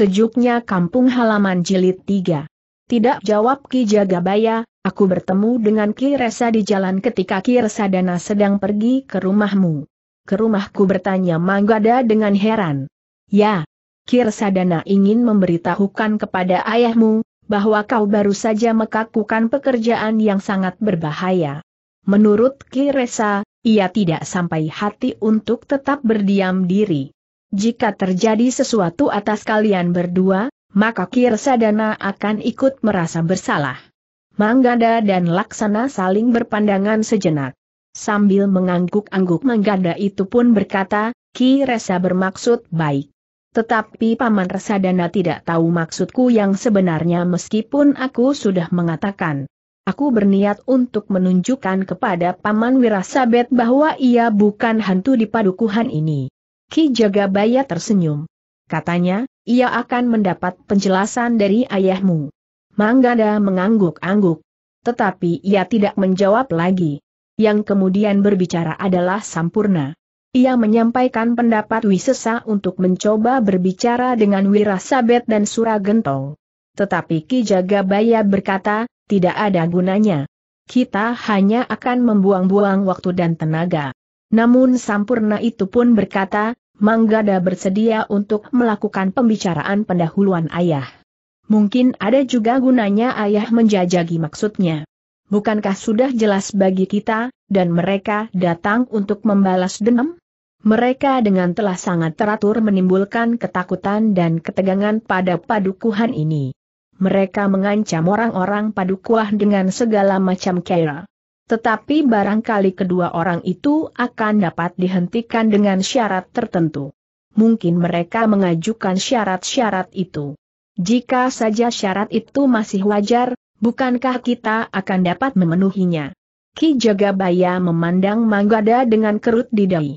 Sejuknya kampung halaman jilid 3. Tidak jawab Ki Jagabaya, aku bertemu dengan Ki Resa di jalan ketika Ki Resadana sedang pergi ke rumahmu. Ke rumahku bertanya Manggada dengan heran. Ya, Ki Resadana ingin memberitahukan kepada ayahmu, bahwa kau baru saja mekakukan pekerjaan yang sangat berbahaya. Menurut Ki Resa, ia tidak sampai hati untuk tetap berdiam diri. Jika terjadi sesuatu atas kalian berdua, maka Kirsadana akan ikut merasa bersalah. Manggada dan Laksana saling berpandangan sejenak. Sambil mengangguk-angguk Manggada itu pun berkata, Ki Resa bermaksud baik. Tetapi Paman Resadana tidak tahu maksudku yang sebenarnya meskipun aku sudah mengatakan. Aku berniat untuk menunjukkan kepada Paman Wirasabet bahwa ia bukan hantu di padukuhan ini. Ki Jagabaya tersenyum. Katanya, ia akan mendapat penjelasan dari ayahmu. Manggada mengangguk-angguk. Tetapi ia tidak menjawab lagi. Yang kemudian berbicara adalah Sampurna. Ia menyampaikan pendapat Wisesa untuk mencoba berbicara dengan Wirasabet dan Suragentong. Tetapi Ki Jagabaya berkata, tidak ada gunanya. Kita hanya akan membuang-buang waktu dan tenaga. Namun Sampurna itu pun berkata, Manggada bersedia untuk melakukan pembicaraan pendahuluan ayah. Mungkin ada juga gunanya ayah menjajagi maksudnya. Bukankah sudah jelas bagi kita, dan mereka datang untuk membalas dendam? Mereka dengan telah sangat teratur menimbulkan ketakutan dan ketegangan pada padukuhan ini. Mereka mengancam orang-orang padukuhan dengan segala macam kera. Tetapi barangkali kedua orang itu akan dapat dihentikan dengan syarat tertentu. Mungkin mereka mengajukan syarat-syarat itu. Jika saja syarat itu masih wajar, bukankah kita akan dapat memenuhinya? Ki Jagabaya memandang Manggada dengan kerut di dahi.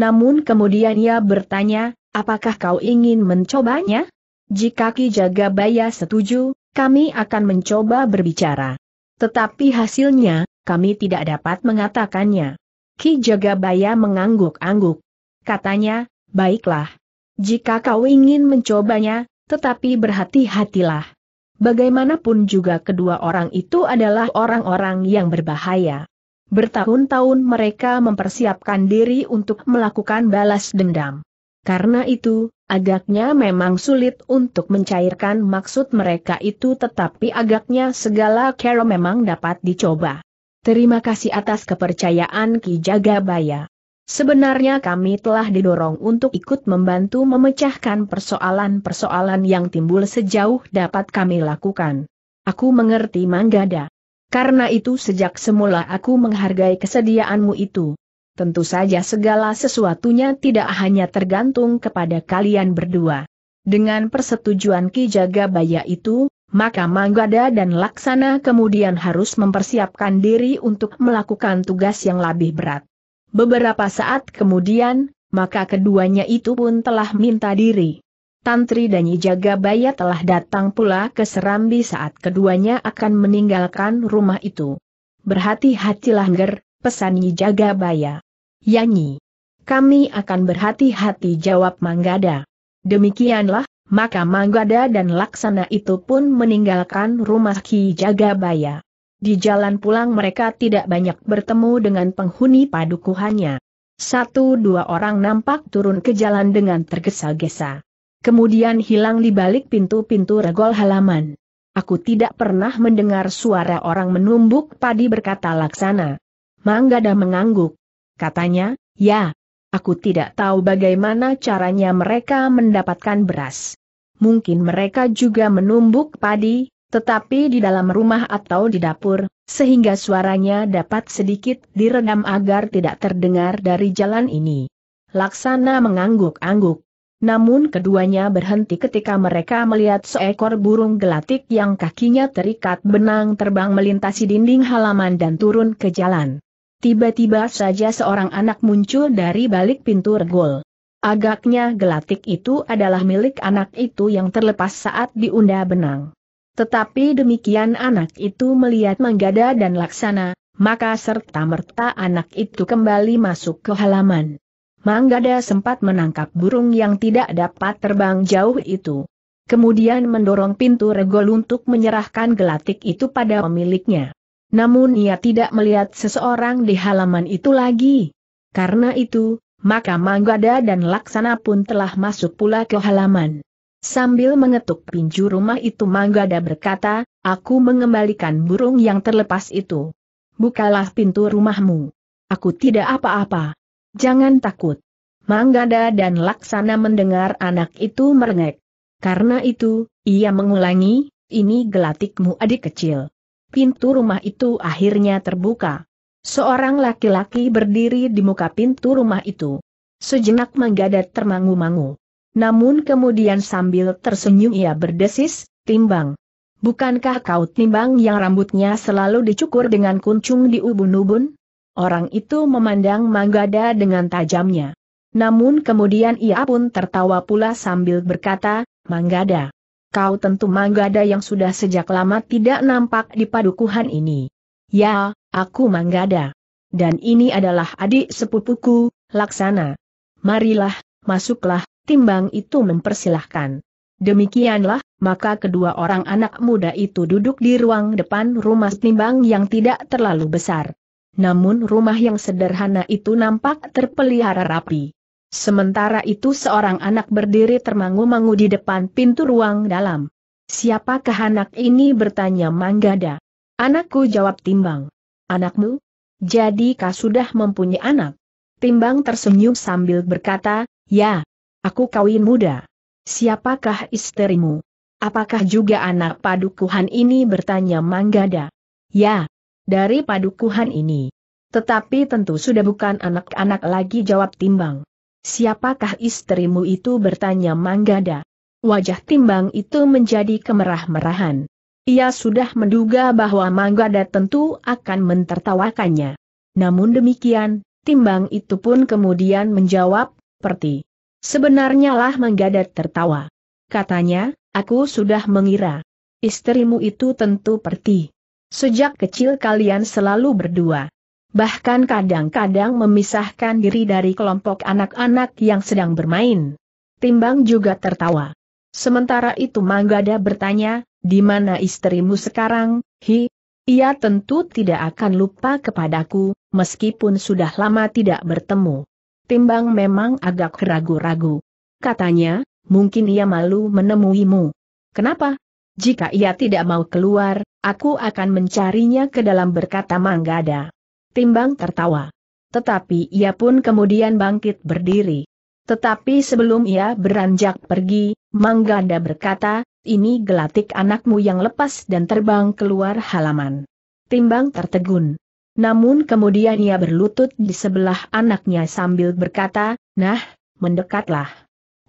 Namun kemudian ia bertanya, apakah kau ingin mencobanya? Jika Ki Jagabaya setuju, kami akan mencoba berbicara. Tetapi hasilnya, kami tidak dapat mengatakannya. Ki Jagabaya mengangguk-angguk. Katanya, baiklah. Jika kau ingin mencobanya, tetapi berhati-hatilah. Bagaimanapun juga kedua orang itu adalah orang-orang yang berbahaya. Bertahun-tahun mereka mempersiapkan diri untuk melakukan balas dendam. Karena itu, agaknya memang sulit untuk mencairkan maksud mereka itu tetapi agaknya segala cara memang dapat dicoba. Terima kasih atas kepercayaan Ki Jagabaya. Sebenarnya kami telah didorong untuk ikut membantu memecahkan persoalan-persoalan yang timbul sejauh dapat kami lakukan. Aku mengerti Manggada. Karena itu sejak semula aku menghargai kesediaanmu itu. Tentu saja segala sesuatunya tidak hanya tergantung kepada kalian berdua. Dengan persetujuan Ki Jagabaya itu, maka Manggada dan Laksana kemudian harus mempersiapkan diri untuk melakukan tugas yang lebih berat. Beberapa saat kemudian, maka keduanya itu pun telah minta diri. Tantri dan Jagabaya telah datang pula ke Serambi saat keduanya akan meninggalkan rumah itu. Berhati-hatilah Ger, pesan Jagabaya. Yanyi. Kami akan berhati-hati jawab Manggada. Demikianlah, maka Manggada dan Laksana itu pun meninggalkan rumah Ki Jagabaya. Di jalan pulang mereka tidak banyak bertemu dengan penghuni padukuhannya. Satu dua orang nampak turun ke jalan dengan tergesa-gesa. Kemudian hilang di balik pintu-pintu regol halaman. Aku tidak pernah mendengar suara orang menumbuk padi berkata Laksana. Manggada mengangguk. Katanya, ya, Aku tidak tahu bagaimana caranya mereka mendapatkan beras. Mungkin mereka juga menumbuk padi, tetapi di dalam rumah atau di dapur, sehingga suaranya dapat sedikit diredam agar tidak terdengar dari jalan ini. Laksana mengangguk-angguk. Namun keduanya berhenti ketika mereka melihat seekor burung gelatik yang kakinya terikat benang terbang melintasi dinding halaman dan turun ke jalan. Tiba-tiba saja seorang anak muncul dari balik pintu regol. Agaknya gelatik itu adalah milik anak itu yang terlepas saat diunda benang. Tetapi demikian anak itu melihat Manggada dan Laksana, maka serta-merta anak itu kembali masuk ke halaman. Manggada sempat menangkap burung yang tidak dapat terbang jauh itu. Kemudian mendorong pintu regol untuk menyerahkan gelatik itu pada pemiliknya. Namun ia tidak melihat seseorang di halaman itu lagi. Karena itu, maka Manggada dan Laksana pun telah masuk pula ke halaman. Sambil mengetuk pintu rumah itu Manggada berkata, aku mengembalikan burung yang terlepas itu. Bukalah pintu rumahmu. Aku tidak apa-apa. Jangan takut. Manggada dan Laksana mendengar anak itu merengek. Karena itu, ia mengulangi, ini gelatikmu adik kecil pintu rumah itu akhirnya terbuka. Seorang laki-laki berdiri di muka pintu rumah itu. Sejenak menggadat termangu-mangu. Namun kemudian sambil tersenyum ia berdesis, timbang. Bukankah kau timbang yang rambutnya selalu dicukur dengan kuncung di ubun-ubun? Orang itu memandang Manggada dengan tajamnya. Namun kemudian ia pun tertawa pula sambil berkata, Manggada, kau tentu Manggada yang sudah sejak lama tidak nampak di padukuhan ini. Ya, aku Manggada. Dan ini adalah adik sepupuku, Laksana. Marilah, masuklah, timbang itu mempersilahkan. Demikianlah, maka kedua orang anak muda itu duduk di ruang depan rumah timbang yang tidak terlalu besar. Namun rumah yang sederhana itu nampak terpelihara rapi. Sementara itu seorang anak berdiri termangu-mangu di depan pintu ruang dalam. Siapakah anak ini bertanya Manggada. Anakku jawab Timbang. Anakmu? Jadi kau sudah mempunyai anak? Timbang tersenyum sambil berkata, ya, aku kawin muda. Siapakah istrimu? Apakah juga anak padukuhan ini bertanya Manggada? Ya, dari padukuhan ini. Tetapi tentu sudah bukan anak-anak lagi jawab Timbang. Siapakah istrimu itu bertanya Manggada. Wajah timbang itu menjadi kemerah-merahan. Ia sudah menduga bahwa Manggada tentu akan mentertawakannya. Namun demikian, timbang itu pun kemudian menjawab, Perti. Sebenarnya lah Manggada tertawa. Katanya, aku sudah mengira. Istrimu itu tentu Perti. Sejak kecil kalian selalu berdua bahkan kadang-kadang memisahkan diri dari kelompok anak-anak yang sedang bermain. Timbang juga tertawa. Sementara itu Manggada bertanya, di mana istrimu sekarang, Hi? Ia tentu tidak akan lupa kepadaku, meskipun sudah lama tidak bertemu. Timbang memang agak ragu-ragu. Katanya, mungkin ia malu menemuimu. Kenapa? Jika ia tidak mau keluar, aku akan mencarinya ke dalam berkata Manggada. Timbang tertawa. Tetapi ia pun kemudian bangkit berdiri. Tetapi sebelum ia beranjak pergi, Mangganda berkata, ini gelatik anakmu yang lepas dan terbang keluar halaman. Timbang tertegun. Namun kemudian ia berlutut di sebelah anaknya sambil berkata, nah, mendekatlah.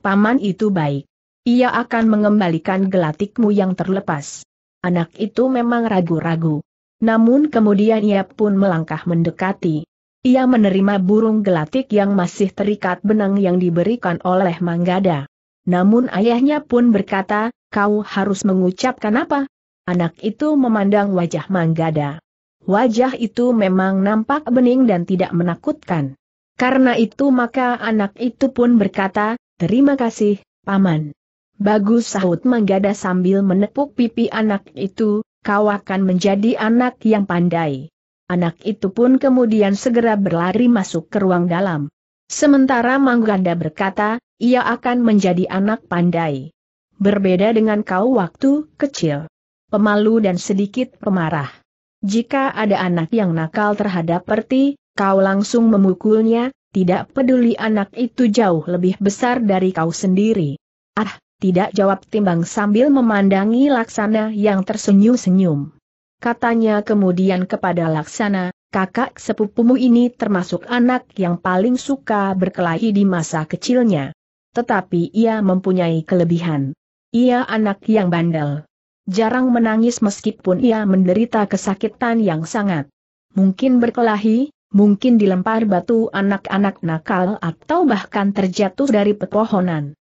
Paman itu baik. Ia akan mengembalikan gelatikmu yang terlepas. Anak itu memang ragu-ragu namun kemudian ia pun melangkah mendekati. Ia menerima burung gelatik yang masih terikat benang yang diberikan oleh Manggada. Namun ayahnya pun berkata, kau harus mengucapkan apa? Anak itu memandang wajah Manggada. Wajah itu memang nampak bening dan tidak menakutkan. Karena itu maka anak itu pun berkata, terima kasih, Paman. Bagus sahut Manggada sambil menepuk pipi anak itu, kau akan menjadi anak yang pandai. Anak itu pun kemudian segera berlari masuk ke ruang dalam. Sementara Mangganda berkata, ia akan menjadi anak pandai. Berbeda dengan kau waktu kecil. Pemalu dan sedikit pemarah. Jika ada anak yang nakal terhadap Perti, kau langsung memukulnya, tidak peduli anak itu jauh lebih besar dari kau sendiri. Ah, tidak jawab timbang sambil memandangi Laksana yang tersenyum-senyum. Katanya kemudian kepada Laksana, kakak sepupumu ini termasuk anak yang paling suka berkelahi di masa kecilnya. Tetapi ia mempunyai kelebihan. Ia anak yang bandel. Jarang menangis meskipun ia menderita kesakitan yang sangat. Mungkin berkelahi, mungkin dilempar batu anak-anak nakal atau bahkan terjatuh dari pepohonan.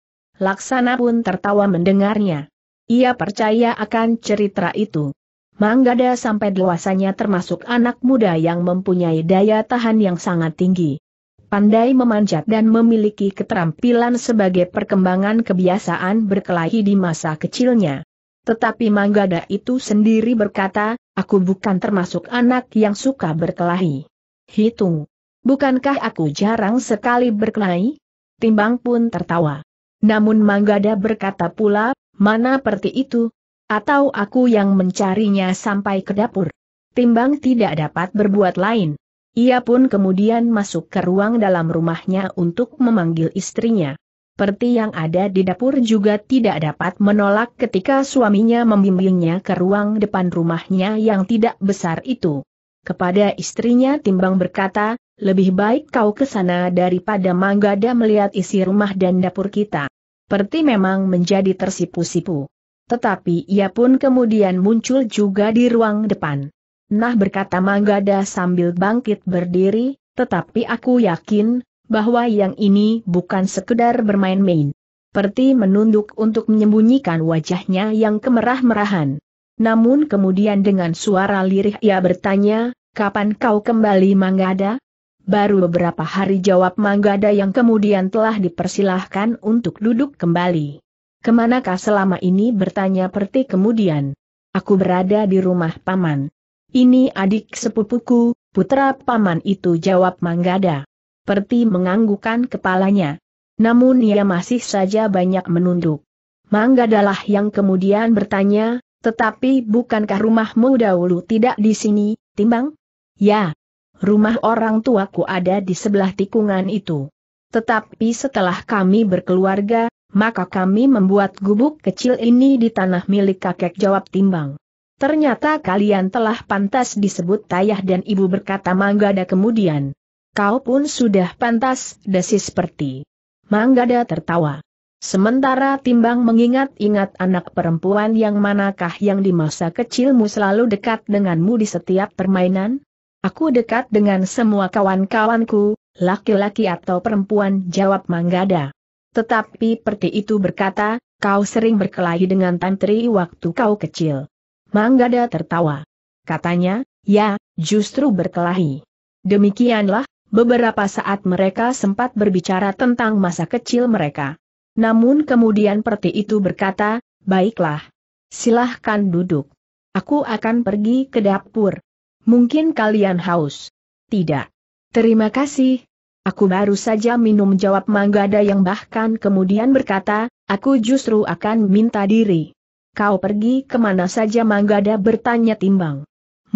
Laksana pun tertawa mendengarnya. Ia percaya akan cerita itu. Manggada sampai dewasanya termasuk anak muda yang mempunyai daya tahan yang sangat tinggi. Pandai memanjat dan memiliki keterampilan sebagai perkembangan kebiasaan berkelahi di masa kecilnya. Tetapi Manggada itu sendiri berkata, aku bukan termasuk anak yang suka berkelahi. Hitung. Bukankah aku jarang sekali berkelahi? Timbang pun tertawa. Namun Manggada berkata pula, mana perti itu? Atau aku yang mencarinya sampai ke dapur? Timbang tidak dapat berbuat lain. Ia pun kemudian masuk ke ruang dalam rumahnya untuk memanggil istrinya. Perti yang ada di dapur juga tidak dapat menolak ketika suaminya membimbingnya ke ruang depan rumahnya yang tidak besar itu. Kepada istrinya Timbang berkata, lebih baik kau ke sana daripada Manggada melihat isi rumah dan dapur kita seperti memang menjadi tersipu-sipu. Tetapi ia pun kemudian muncul juga di ruang depan. Nah berkata Manggada sambil bangkit berdiri, tetapi aku yakin, bahwa yang ini bukan sekedar bermain-main. Perti menunduk untuk menyembunyikan wajahnya yang kemerah-merahan. Namun kemudian dengan suara lirih ia bertanya, kapan kau kembali Manggada? Baru beberapa hari jawab Manggada yang kemudian telah dipersilahkan untuk duduk kembali. Kemanakah selama ini bertanya Perti kemudian? Aku berada di rumah Paman. Ini adik sepupuku, putra Paman itu jawab Manggada. Perti menganggukan kepalanya. Namun ia masih saja banyak menunduk. Manggadalah yang kemudian bertanya, tetapi bukankah rumahmu dahulu tidak di sini, Timbang? Ya, rumah orang tuaku ada di sebelah tikungan itu. Tetapi setelah kami berkeluarga, maka kami membuat gubuk kecil ini di tanah milik kakek jawab timbang. Ternyata kalian telah pantas disebut tayah dan ibu berkata Manggada kemudian. Kau pun sudah pantas, desi seperti. Manggada tertawa. Sementara Timbang mengingat-ingat anak perempuan yang manakah yang di masa kecilmu selalu dekat denganmu di setiap permainan? Aku dekat dengan semua kawan-kawanku, laki-laki atau perempuan jawab Manggada. Tetapi Perti itu berkata, kau sering berkelahi dengan Tantri waktu kau kecil. Manggada tertawa. Katanya, ya, justru berkelahi. Demikianlah, beberapa saat mereka sempat berbicara tentang masa kecil mereka. Namun kemudian Perti itu berkata, baiklah. Silahkan duduk. Aku akan pergi ke dapur, Mungkin kalian haus. Tidak. Terima kasih. Aku baru saja minum jawab Manggada yang bahkan kemudian berkata, aku justru akan minta diri. Kau pergi kemana saja Manggada bertanya timbang.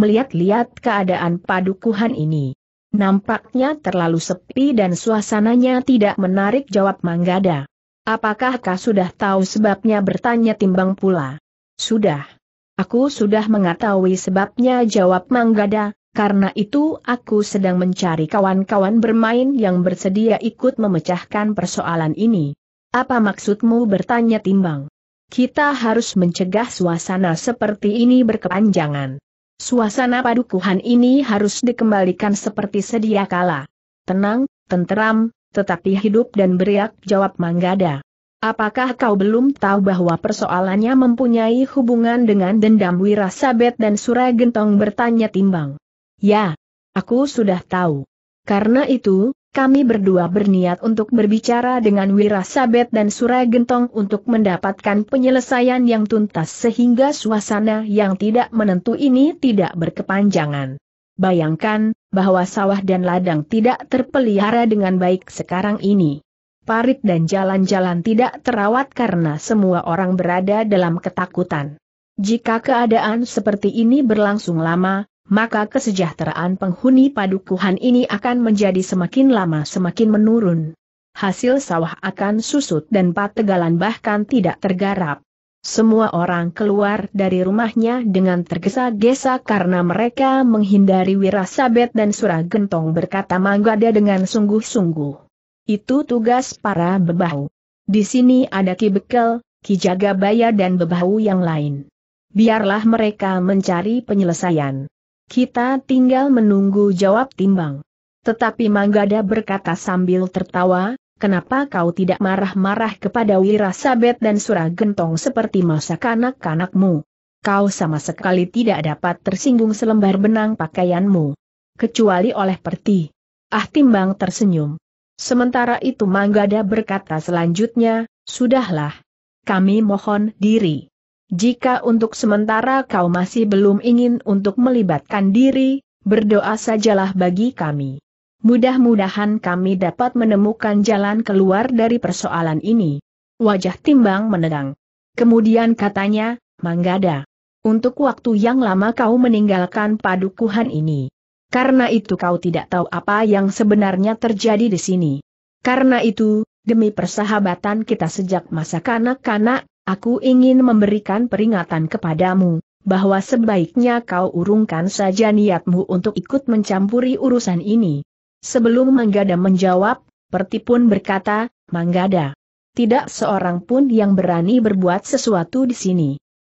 Melihat-lihat keadaan padukuhan ini. Nampaknya terlalu sepi dan suasananya tidak menarik jawab Manggada. Apakah kau sudah tahu sebabnya bertanya timbang pula? Sudah. Aku sudah mengetahui sebabnya jawab Manggada, karena itu aku sedang mencari kawan-kawan bermain yang bersedia ikut memecahkan persoalan ini. Apa maksudmu bertanya timbang? Kita harus mencegah suasana seperti ini berkepanjangan. Suasana padukuhan ini harus dikembalikan seperti sedia kala. Tenang, tenteram, tetapi hidup dan beriak jawab Manggada. Apakah kau belum tahu bahwa persoalannya mempunyai hubungan dengan dendam Wirasabet dan Suragentong bertanya timbang? Ya, aku sudah tahu. Karena itu, kami berdua berniat untuk berbicara dengan Wirasabet dan Suragentong untuk mendapatkan penyelesaian yang tuntas sehingga suasana yang tidak menentu ini tidak berkepanjangan. Bayangkan, bahwa sawah dan ladang tidak terpelihara dengan baik sekarang ini parit dan jalan-jalan tidak terawat karena semua orang berada dalam ketakutan. Jika keadaan seperti ini berlangsung lama, maka kesejahteraan penghuni padukuhan ini akan menjadi semakin lama semakin menurun. Hasil sawah akan susut dan pategalan bahkan tidak tergarap. Semua orang keluar dari rumahnya dengan tergesa-gesa karena mereka menghindari Wirasabet dan Suragentong berkata Manggada dengan sungguh-sungguh. Itu tugas para bebahu. Di sini ada Ki Bekel, Ki Jagabaya dan bebahu yang lain. Biarlah mereka mencari penyelesaian. Kita tinggal menunggu jawab timbang. Tetapi Manggada berkata sambil tertawa, kenapa kau tidak marah-marah kepada Wirasabet dan Suragentong seperti masa kanak-kanakmu? Kau sama sekali tidak dapat tersinggung selembar benang pakaianmu. Kecuali oleh perti. Ah timbang tersenyum. Sementara itu Manggada berkata selanjutnya, Sudahlah. Kami mohon diri. Jika untuk sementara kau masih belum ingin untuk melibatkan diri, berdoa sajalah bagi kami. Mudah-mudahan kami dapat menemukan jalan keluar dari persoalan ini. Wajah timbang menegang. Kemudian katanya, Manggada. Untuk waktu yang lama kau meninggalkan padukuhan ini. Karena itu kau tidak tahu apa yang sebenarnya terjadi di sini. Karena itu, demi persahabatan kita sejak masa kanak-kanak, aku ingin memberikan peringatan kepadamu, bahwa sebaiknya kau urungkan saja niatmu untuk ikut mencampuri urusan ini. Sebelum Manggada menjawab, Perti pun berkata, Manggada. Tidak seorang pun yang berani berbuat sesuatu di sini.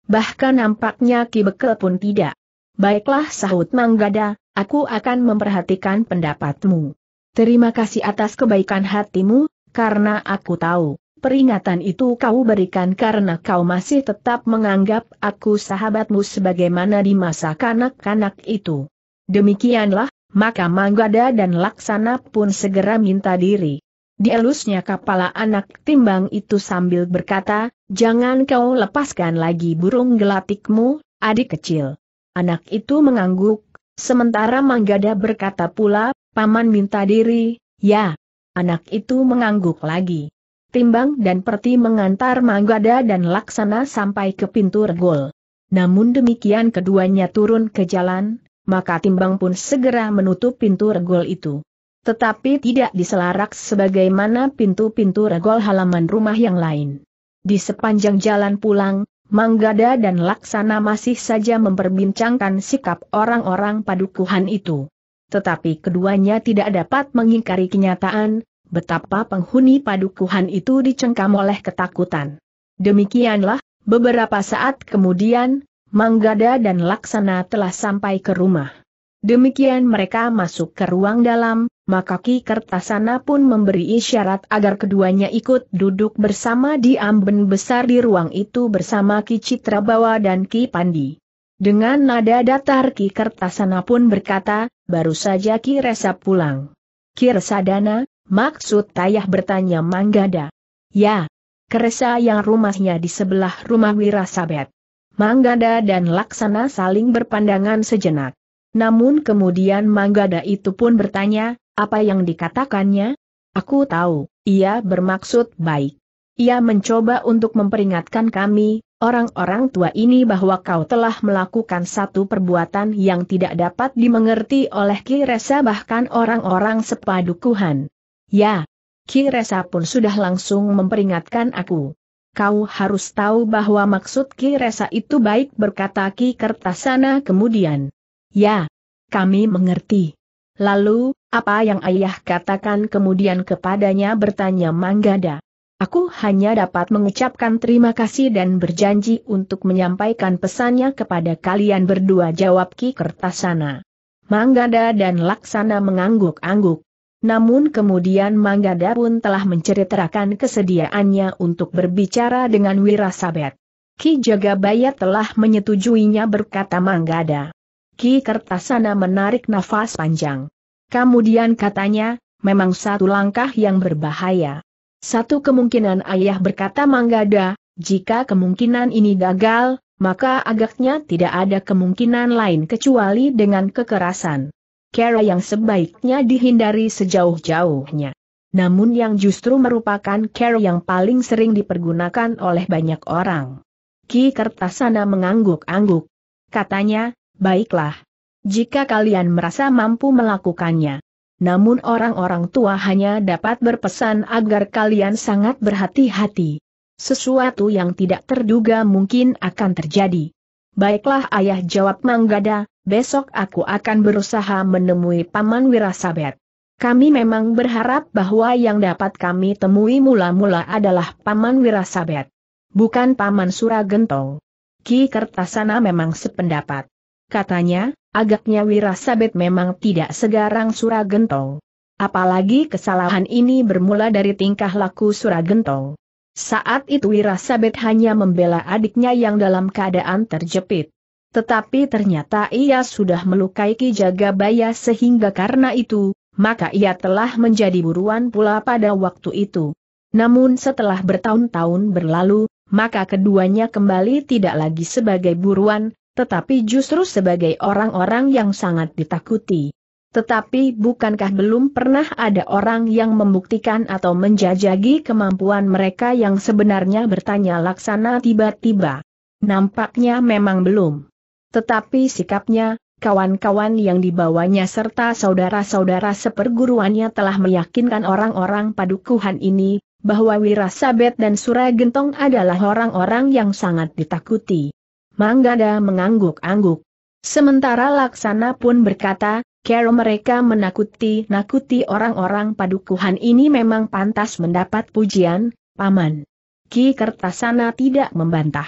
Bahkan nampaknya Ki Bekel pun tidak. Baiklah sahut Manggada, Aku akan memperhatikan pendapatmu. Terima kasih atas kebaikan hatimu, karena aku tahu, peringatan itu kau berikan karena kau masih tetap menganggap aku sahabatmu sebagaimana di masa kanak-kanak itu. Demikianlah, maka Manggada dan Laksana pun segera minta diri. Dielusnya kepala anak timbang itu sambil berkata, jangan kau lepaskan lagi burung gelatikmu, adik kecil. Anak itu mengangguk, Sementara Manggada berkata pula, Paman minta diri, ya. Anak itu mengangguk lagi. Timbang dan Perti mengantar Manggada dan Laksana sampai ke pintu regol. Namun demikian keduanya turun ke jalan, maka Timbang pun segera menutup pintu regol itu. Tetapi tidak diselarak sebagaimana pintu-pintu regol halaman rumah yang lain. Di sepanjang jalan pulang, Manggada dan Laksana masih saja memperbincangkan sikap orang-orang padukuhan itu. Tetapi keduanya tidak dapat mengingkari kenyataan, betapa penghuni padukuhan itu dicengkam oleh ketakutan. Demikianlah, beberapa saat kemudian, Manggada dan Laksana telah sampai ke rumah. Demikian mereka masuk ke ruang dalam, maka Ki Kertasana pun memberi isyarat agar keduanya ikut duduk bersama di amben besar di ruang itu bersama Ki Citrabawa dan Ki Pandi. Dengan nada datar Ki Kertasana pun berkata, baru saja Ki Resa pulang. Ki Resadana, maksud tayah bertanya Manggada. Ya, Keresa yang rumahnya di sebelah rumah Wirasabet. Manggada dan Laksana saling berpandangan sejenak. Namun kemudian Manggada itu pun bertanya, apa yang dikatakannya? Aku tahu, ia bermaksud baik. Ia mencoba untuk memperingatkan kami, orang-orang tua ini bahwa kau telah melakukan satu perbuatan yang tidak dapat dimengerti oleh Ki Kiresa bahkan orang-orang sepadukuhan. Ya, Ki Kiresa pun sudah langsung memperingatkan aku. Kau harus tahu bahwa maksud Ki Kiresa itu baik berkata Ki Kertasana kemudian. Ya, kami mengerti. Lalu, apa yang ayah katakan kemudian kepadanya bertanya Manggada. Aku hanya dapat mengucapkan terima kasih dan berjanji untuk menyampaikan pesannya kepada kalian berdua jawab Ki Kertasana. Manggada dan Laksana mengangguk-angguk. Namun kemudian Manggada pun telah menceritakan kesediaannya untuk berbicara dengan Wirasabet. Ki Jagabaya telah menyetujuinya berkata Manggada. Ki Kertasana menarik nafas panjang. Kemudian katanya, memang satu langkah yang berbahaya. Satu kemungkinan ayah berkata Manggada, jika kemungkinan ini gagal, maka agaknya tidak ada kemungkinan lain kecuali dengan kekerasan. Kera yang sebaiknya dihindari sejauh-jauhnya. Namun yang justru merupakan kera yang paling sering dipergunakan oleh banyak orang. Ki Kertasana mengangguk-angguk. Katanya, Baiklah. Jika kalian merasa mampu melakukannya. Namun orang-orang tua hanya dapat berpesan agar kalian sangat berhati-hati. Sesuatu yang tidak terduga mungkin akan terjadi. Baiklah ayah jawab Manggada, besok aku akan berusaha menemui Paman Wirasabet. Kami memang berharap bahwa yang dapat kami temui mula-mula adalah Paman Wirasabet. Bukan Paman Suragentong. Ki Kertasana memang sependapat katanya, agaknya Wirasabet memang tidak segarang Suragentong. Apalagi kesalahan ini bermula dari tingkah laku Suragentong. Saat itu Wirasabet hanya membela adiknya yang dalam keadaan terjepit. Tetapi ternyata ia sudah melukai Ki Jagabaya sehingga karena itu, maka ia telah menjadi buruan pula pada waktu itu. Namun setelah bertahun-tahun berlalu, maka keduanya kembali tidak lagi sebagai buruan, tetapi justru sebagai orang-orang yang sangat ditakuti. Tetapi bukankah belum pernah ada orang yang membuktikan atau menjajagi kemampuan mereka yang sebenarnya bertanya laksana tiba-tiba? Nampaknya memang belum. Tetapi sikapnya, kawan-kawan yang dibawanya serta saudara-saudara seperguruannya telah meyakinkan orang-orang padukuhan ini, bahwa Wirasabet dan Suragentong adalah orang-orang yang sangat ditakuti. Manggada mengangguk-angguk. Sementara Laksana pun berkata, Kero mereka menakuti-nakuti orang-orang padukuhan ini memang pantas mendapat pujian, Paman. Ki Kertasana tidak membantah.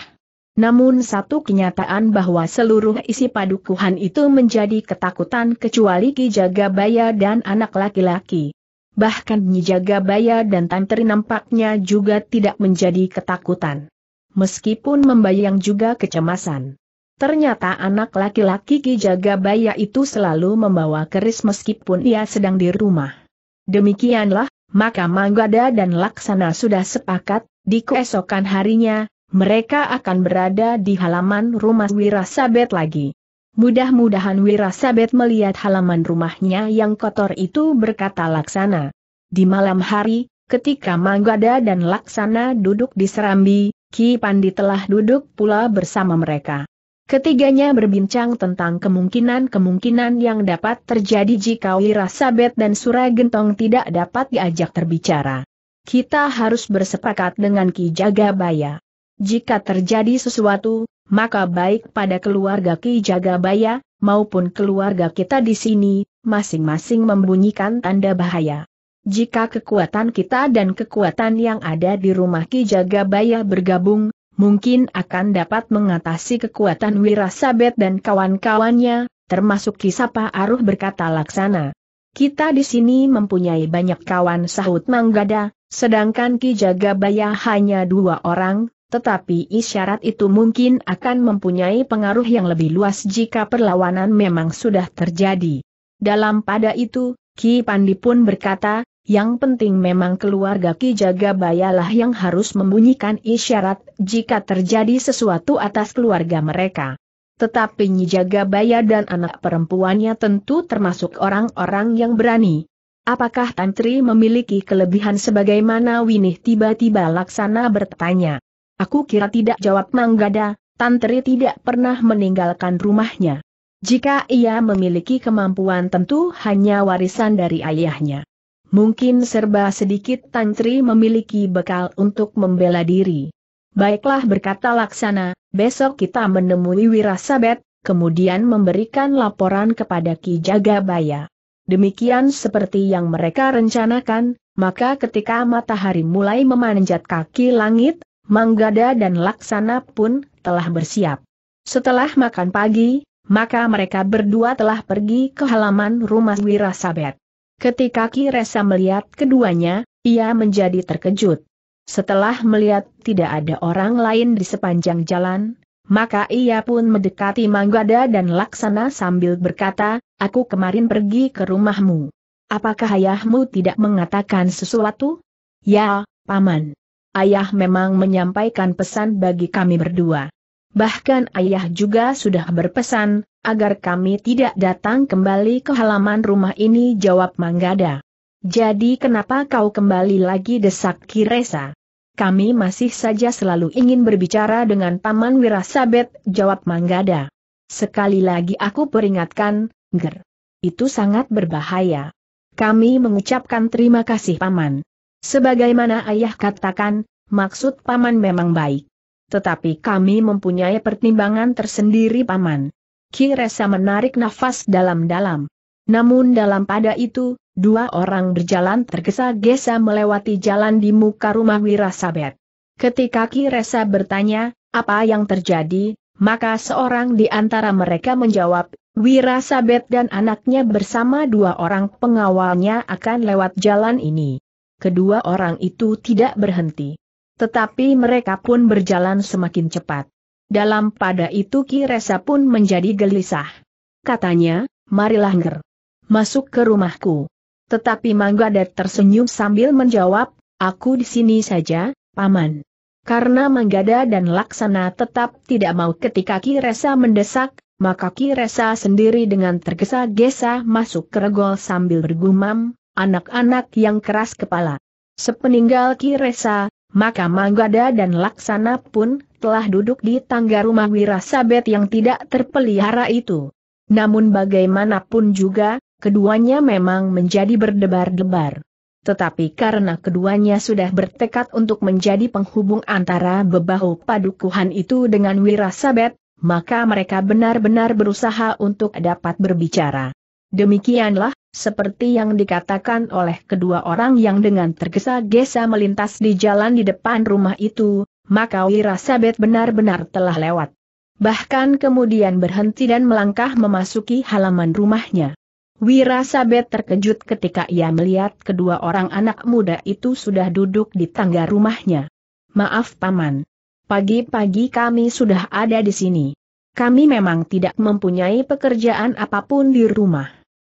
Namun satu kenyataan bahwa seluruh isi padukuhan itu menjadi ketakutan kecuali Ki Jagabaya dan anak laki-laki. Bahkan Nyi Jagabaya dan Tantri nampaknya juga tidak menjadi ketakutan meskipun membayang juga kecemasan. Ternyata anak laki-laki Ki Jagabaya itu selalu membawa keris meskipun ia sedang di rumah. Demikianlah, maka Manggada dan Laksana sudah sepakat, di keesokan harinya, mereka akan berada di halaman rumah Wirasabet lagi. Mudah-mudahan Wirasabet melihat halaman rumahnya yang kotor itu berkata Laksana. Di malam hari, ketika Manggada dan Laksana duduk di serambi, Ki Pandi telah duduk pula bersama mereka. Ketiganya berbincang tentang kemungkinan-kemungkinan yang dapat terjadi jika Wirasabet dan Suragentong tidak dapat diajak terbicara. Kita harus bersepakat dengan Ki Jagabaya. Jika terjadi sesuatu, maka baik pada keluarga Ki Jagabaya, maupun keluarga kita di sini, masing-masing membunyikan tanda bahaya. Jika kekuatan kita dan kekuatan yang ada di rumah Ki Jagabaya bergabung, mungkin akan dapat mengatasi kekuatan Wirasabet dan kawan-kawannya, termasuk Kisapa Aruh berkata laksana. Kita di sini mempunyai banyak kawan sahut Manggada, sedangkan Ki Jagabaya hanya dua orang, tetapi isyarat itu mungkin akan mempunyai pengaruh yang lebih luas jika perlawanan memang sudah terjadi. Dalam pada itu, Ki Pandi pun berkata, yang penting memang keluarga Ki Jagabayalah yang harus membunyikan isyarat jika terjadi sesuatu atas keluarga mereka. Tetapi Nyi Jagabaya dan anak perempuannya tentu termasuk orang-orang yang berani. Apakah Tantri memiliki kelebihan sebagaimana Winih tiba-tiba laksana bertanya? Aku kira tidak jawab Manggada, Tantri tidak pernah meninggalkan rumahnya. Jika ia memiliki kemampuan tentu hanya warisan dari ayahnya. Mungkin serba sedikit Tantri memiliki bekal untuk membela diri. Baiklah berkata Laksana, besok kita menemui Wirasabet, kemudian memberikan laporan kepada Ki Jagabaya. Demikian seperti yang mereka rencanakan, maka ketika matahari mulai memanjat kaki langit, Manggada dan Laksana pun telah bersiap. Setelah makan pagi, maka mereka berdua telah pergi ke halaman rumah Wirasabet. Ketika Kiresa melihat keduanya, ia menjadi terkejut. Setelah melihat tidak ada orang lain di sepanjang jalan, maka ia pun mendekati Manggada dan Laksana sambil berkata, aku kemarin pergi ke rumahmu. Apakah ayahmu tidak mengatakan sesuatu? Ya, Paman. Ayah memang menyampaikan pesan bagi kami berdua bahkan ayah juga sudah berpesan, agar kami tidak datang kembali ke halaman rumah ini jawab Manggada. Jadi kenapa kau kembali lagi desak Kiresa? Kami masih saja selalu ingin berbicara dengan Paman Wirasabet, jawab Manggada. Sekali lagi aku peringatkan, Ger. Itu sangat berbahaya. Kami mengucapkan terima kasih Paman. Sebagaimana ayah katakan, maksud Paman memang baik. Tetapi kami mempunyai pertimbangan tersendiri paman. Ki Kiresa menarik nafas dalam-dalam. Namun dalam pada itu, dua orang berjalan tergesa-gesa melewati jalan di muka rumah Wirasabet. Ketika Ki Kiresa bertanya, apa yang terjadi, maka seorang di antara mereka menjawab, Wirasabet dan anaknya bersama dua orang pengawalnya akan lewat jalan ini. Kedua orang itu tidak berhenti. Tetapi mereka pun berjalan semakin cepat. Dalam pada itu Ki Kiresa pun menjadi gelisah. Katanya, marilah nger. Masuk ke rumahku. Tetapi Manggadat tersenyum sambil menjawab, aku di sini saja, Paman. Karena Manggada dan Laksana tetap tidak mau ketika Ki Kiresa mendesak, maka Ki Kiresa sendiri dengan tergesa-gesa masuk ke regol sambil bergumam, anak-anak yang keras kepala. Sepeninggal Ki Kiresa, maka Manggada dan Laksana pun telah duduk di tangga rumah Wirasabet yang tidak terpelihara itu. Namun bagaimanapun juga, keduanya memang menjadi berdebar-debar. Tetapi karena keduanya sudah bertekad untuk menjadi penghubung antara bebahu padukuhan itu dengan Wirasabet, maka mereka benar-benar berusaha untuk dapat berbicara. Demikianlah, seperti yang dikatakan oleh kedua orang yang dengan tergesa-gesa melintas di jalan di depan rumah itu, maka Wirasabet benar-benar telah lewat. Bahkan kemudian berhenti dan melangkah memasuki halaman rumahnya. Wirasabet terkejut ketika ia melihat kedua orang anak muda itu sudah duduk di tangga rumahnya. Maaf Paman. Pagi-pagi kami sudah ada di sini. Kami memang tidak mempunyai pekerjaan apapun di rumah.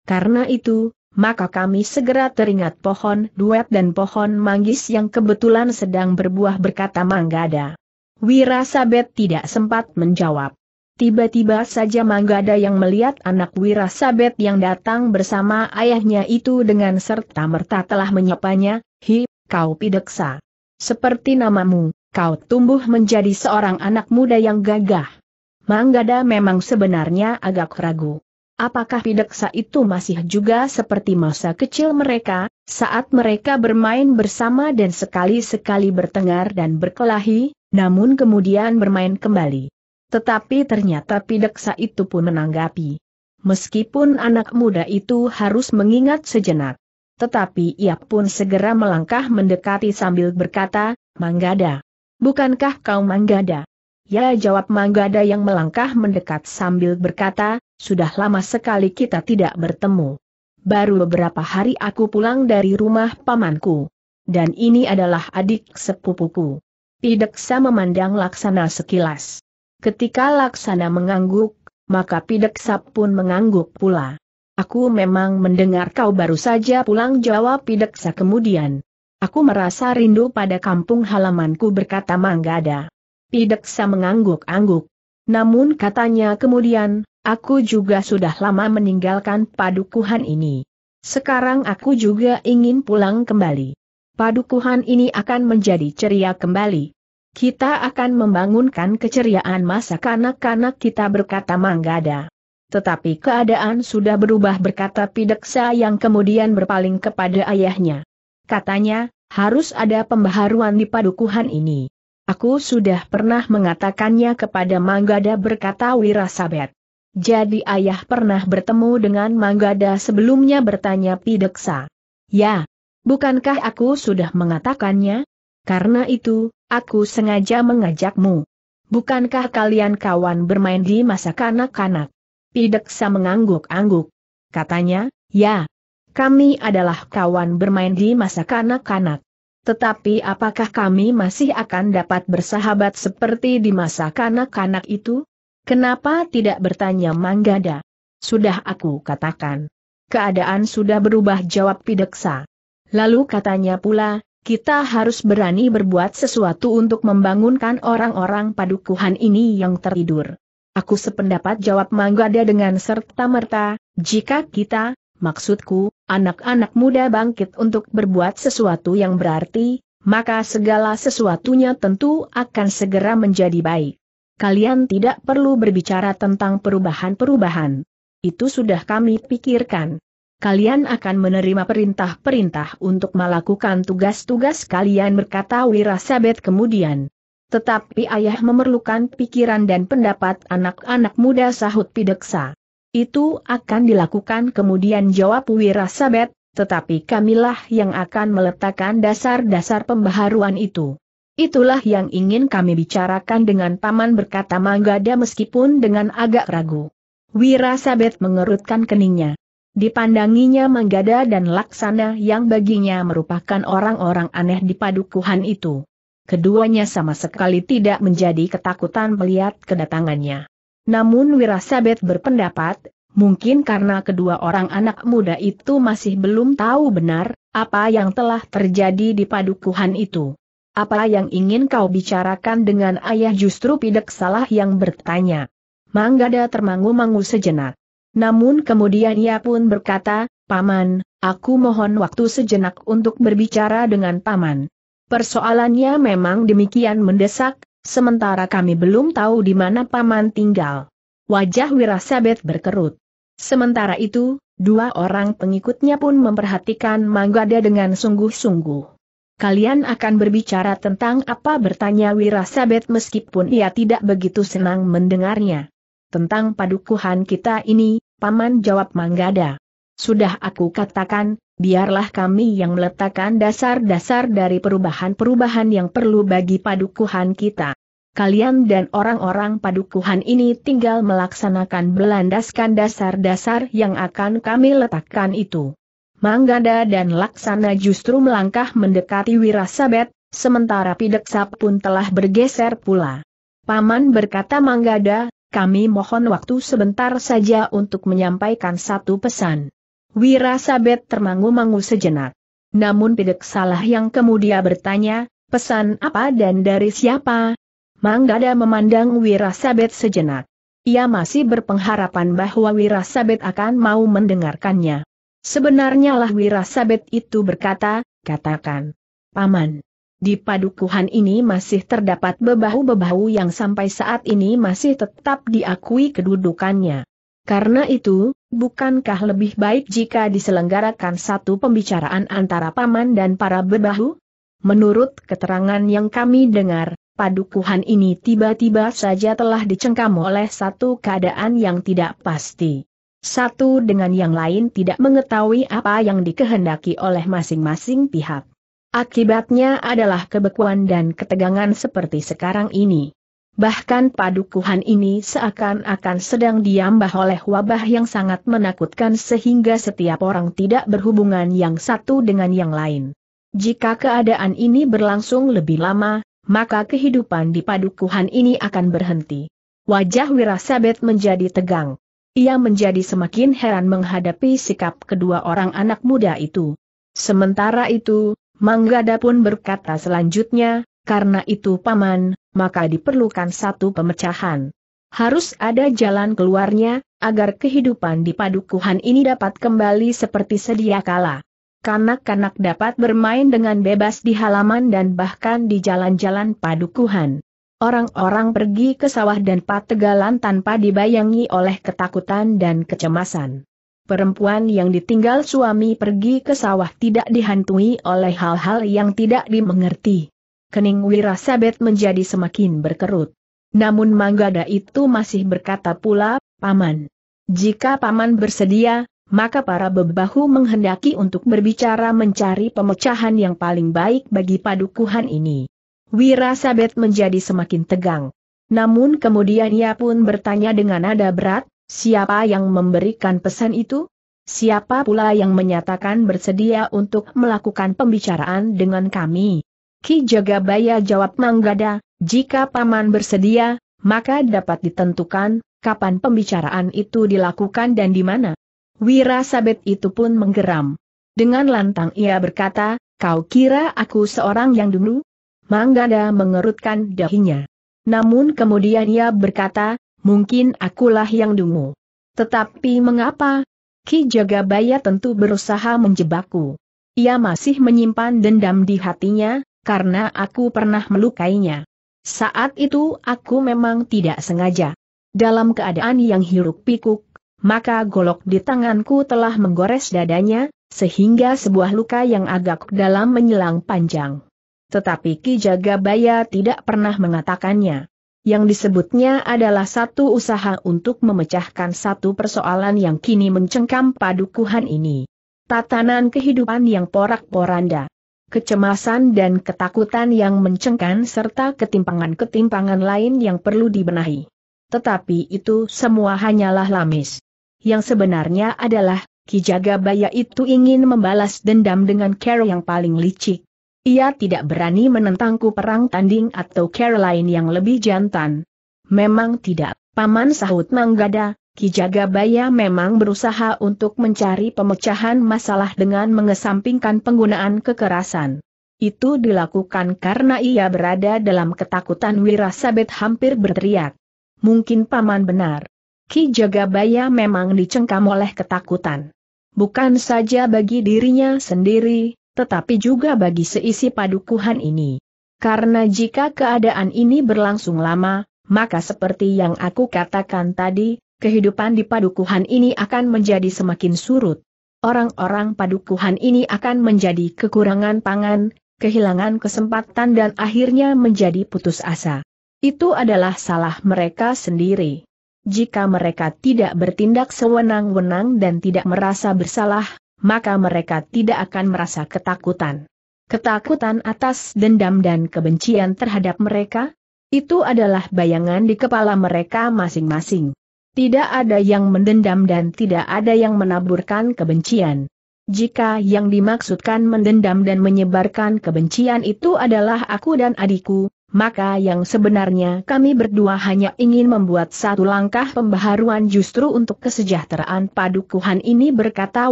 Karena itu, maka kami segera teringat pohon duet dan pohon manggis yang kebetulan sedang berbuah berkata Manggada. Wirasabet tidak sempat menjawab. Tiba-tiba saja Manggada yang melihat anak Wirasabet yang datang bersama ayahnya itu dengan serta-merta telah menyapanya, Hi, kau pideksa. Seperti namamu, kau tumbuh menjadi seorang anak muda yang gagah. Manggada memang sebenarnya agak ragu. Apakah pideksa itu masih juga seperti masa kecil mereka, saat mereka bermain bersama dan sekali-sekali bertengar dan berkelahi, namun kemudian bermain kembali. Tetapi ternyata pideksa itu pun menanggapi. Meskipun anak muda itu harus mengingat sejenak. Tetapi ia pun segera melangkah mendekati sambil berkata, Manggada. Bukankah kau Manggada? Ya jawab Manggada yang melangkah mendekat sambil berkata, sudah lama sekali kita tidak bertemu. Baru beberapa hari aku pulang dari rumah pamanku. Dan ini adalah adik sepupuku. Pideksa memandang Laksana sekilas. Ketika Laksana mengangguk, maka Pideksa pun mengangguk pula. Aku memang mendengar kau baru saja pulang jawab Pideksa kemudian. Aku merasa rindu pada kampung halamanku berkata Manggada. Pideksa mengangguk-angguk. Namun katanya kemudian, Aku juga sudah lama meninggalkan padukuhan ini. Sekarang aku juga ingin pulang kembali. Padukuhan ini akan menjadi ceria kembali. Kita akan membangunkan keceriaan masa kanak-kanak kita berkata Manggada. Tetapi keadaan sudah berubah berkata Pideksa yang kemudian berpaling kepada ayahnya. Katanya, harus ada pembaharuan di padukuhan ini. Aku sudah pernah mengatakannya kepada Manggada berkata Wirasabet. Jadi ayah pernah bertemu dengan Manggada sebelumnya bertanya Pideksa. Ya, bukankah aku sudah mengatakannya? Karena itu, aku sengaja mengajakmu. Bukankah kalian kawan bermain di masa kanak-kanak? Pideksa mengangguk-angguk. Katanya, ya. Kami adalah kawan bermain di masa kanak-kanak. Tetapi apakah kami masih akan dapat bersahabat seperti di masa kanak-kanak itu? Kenapa tidak bertanya Manggada? Sudah aku katakan. Keadaan sudah berubah jawab Pideksa. Lalu katanya pula, kita harus berani berbuat sesuatu untuk membangunkan orang-orang padukuhan ini yang tertidur. Aku sependapat jawab Manggada dengan serta-merta, jika kita, maksudku, anak-anak muda bangkit untuk berbuat sesuatu yang berarti, maka segala sesuatunya tentu akan segera menjadi baik kalian tidak perlu berbicara tentang perubahan-perubahan. Itu sudah kami pikirkan. Kalian akan menerima perintah-perintah untuk melakukan tugas-tugas kalian berkata Wirasabet kemudian. Tetapi ayah memerlukan pikiran dan pendapat anak-anak muda sahut Pideksa. Itu akan dilakukan kemudian jawab Wirasabet, tetapi kamilah yang akan meletakkan dasar-dasar pembaharuan itu. Itulah yang ingin kami bicarakan dengan Paman berkata Manggada meskipun dengan agak ragu. Wirasabet mengerutkan keningnya. Dipandanginya Manggada dan Laksana yang baginya merupakan orang-orang aneh di padukuhan itu. Keduanya sama sekali tidak menjadi ketakutan melihat kedatangannya. Namun Wirasabet berpendapat, mungkin karena kedua orang anak muda itu masih belum tahu benar, apa yang telah terjadi di padukuhan itu. Apa yang ingin kau bicarakan dengan ayah justru pidek salah yang bertanya. Manggada termangu-mangu sejenak. Namun kemudian ia pun berkata, Paman, aku mohon waktu sejenak untuk berbicara dengan Paman. Persoalannya memang demikian mendesak, sementara kami belum tahu di mana Paman tinggal. Wajah Wirasabet berkerut. Sementara itu, dua orang pengikutnya pun memperhatikan Manggada dengan sungguh-sungguh kalian akan berbicara tentang apa bertanya Wirasabet meskipun ia tidak begitu senang mendengarnya. Tentang padukuhan kita ini, Paman jawab Manggada. Sudah aku katakan, biarlah kami yang meletakkan dasar-dasar dari perubahan-perubahan yang perlu bagi padukuhan kita. Kalian dan orang-orang padukuhan ini tinggal melaksanakan belandaskan dasar-dasar yang akan kami letakkan itu. Manggada dan Laksana justru melangkah mendekati Wirasabet, sementara Pideksa pun telah bergeser pula. Paman berkata Manggada, kami mohon waktu sebentar saja untuk menyampaikan satu pesan. Wirasabet termangu-mangu sejenak. Namun Pideksalah yang kemudian bertanya, pesan apa dan dari siapa? Manggada memandang Wirasabet sejenak. Ia masih berpengharapan bahwa Wirasabet akan mau mendengarkannya. Sebenarnya lah Wirasabet itu berkata, katakan. Paman. Di padukuhan ini masih terdapat bebahu-bebahu yang sampai saat ini masih tetap diakui kedudukannya. Karena itu, bukankah lebih baik jika diselenggarakan satu pembicaraan antara paman dan para bebahu? Menurut keterangan yang kami dengar, padukuhan ini tiba-tiba saja telah dicengkam oleh satu keadaan yang tidak pasti satu dengan yang lain tidak mengetahui apa yang dikehendaki oleh masing-masing pihak. Akibatnya adalah kebekuan dan ketegangan seperti sekarang ini. Bahkan padukuhan ini seakan-akan sedang diambah oleh wabah yang sangat menakutkan sehingga setiap orang tidak berhubungan yang satu dengan yang lain. Jika keadaan ini berlangsung lebih lama, maka kehidupan di padukuhan ini akan berhenti. Wajah Wirasabet menjadi tegang. Ia menjadi semakin heran menghadapi sikap kedua orang anak muda itu. Sementara itu, Manggada pun berkata selanjutnya, karena itu paman, maka diperlukan satu pemecahan. Harus ada jalan keluarnya, agar kehidupan di padukuhan ini dapat kembali seperti sedia kala. Kanak-kanak dapat bermain dengan bebas di halaman dan bahkan di jalan-jalan padukuhan. Orang-orang pergi ke sawah dan pategalan tanpa dibayangi oleh ketakutan dan kecemasan. Perempuan yang ditinggal suami pergi ke sawah tidak dihantui oleh hal-hal yang tidak dimengerti. Kening Wirasabet menjadi semakin berkerut. Namun Manggada itu masih berkata pula, Paman. Jika Paman bersedia, maka para bebahu menghendaki untuk berbicara mencari pemecahan yang paling baik bagi padukuhan ini. Wira Sabet menjadi semakin tegang. Namun kemudian ia pun bertanya dengan nada berat, siapa yang memberikan pesan itu? Siapa pula yang menyatakan bersedia untuk melakukan pembicaraan dengan kami? Ki Jagabaya jawab Manggada, jika paman bersedia, maka dapat ditentukan kapan pembicaraan itu dilakukan dan di mana. Wira Sabet itu pun menggeram. Dengan lantang ia berkata, kau kira aku seorang yang dulu? Manggada mengerutkan dahinya. Namun kemudian ia berkata, mungkin akulah yang dungu. Tetapi mengapa? Ki Jagabaya tentu berusaha menjebakku. Ia masih menyimpan dendam di hatinya, karena aku pernah melukainya. Saat itu aku memang tidak sengaja. Dalam keadaan yang hiruk pikuk, maka golok di tanganku telah menggores dadanya, sehingga sebuah luka yang agak dalam menyelang panjang. Tetapi Ki Jagabaya tidak pernah mengatakannya. Yang disebutnya adalah satu usaha untuk memecahkan satu persoalan yang kini mencengkam padukuhan ini. Tatanan kehidupan yang porak-poranda. Kecemasan dan ketakutan yang mencengkan serta ketimpangan-ketimpangan lain yang perlu dibenahi. Tetapi itu semua hanyalah lamis. Yang sebenarnya adalah, Ki Jagabaya itu ingin membalas dendam dengan Carol yang paling licik. Ia tidak berani menentangku perang tanding atau Caroline yang lebih jantan. Memang tidak, Paman sahut Manggada, Ki Jagabaya memang berusaha untuk mencari pemecahan masalah dengan mengesampingkan penggunaan kekerasan. Itu dilakukan karena ia berada dalam ketakutan Wirasabet hampir berteriak. Mungkin Paman benar. Ki Jagabaya memang dicengkam oleh ketakutan. Bukan saja bagi dirinya sendiri, tetapi juga bagi seisi padukuhan ini. Karena jika keadaan ini berlangsung lama, maka seperti yang aku katakan tadi, kehidupan di padukuhan ini akan menjadi semakin surut. Orang-orang padukuhan ini akan menjadi kekurangan pangan, kehilangan kesempatan dan akhirnya menjadi putus asa. Itu adalah salah mereka sendiri. Jika mereka tidak bertindak sewenang-wenang dan tidak merasa bersalah, maka mereka tidak akan merasa ketakutan. Ketakutan atas dendam dan kebencian terhadap mereka, itu adalah bayangan di kepala mereka masing-masing. Tidak ada yang mendendam dan tidak ada yang menaburkan kebencian. Jika yang dimaksudkan mendendam dan menyebarkan kebencian itu adalah aku dan adikku, maka yang sebenarnya kami berdua hanya ingin membuat satu langkah pembaharuan justru untuk kesejahteraan padukuhan ini berkata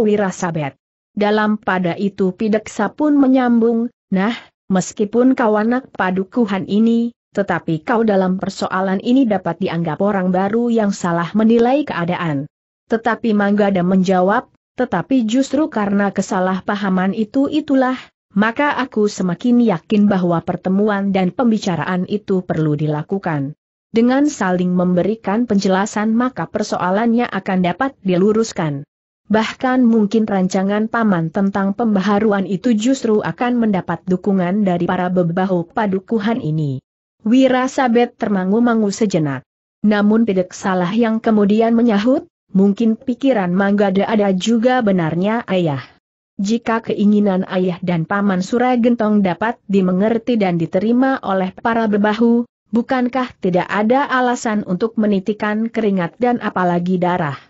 Wirasabet. Dalam pada itu Pideksa pun menyambung, nah, meskipun kau anak padukuhan ini, tetapi kau dalam persoalan ini dapat dianggap orang baru yang salah menilai keadaan. Tetapi Manggada menjawab, tetapi justru karena kesalahpahaman itu itulah, maka aku semakin yakin bahwa pertemuan dan pembicaraan itu perlu dilakukan. Dengan saling memberikan penjelasan maka persoalannya akan dapat diluruskan. Bahkan mungkin rancangan paman tentang pembaharuan itu justru akan mendapat dukungan dari para bebahu padukuhan ini. Wirasabet termangu-mangu sejenak. Namun tidak salah yang kemudian menyahut, mungkin pikiran Manggada ada juga benarnya ayah. Jika keinginan ayah dan paman Surai Gentong dapat dimengerti dan diterima oleh para bebahu, bukankah tidak ada alasan untuk menitikan keringat dan apalagi darah?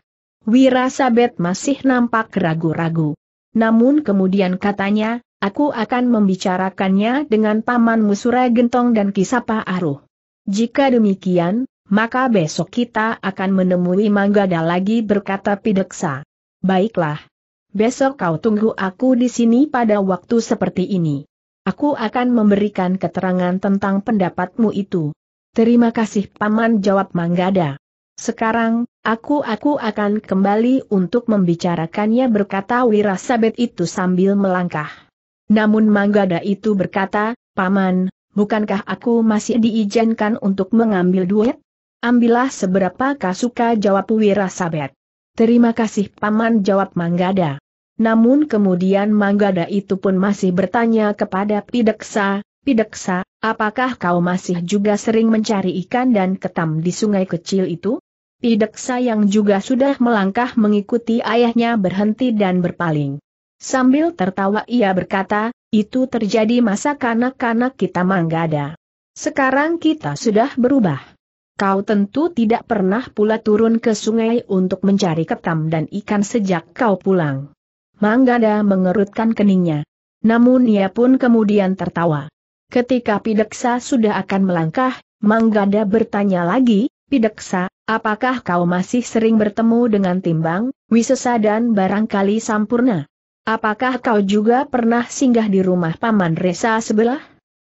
Wirasabet masih nampak ragu-ragu. Namun kemudian katanya, aku akan membicarakannya dengan paman Musurai Gentong dan Kisapa Aruh. Jika demikian, maka besok kita akan menemui Manggada lagi berkata Pideksa. Baiklah besok kau tunggu aku di sini pada waktu seperti ini. Aku akan memberikan keterangan tentang pendapatmu itu. Terima kasih Paman jawab Manggada. Sekarang, aku aku akan kembali untuk membicarakannya berkata Wirasabet itu sambil melangkah. Namun Manggada itu berkata, Paman, bukankah aku masih diizinkan untuk mengambil duet? Ambillah seberapa kasuka jawab Wirasabet. Terima kasih Paman jawab Manggada. Namun kemudian Manggada itu pun masih bertanya kepada Pideksa, Pideksa, apakah kau masih juga sering mencari ikan dan ketam di sungai kecil itu? Pideksa yang juga sudah melangkah mengikuti ayahnya berhenti dan berpaling. Sambil tertawa ia berkata, itu terjadi masa kanak-kanak kita Manggada. Sekarang kita sudah berubah. Kau tentu tidak pernah pula turun ke sungai untuk mencari ketam dan ikan sejak kau pulang. Manggada mengerutkan keningnya. Namun ia pun kemudian tertawa. Ketika Pideksa sudah akan melangkah, Manggada bertanya lagi, Pideksa, apakah kau masih sering bertemu dengan Timbang, Wisesa dan barangkali Sampurna? Apakah kau juga pernah singgah di rumah Paman Resa sebelah?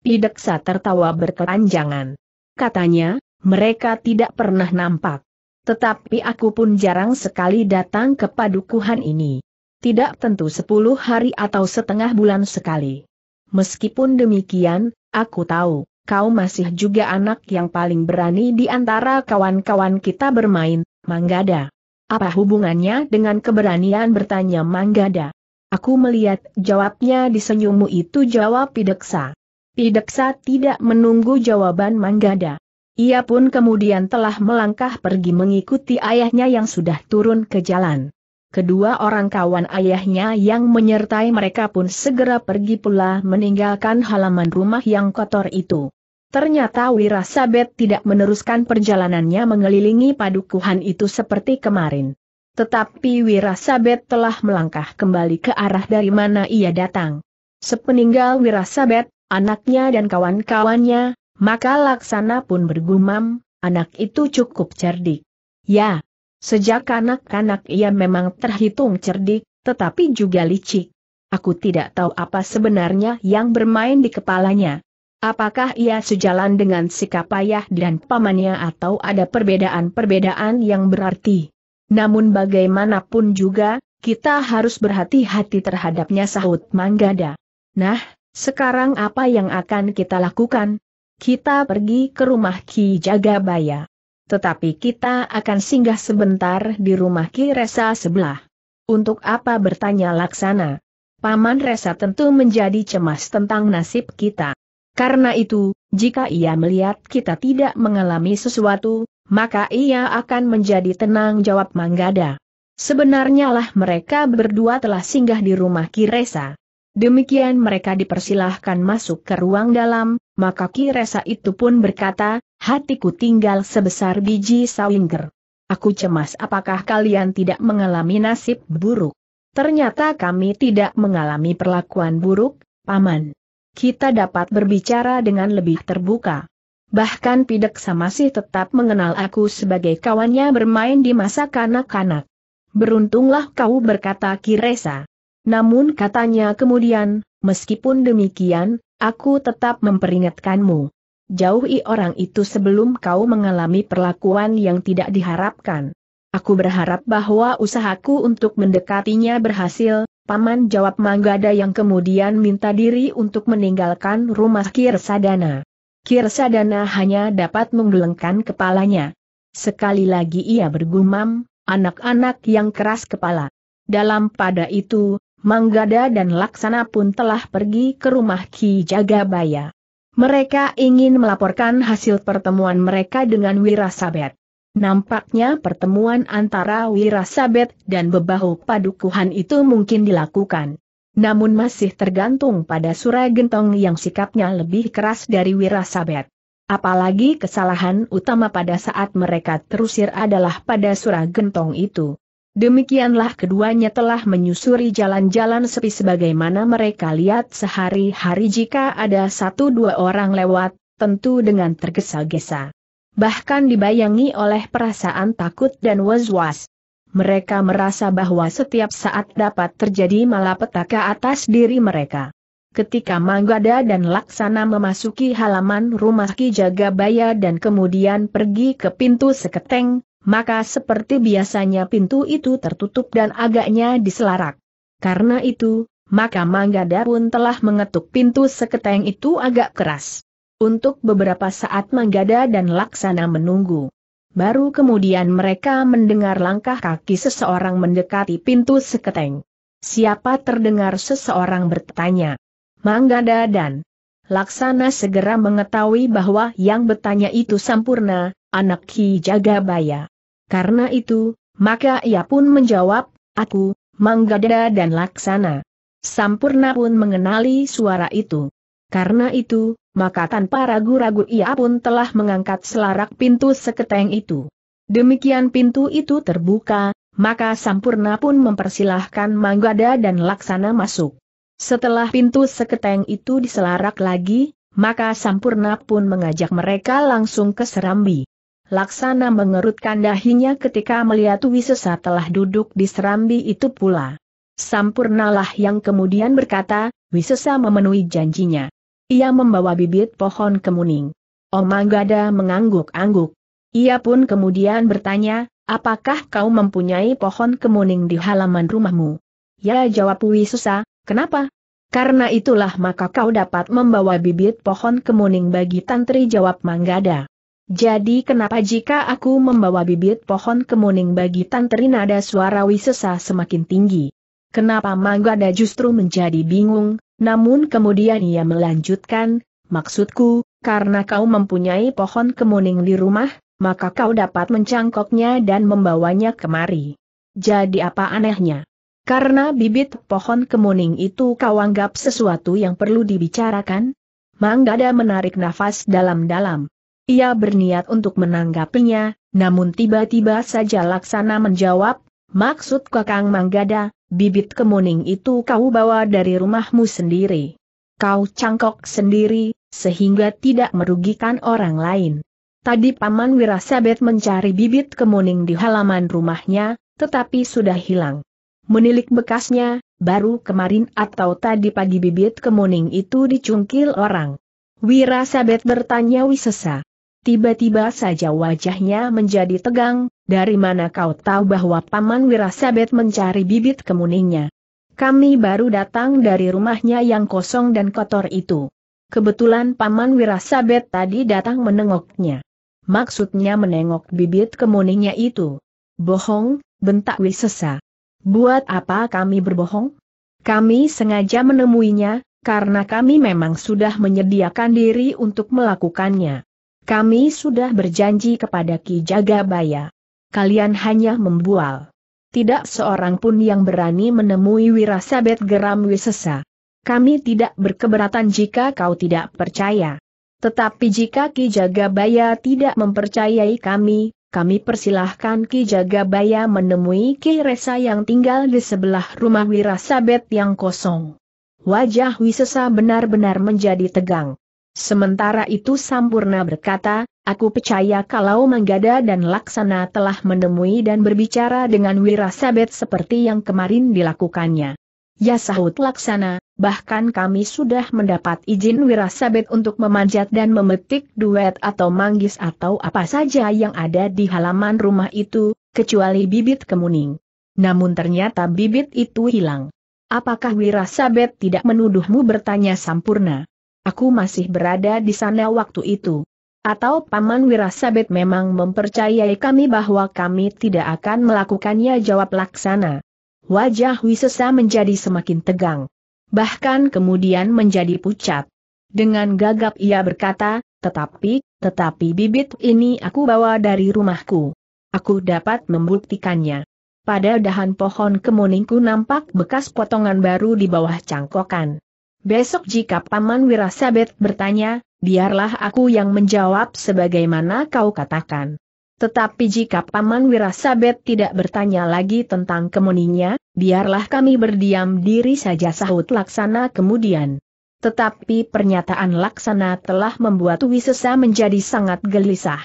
Pideksa tertawa berkepanjangan. Katanya, mereka tidak pernah nampak. Tetapi aku pun jarang sekali datang ke padukuhan ini tidak tentu sepuluh hari atau setengah bulan sekali. Meskipun demikian, aku tahu, kau masih juga anak yang paling berani di antara kawan-kawan kita bermain, Manggada. Apa hubungannya dengan keberanian bertanya Manggada? Aku melihat jawabnya di senyummu itu jawab Pideksa. Pideksa tidak menunggu jawaban Manggada. Ia pun kemudian telah melangkah pergi mengikuti ayahnya yang sudah turun ke jalan kedua orang kawan ayahnya yang menyertai mereka pun segera pergi pula meninggalkan halaman rumah yang kotor itu. Ternyata Wirasabet tidak meneruskan perjalanannya mengelilingi padukuhan itu seperti kemarin. Tetapi Wirasabet telah melangkah kembali ke arah dari mana ia datang. Sepeninggal Wirasabet, anaknya dan kawan-kawannya, maka laksana pun bergumam, anak itu cukup cerdik. Ya, Sejak kanak-kanak ia memang terhitung cerdik, tetapi juga licik. Aku tidak tahu apa sebenarnya yang bermain di kepalanya. Apakah ia sejalan dengan sikap ayah dan pamannya atau ada perbedaan-perbedaan yang berarti? Namun bagaimanapun juga, kita harus berhati-hati terhadapnya sahut Manggada. Nah, sekarang apa yang akan kita lakukan? Kita pergi ke rumah Ki Jagabaya tetapi kita akan singgah sebentar di rumah Ki Resa sebelah. Untuk apa bertanya Laksana? Paman Resa tentu menjadi cemas tentang nasib kita. Karena itu, jika ia melihat kita tidak mengalami sesuatu, maka ia akan menjadi tenang jawab Manggada. Sebenarnya lah mereka berdua telah singgah di rumah Ki Resa. Demikian mereka dipersilahkan masuk ke ruang dalam, maka Ki Resa itu pun berkata, Hatiku tinggal sebesar biji sawinger. Aku cemas apakah kalian tidak mengalami nasib buruk. Ternyata kami tidak mengalami perlakuan buruk, Paman. Kita dapat berbicara dengan lebih terbuka. Bahkan Pideksa masih tetap mengenal aku sebagai kawannya bermain di masa kanak-kanak. Beruntunglah kau berkata Kiresa. Namun katanya kemudian, meskipun demikian, aku tetap memperingatkanmu jauhi orang itu sebelum kau mengalami perlakuan yang tidak diharapkan. Aku berharap bahwa usahaku untuk mendekatinya berhasil, Paman jawab Manggada yang kemudian minta diri untuk meninggalkan rumah Kirsadana. Kirsadana hanya dapat menggelengkan kepalanya. Sekali lagi ia bergumam, anak-anak yang keras kepala. Dalam pada itu, Manggada dan Laksana pun telah pergi ke rumah Ki Jagabaya. Mereka ingin melaporkan hasil pertemuan mereka dengan Wirasabet. Nampaknya pertemuan antara Wirasabet dan Bebahu Padukuhan itu mungkin dilakukan. Namun masih tergantung pada Surai Gentong yang sikapnya lebih keras dari Wirasabet. Apalagi kesalahan utama pada saat mereka terusir adalah pada Surai Gentong itu. Demikianlah keduanya telah menyusuri jalan-jalan sepi sebagaimana mereka lihat sehari-hari jika ada satu dua orang lewat, tentu dengan tergesa-gesa. Bahkan dibayangi oleh perasaan takut dan was-was. Mereka merasa bahwa setiap saat dapat terjadi malapetaka atas diri mereka. Ketika Manggada dan Laksana memasuki halaman rumah Ki Jagabaya dan kemudian pergi ke pintu seketeng, maka seperti biasanya pintu itu tertutup dan agaknya diselarak. Karena itu, maka Manggada pun telah mengetuk pintu seketeng itu agak keras. Untuk beberapa saat Manggada dan Laksana menunggu. Baru kemudian mereka mendengar langkah kaki seseorang mendekati pintu seketeng. Siapa terdengar seseorang bertanya. Manggada dan Laksana segera mengetahui bahwa yang bertanya itu Sampurna, anak Ki Jagabaya. Karena itu, maka ia pun menjawab, aku, Manggada dan Laksana. Sampurna pun mengenali suara itu. Karena itu, maka tanpa ragu-ragu ia pun telah mengangkat selarak pintu seketeng itu. Demikian pintu itu terbuka, maka Sampurna pun mempersilahkan Manggada dan Laksana masuk. Setelah pintu seketeng itu diselarak lagi, maka Sampurna pun mengajak mereka langsung ke Serambi. Laksana mengerutkan dahinya ketika melihat Wisesa telah duduk di serambi itu pula. Sampurnalah yang kemudian berkata, Wisesa memenuhi janjinya. Ia membawa bibit pohon kemuning. Omanggada oh mengangguk-angguk. Ia pun kemudian bertanya, apakah kau mempunyai pohon kemuning di halaman rumahmu? Ya jawab Wisesa, kenapa? Karena itulah maka kau dapat membawa bibit pohon kemuning bagi tantri jawab Manggada. Jadi kenapa jika aku membawa bibit pohon kemuning bagi Rina nada suara wisesa semakin tinggi? Kenapa Manggada justru menjadi bingung, namun kemudian ia melanjutkan, maksudku, karena kau mempunyai pohon kemuning di rumah, maka kau dapat mencangkoknya dan membawanya kemari. Jadi apa anehnya? Karena bibit pohon kemuning itu kau anggap sesuatu yang perlu dibicarakan? Manggada menarik nafas dalam-dalam. Ia berniat untuk menanggapinya, namun tiba-tiba saja Laksana menjawab, Maksud Kakang Manggada, bibit kemuning itu kau bawa dari rumahmu sendiri. Kau cangkok sendiri, sehingga tidak merugikan orang lain. Tadi Paman Wirasabet mencari bibit kemuning di halaman rumahnya, tetapi sudah hilang. Menilik bekasnya, baru kemarin atau tadi pagi bibit kemuning itu dicungkil orang. Wirasabet bertanya Wisesa, Tiba-tiba saja wajahnya menjadi tegang, dari mana kau tahu bahwa Paman Wirasabet mencari bibit kemuningnya? Kami baru datang dari rumahnya yang kosong dan kotor itu. Kebetulan Paman Wirasabet tadi datang menengoknya. Maksudnya menengok bibit kemuningnya itu. Bohong, bentak Wisesa. Buat apa kami berbohong? Kami sengaja menemuinya, karena kami memang sudah menyediakan diri untuk melakukannya. Kami sudah berjanji kepada Ki Jagabaya. Kalian hanya membual. Tidak seorang pun yang berani menemui Wirasabet Geram Wisesa. Kami tidak berkeberatan jika kau tidak percaya. Tetapi jika Ki Jagabaya tidak mempercayai kami, kami persilahkan Ki Jagabaya menemui Ki Resa yang tinggal di sebelah rumah Wirasabet yang kosong. Wajah Wisesa benar-benar menjadi tegang. Sementara itu Sampurna berkata, aku percaya kalau Manggada dan Laksana telah menemui dan berbicara dengan Wirasabet seperti yang kemarin dilakukannya. Ya sahut Laksana, bahkan kami sudah mendapat izin Wirasabet untuk memanjat dan memetik duet atau manggis atau apa saja yang ada di halaman rumah itu, kecuali bibit kemuning. Namun ternyata bibit itu hilang. Apakah Wirasabet tidak menuduhmu bertanya Sampurna? Aku masih berada di sana waktu itu. Atau Paman Wirasabet memang mempercayai kami bahwa kami tidak akan melakukannya jawab laksana. Wajah Wisesa menjadi semakin tegang. Bahkan kemudian menjadi pucat. Dengan gagap ia berkata, tetapi, tetapi bibit ini aku bawa dari rumahku. Aku dapat membuktikannya. Pada dahan pohon kemuningku nampak bekas potongan baru di bawah cangkokan. Besok jika Paman Wirasabet bertanya, biarlah aku yang menjawab sebagaimana kau katakan. Tetapi jika Paman Wirasabet tidak bertanya lagi tentang kemuninya, biarlah kami berdiam diri saja sahut Laksana kemudian. Tetapi pernyataan Laksana telah membuat Wisesa menjadi sangat gelisah.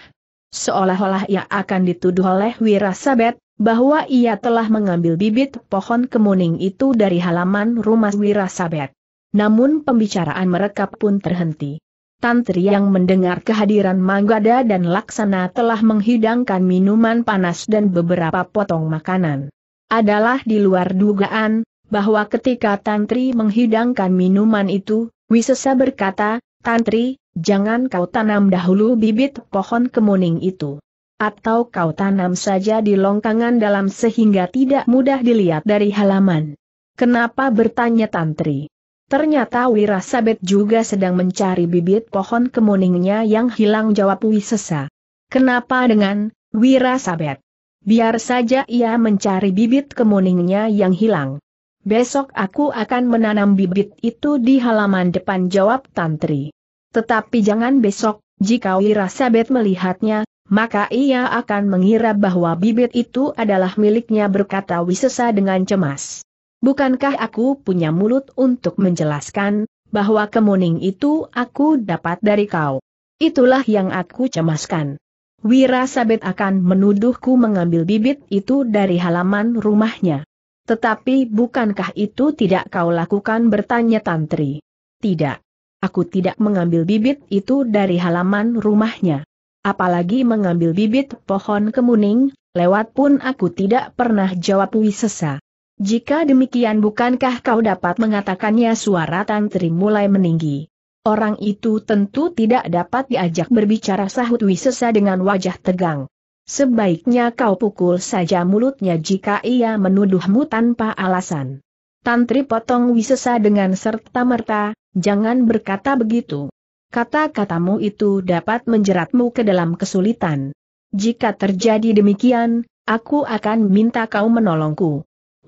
Seolah-olah ia akan dituduh oleh Wirasabet, bahwa ia telah mengambil bibit pohon kemuning itu dari halaman rumah Wirasabet. Namun pembicaraan mereka pun terhenti. Tantri yang mendengar kehadiran Manggada dan Laksana telah menghidangkan minuman panas dan beberapa potong makanan. Adalah di luar dugaan, bahwa ketika Tantri menghidangkan minuman itu, Wisesa berkata, Tantri, jangan kau tanam dahulu bibit pohon kemuning itu. Atau kau tanam saja di longkangan dalam sehingga tidak mudah dilihat dari halaman. Kenapa bertanya Tantri? Ternyata Wirasabet juga sedang mencari bibit pohon kemuningnya yang hilang jawab Wisesa. Kenapa dengan Wirasabet? Biar saja ia mencari bibit kemuningnya yang hilang. Besok aku akan menanam bibit itu di halaman depan jawab Tantri. Tetapi jangan besok, jika Wirasabet melihatnya, maka ia akan mengira bahwa bibit itu adalah miliknya berkata Wisesa dengan cemas. Bukankah aku punya mulut untuk menjelaskan bahwa kemuning itu aku dapat dari kau? Itulah yang aku cemaskan. Wira Sabit akan menuduhku mengambil bibit itu dari halaman rumahnya. Tetapi bukankah itu tidak kau lakukan bertanya Tantri? Tidak. Aku tidak mengambil bibit itu dari halaman rumahnya. Apalagi mengambil bibit pohon kemuning, lewat pun aku tidak pernah jawab Wisesa. Jika demikian bukankah kau dapat mengatakannya suara Tantri mulai meninggi. Orang itu tentu tidak dapat diajak berbicara sahut Wisesa dengan wajah tegang. Sebaiknya kau pukul saja mulutnya jika ia menuduhmu tanpa alasan. Tantri potong Wisesa dengan serta-merta, jangan berkata begitu. Kata-katamu itu dapat menjeratmu ke dalam kesulitan. Jika terjadi demikian, aku akan minta kau menolongku.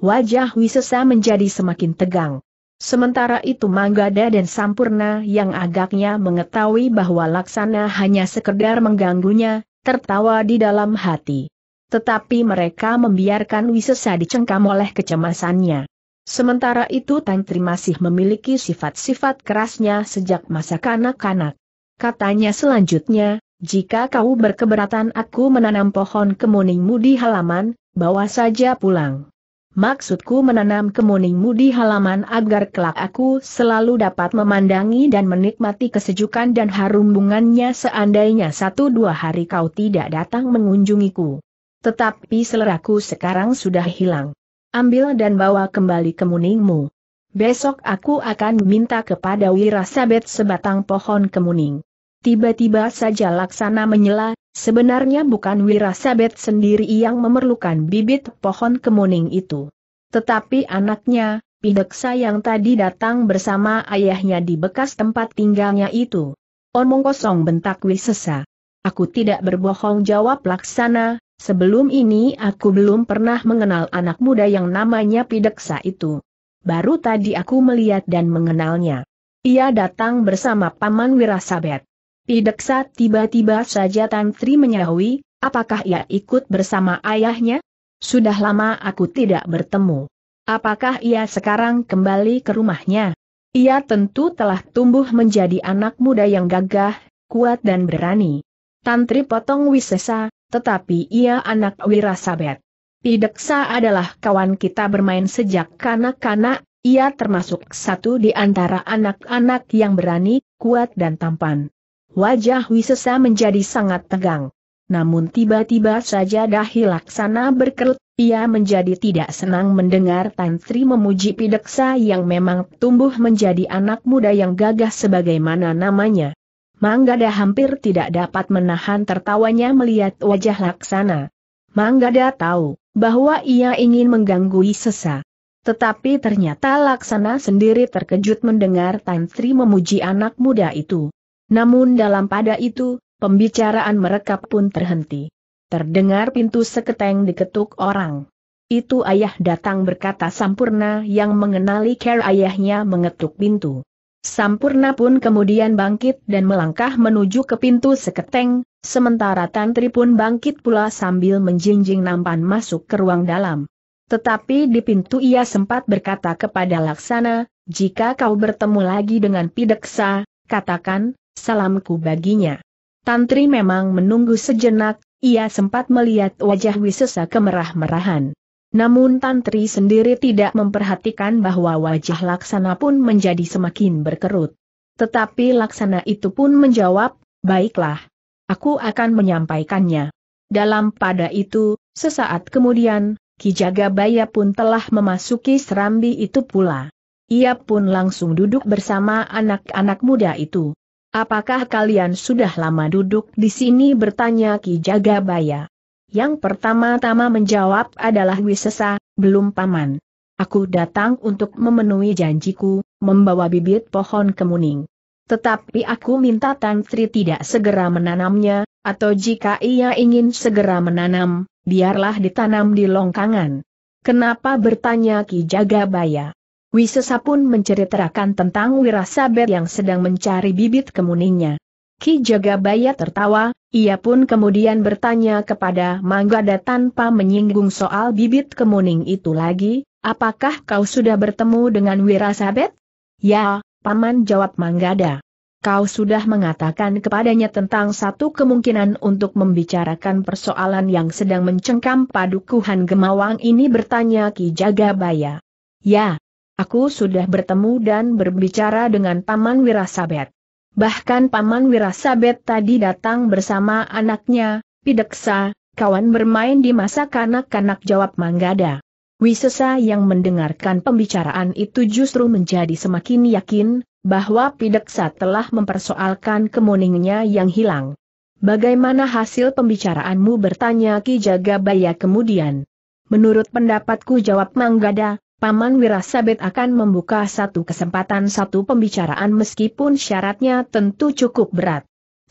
Wajah Wisesa menjadi semakin tegang. Sementara itu Manggada dan Sampurna yang agaknya mengetahui bahwa Laksana hanya sekedar mengganggunya, tertawa di dalam hati. Tetapi mereka membiarkan Wisesa dicengkam oleh kecemasannya. Sementara itu Tantri masih memiliki sifat-sifat kerasnya sejak masa kanak-kanak. Katanya selanjutnya, jika kau berkeberatan aku menanam pohon kemuningmu di halaman, bawa saja pulang. Maksudku menanam kemuningmu di halaman agar kelak aku selalu dapat memandangi dan menikmati kesejukan dan harum bunganya seandainya satu dua hari kau tidak datang mengunjungiku. Tetapi seleraku sekarang sudah hilang. Ambil dan bawa kembali kemuningmu. Besok aku akan minta kepada Wirasabet sebatang pohon kemuning. Tiba-tiba saja laksana menyela, Sebenarnya bukan Wirasabet sendiri yang memerlukan bibit pohon kemuning itu. Tetapi anaknya, Pideksa yang tadi datang bersama ayahnya di bekas tempat tinggalnya itu. Omong kosong bentak Wisesa. Aku tidak berbohong jawab Laksana, sebelum ini aku belum pernah mengenal anak muda yang namanya Pideksa itu. Baru tadi aku melihat dan mengenalnya. Ia datang bersama Paman Wirasabet. Pideksa tiba-tiba saja Tantri menyahui, apakah ia ikut bersama ayahnya? Sudah lama aku tidak bertemu. Apakah ia sekarang kembali ke rumahnya? Ia tentu telah tumbuh menjadi anak muda yang gagah, kuat dan berani. Tantri potong wisesa, tetapi ia anak wirasabet. Pideksa adalah kawan kita bermain sejak kanak-kanak, ia termasuk satu di antara anak-anak yang berani, kuat dan tampan. Wajah Wisesa menjadi sangat tegang. Namun tiba-tiba saja dahi laksana berkerut, ia menjadi tidak senang mendengar Tantri memuji Pideksa yang memang tumbuh menjadi anak muda yang gagah sebagaimana namanya. Manggada hampir tidak dapat menahan tertawanya melihat wajah laksana. Manggada tahu bahwa ia ingin mengganggu Wisesa. Tetapi ternyata Laksana sendiri terkejut mendengar Tantri memuji anak muda itu. Namun dalam pada itu, pembicaraan mereka pun terhenti. Terdengar pintu seketeng diketuk orang. Itu ayah datang berkata Sampurna yang mengenali care ayahnya mengetuk pintu. Sampurna pun kemudian bangkit dan melangkah menuju ke pintu seketeng, sementara Tantri pun bangkit pula sambil menjinjing nampan masuk ke ruang dalam. Tetapi di pintu ia sempat berkata kepada Laksana, jika kau bertemu lagi dengan Pideksa, katakan, salamku baginya. Tantri memang menunggu sejenak, ia sempat melihat wajah Wisesa kemerah-merahan. Namun Tantri sendiri tidak memperhatikan bahwa wajah Laksana pun menjadi semakin berkerut. Tetapi Laksana itu pun menjawab, baiklah. Aku akan menyampaikannya. Dalam pada itu, sesaat kemudian, Ki Jagabaya pun telah memasuki serambi itu pula. Ia pun langsung duduk bersama anak-anak muda itu. Apakah kalian sudah lama duduk di sini bertanya Ki Jagabaya? Yang pertama-tama menjawab adalah Wisesa, belum paman. Aku datang untuk memenuhi janjiku, membawa bibit pohon kemuning. Tetapi aku minta Tantri tidak segera menanamnya, atau jika ia ingin segera menanam, biarlah ditanam di longkangan. Kenapa bertanya Ki Jagabaya? Wisesa pun menceritakan tentang Wirasabet yang sedang mencari bibit kemuningnya. Ki Jagabaya tertawa, ia pun kemudian bertanya kepada Manggada tanpa menyinggung soal bibit kemuning itu lagi, apakah kau sudah bertemu dengan Wirasabet? Ya, Paman jawab Manggada. Kau sudah mengatakan kepadanya tentang satu kemungkinan untuk membicarakan persoalan yang sedang mencengkam padukuhan Gemawang ini bertanya Ki Jagabaya. Ya, Aku sudah bertemu dan berbicara dengan Paman Wirasabet. Bahkan Paman Wirasabet tadi datang bersama anaknya, Pideksa, kawan bermain di masa kanak-kanak jawab Manggada. Wisesa yang mendengarkan pembicaraan itu justru menjadi semakin yakin, bahwa Pideksa telah mempersoalkan kemuningnya yang hilang. Bagaimana hasil pembicaraanmu bertanya Ki Jagabaya kemudian? Menurut pendapatku jawab Manggada, Paman Wirasabet akan membuka satu kesempatan satu pembicaraan meskipun syaratnya tentu cukup berat.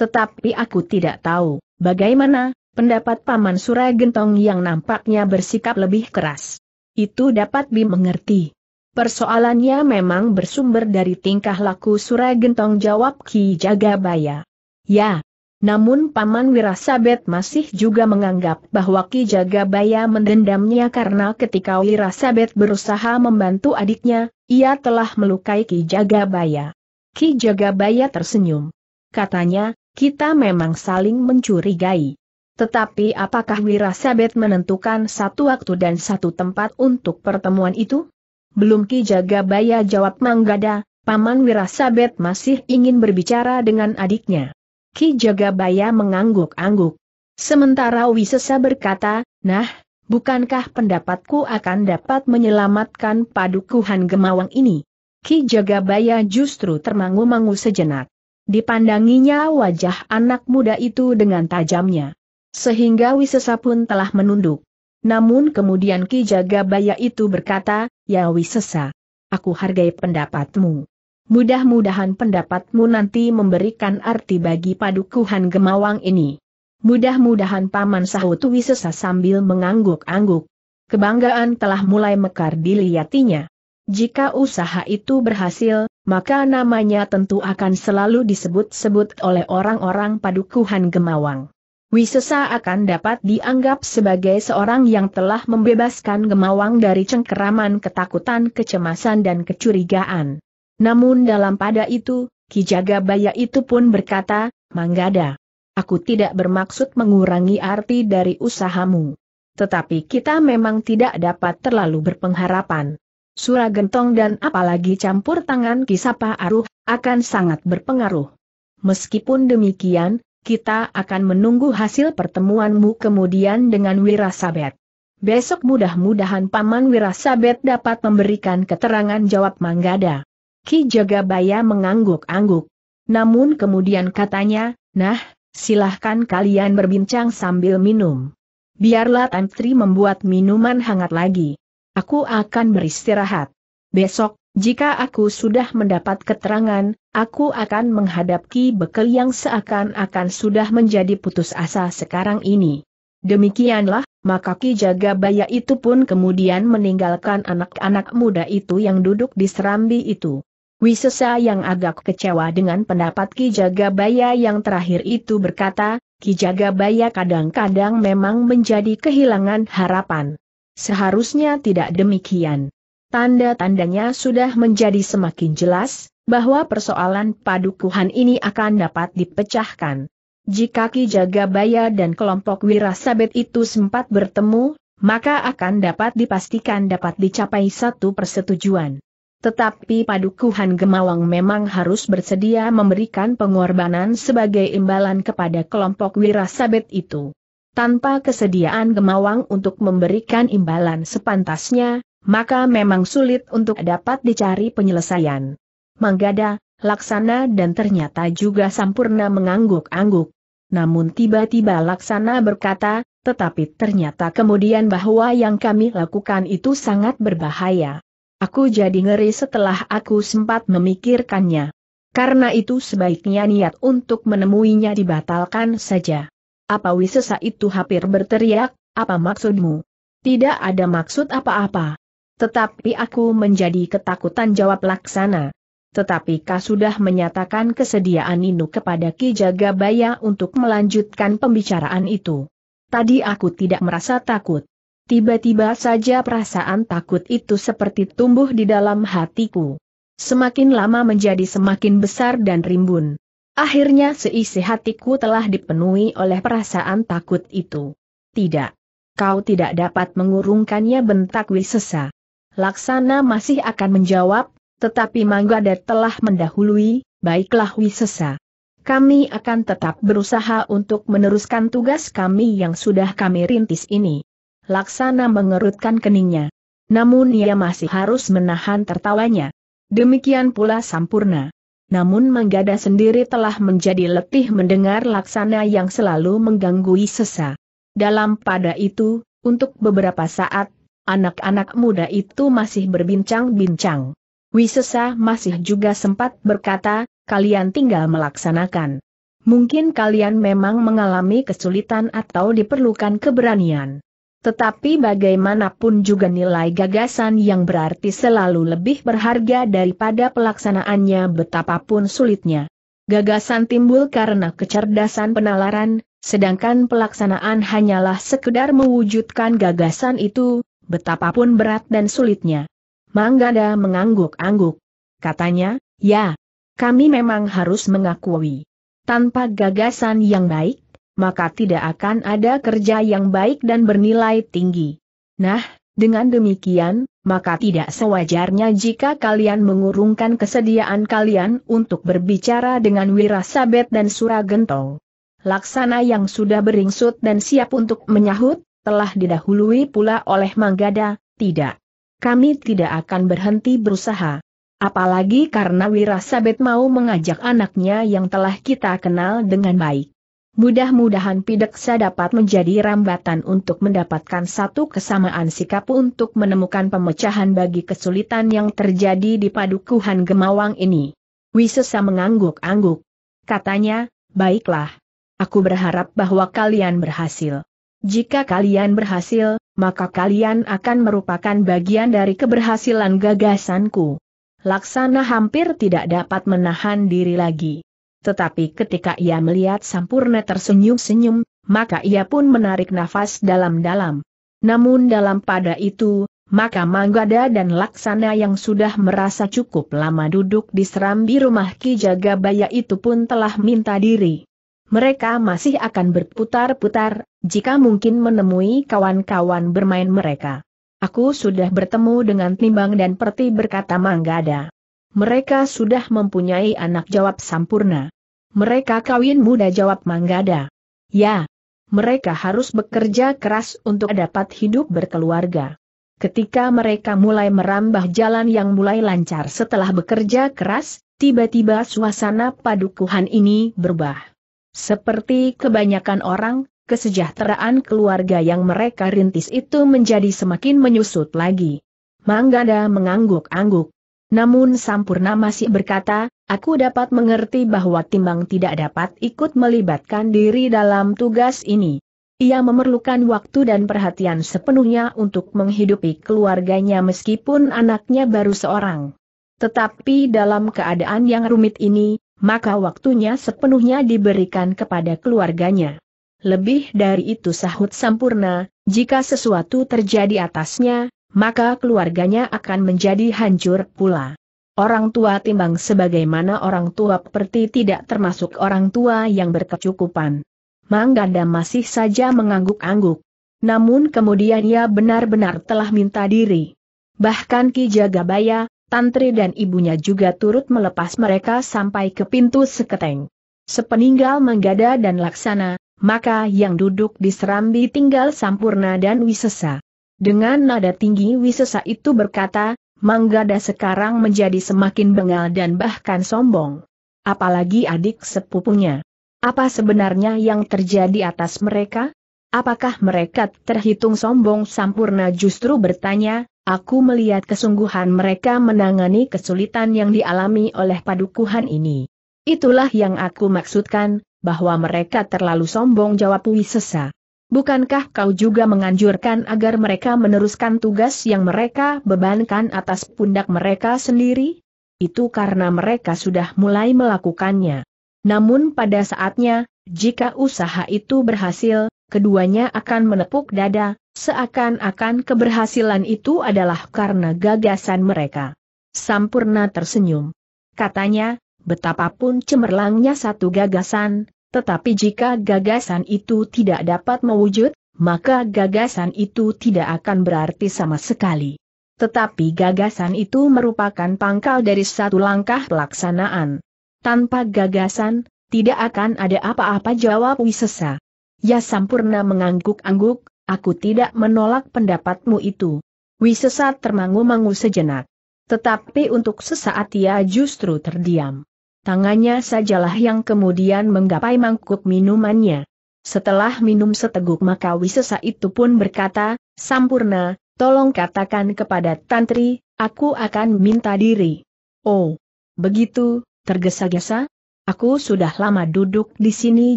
Tetapi aku tidak tahu, bagaimana, pendapat Paman Suragentong yang nampaknya bersikap lebih keras. Itu dapat dimengerti. Persoalannya memang bersumber dari tingkah laku Suragentong jawab Ki Jagabaya. Ya, namun Paman Wirasabet masih juga menganggap bahwa Ki Jagabaya mendendamnya karena ketika Wirasabet berusaha membantu adiknya, ia telah melukai Ki Jagabaya. Ki Jagabaya tersenyum. Katanya, kita memang saling mencurigai. Tetapi apakah Wirasabet menentukan satu waktu dan satu tempat untuk pertemuan itu? Belum Ki Jagabaya jawab Manggada, Paman Wirasabet masih ingin berbicara dengan adiknya. Ki Jagabaya mengangguk-angguk. Sementara Wisesa berkata, nah, bukankah pendapatku akan dapat menyelamatkan padukuhan Gemawang ini? Ki Jagabaya justru termangu-mangu sejenak. Dipandanginya wajah anak muda itu dengan tajamnya. Sehingga Wisesa pun telah menunduk. Namun kemudian Ki Jagabaya itu berkata, Ya Wisesa, aku hargai pendapatmu. Mudah-mudahan pendapatmu nanti memberikan arti bagi padukuhan gemawang ini. Mudah-mudahan Paman Sahutu Wisesa sambil mengangguk-angguk. Kebanggaan telah mulai mekar dilihatinya. Jika usaha itu berhasil, maka namanya tentu akan selalu disebut-sebut oleh orang-orang padukuhan Gemawang. Wisesa akan dapat dianggap sebagai seorang yang telah membebaskan Gemawang dari cengkeraman ketakutan, kecemasan dan kecurigaan. Namun dalam pada itu, Kijaga Jagabaya itu pun berkata, Manggada, aku tidak bermaksud mengurangi arti dari usahamu. Tetapi kita memang tidak dapat terlalu berpengharapan. Suragentong gentong dan apalagi campur tangan kisapa aruh, akan sangat berpengaruh. Meskipun demikian, kita akan menunggu hasil pertemuanmu kemudian dengan Wirasabet. Besok mudah-mudahan Paman Wirasabet dapat memberikan keterangan jawab Manggada. Ki Jagabaya mengangguk-angguk. Namun kemudian katanya, nah, silahkan kalian berbincang sambil minum. Biarlah Tantri membuat minuman hangat lagi. Aku akan beristirahat. Besok, jika aku sudah mendapat keterangan, aku akan menghadap Ki Bekel yang seakan-akan sudah menjadi putus asa sekarang ini. Demikianlah, maka Ki Jagabaya itu pun kemudian meninggalkan anak-anak muda itu yang duduk di serambi itu. Wisesa yang agak kecewa dengan pendapat Ki Jagabaya yang terakhir itu berkata, Ki Jagabaya kadang-kadang memang menjadi kehilangan harapan. Seharusnya tidak demikian. Tanda-tandanya sudah menjadi semakin jelas, bahwa persoalan padukuhan ini akan dapat dipecahkan. Jika Ki Jagabaya dan kelompok Wirasabet itu sempat bertemu, maka akan dapat dipastikan dapat dicapai satu persetujuan. Tetapi Padukuhan Gemawang memang harus bersedia memberikan pengorbanan sebagai imbalan kepada kelompok Wirasabet itu. Tanpa kesediaan Gemawang untuk memberikan imbalan sepantasnya, maka memang sulit untuk dapat dicari penyelesaian. Manggada, Laksana dan ternyata juga Sampurna mengangguk-angguk. Namun tiba-tiba Laksana berkata, tetapi ternyata kemudian bahwa yang kami lakukan itu sangat berbahaya. Aku jadi ngeri setelah aku sempat memikirkannya. Karena itu sebaiknya niat untuk menemuinya dibatalkan saja. Apa wisesa itu hampir berteriak, apa maksudmu? Tidak ada maksud apa-apa. Tetapi aku menjadi ketakutan jawab laksana. Tetapi kau sudah menyatakan kesediaan Nino kepada Ki Jagabaya untuk melanjutkan pembicaraan itu. Tadi aku tidak merasa takut. Tiba-tiba saja perasaan takut itu seperti tumbuh di dalam hatiku. Semakin lama menjadi semakin besar dan rimbun. Akhirnya seisi hatiku telah dipenuhi oleh perasaan takut itu. Tidak. Kau tidak dapat mengurungkannya bentak Wisesa. Laksana masih akan menjawab, tetapi Manggada telah mendahului, baiklah Wisesa. Kami akan tetap berusaha untuk meneruskan tugas kami yang sudah kami rintis ini. Laksana mengerutkan keningnya. Namun ia masih harus menahan tertawanya. Demikian pula Sampurna. Namun Manggada sendiri telah menjadi letih mendengar Laksana yang selalu mengganggu sesa. Dalam pada itu, untuk beberapa saat, anak-anak muda itu masih berbincang-bincang. Wisesa masih juga sempat berkata, kalian tinggal melaksanakan. Mungkin kalian memang mengalami kesulitan atau diperlukan keberanian. Tetapi bagaimanapun juga nilai gagasan yang berarti selalu lebih berharga daripada pelaksanaannya betapapun sulitnya. Gagasan timbul karena kecerdasan penalaran, sedangkan pelaksanaan hanyalah sekedar mewujudkan gagasan itu, betapapun berat dan sulitnya. Manggada mengangguk-angguk. Katanya, ya, kami memang harus mengakui. Tanpa gagasan yang baik, maka tidak akan ada kerja yang baik dan bernilai tinggi. Nah, dengan demikian, maka tidak sewajarnya jika kalian mengurungkan kesediaan kalian untuk berbicara dengan Wirasabet dan Suragento. Laksana yang sudah beringsut dan siap untuk menyahut, telah didahului pula oleh Manggada, tidak. Kami tidak akan berhenti berusaha. Apalagi karena Wirasabet mau mengajak anaknya yang telah kita kenal dengan baik. Mudah-mudahan Pideksa dapat menjadi rambatan untuk mendapatkan satu kesamaan sikap untuk menemukan pemecahan bagi kesulitan yang terjadi di padukuhan Gemawang ini. Wisesa mengangguk-angguk. Katanya, baiklah. Aku berharap bahwa kalian berhasil. Jika kalian berhasil, maka kalian akan merupakan bagian dari keberhasilan gagasanku. Laksana hampir tidak dapat menahan diri lagi tetapi ketika ia melihat Sampurna tersenyum-senyum, maka ia pun menarik nafas dalam-dalam. Namun dalam pada itu, maka Manggada dan Laksana yang sudah merasa cukup lama duduk di serambi rumah Ki Jagabaya itu pun telah minta diri. Mereka masih akan berputar-putar, jika mungkin menemui kawan-kawan bermain mereka. Aku sudah bertemu dengan Timbang dan Perti berkata Manggada. Mereka sudah mempunyai anak jawab Sampurna. Mereka kawin muda jawab Manggada. Ya, mereka harus bekerja keras untuk dapat hidup berkeluarga. Ketika mereka mulai merambah jalan yang mulai lancar setelah bekerja keras, tiba-tiba suasana padukuhan ini berubah. Seperti kebanyakan orang, kesejahteraan keluarga yang mereka rintis itu menjadi semakin menyusut lagi. Manggada mengangguk-angguk. Namun Sampurna masih berkata, aku dapat mengerti bahwa Timbang tidak dapat ikut melibatkan diri dalam tugas ini. Ia memerlukan waktu dan perhatian sepenuhnya untuk menghidupi keluarganya meskipun anaknya baru seorang. Tetapi dalam keadaan yang rumit ini, maka waktunya sepenuhnya diberikan kepada keluarganya. Lebih dari itu sahut Sampurna, jika sesuatu terjadi atasnya, maka keluarganya akan menjadi hancur pula. Orang tua timbang sebagaimana orang tua seperti tidak termasuk orang tua yang berkecukupan. Mangganda masih saja mengangguk-angguk. Namun kemudian ia benar-benar telah minta diri. Bahkan Ki Jagabaya, Tantri dan ibunya juga turut melepas mereka sampai ke pintu seketeng. Sepeninggal Manggada dan Laksana, maka yang duduk di Serambi tinggal Sampurna dan Wisesa. Dengan nada tinggi Wisesa itu berkata, Manggada sekarang menjadi semakin bengal dan bahkan sombong. Apalagi adik sepupunya. Apa sebenarnya yang terjadi atas mereka? Apakah mereka terhitung sombong sampurna justru bertanya, aku melihat kesungguhan mereka menangani kesulitan yang dialami oleh padukuhan ini. Itulah yang aku maksudkan, bahwa mereka terlalu sombong jawab Wisesa. Bukankah kau juga menganjurkan agar mereka meneruskan tugas yang mereka bebankan atas pundak mereka sendiri? Itu karena mereka sudah mulai melakukannya. Namun pada saatnya, jika usaha itu berhasil, keduanya akan menepuk dada, seakan-akan keberhasilan itu adalah karena gagasan mereka. Sampurna tersenyum. Katanya, betapapun cemerlangnya satu gagasan, tetapi jika gagasan itu tidak dapat mewujud, maka gagasan itu tidak akan berarti sama sekali. Tetapi gagasan itu merupakan pangkal dari satu langkah pelaksanaan. Tanpa gagasan, tidak akan ada apa-apa jawab Wisesa. Ya Sampurna mengangguk-angguk, aku tidak menolak pendapatmu itu. Wisesa termangu-mangu sejenak. Tetapi untuk sesaat ia justru terdiam. Tangannya sajalah yang kemudian menggapai mangkuk minumannya. Setelah minum seteguk maka wisesa itu pun berkata, Sampurna, tolong katakan kepada Tantri, aku akan minta diri. Oh, begitu, tergesa-gesa? Aku sudah lama duduk di sini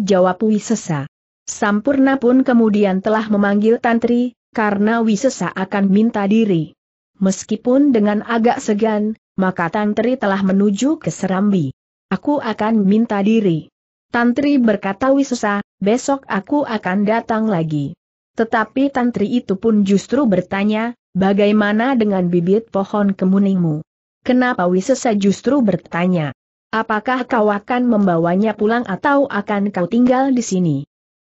jawab wisesa. Sampurna pun kemudian telah memanggil Tantri, karena wisesa akan minta diri. Meskipun dengan agak segan, maka Tantri telah menuju ke Serambi. Aku akan minta diri. Tantri berkata Wisesa, besok aku akan datang lagi. Tetapi Tantri itu pun justru bertanya, bagaimana dengan bibit pohon kemuningmu? Kenapa Wisesa justru bertanya? Apakah kau akan membawanya pulang atau akan kau tinggal di sini?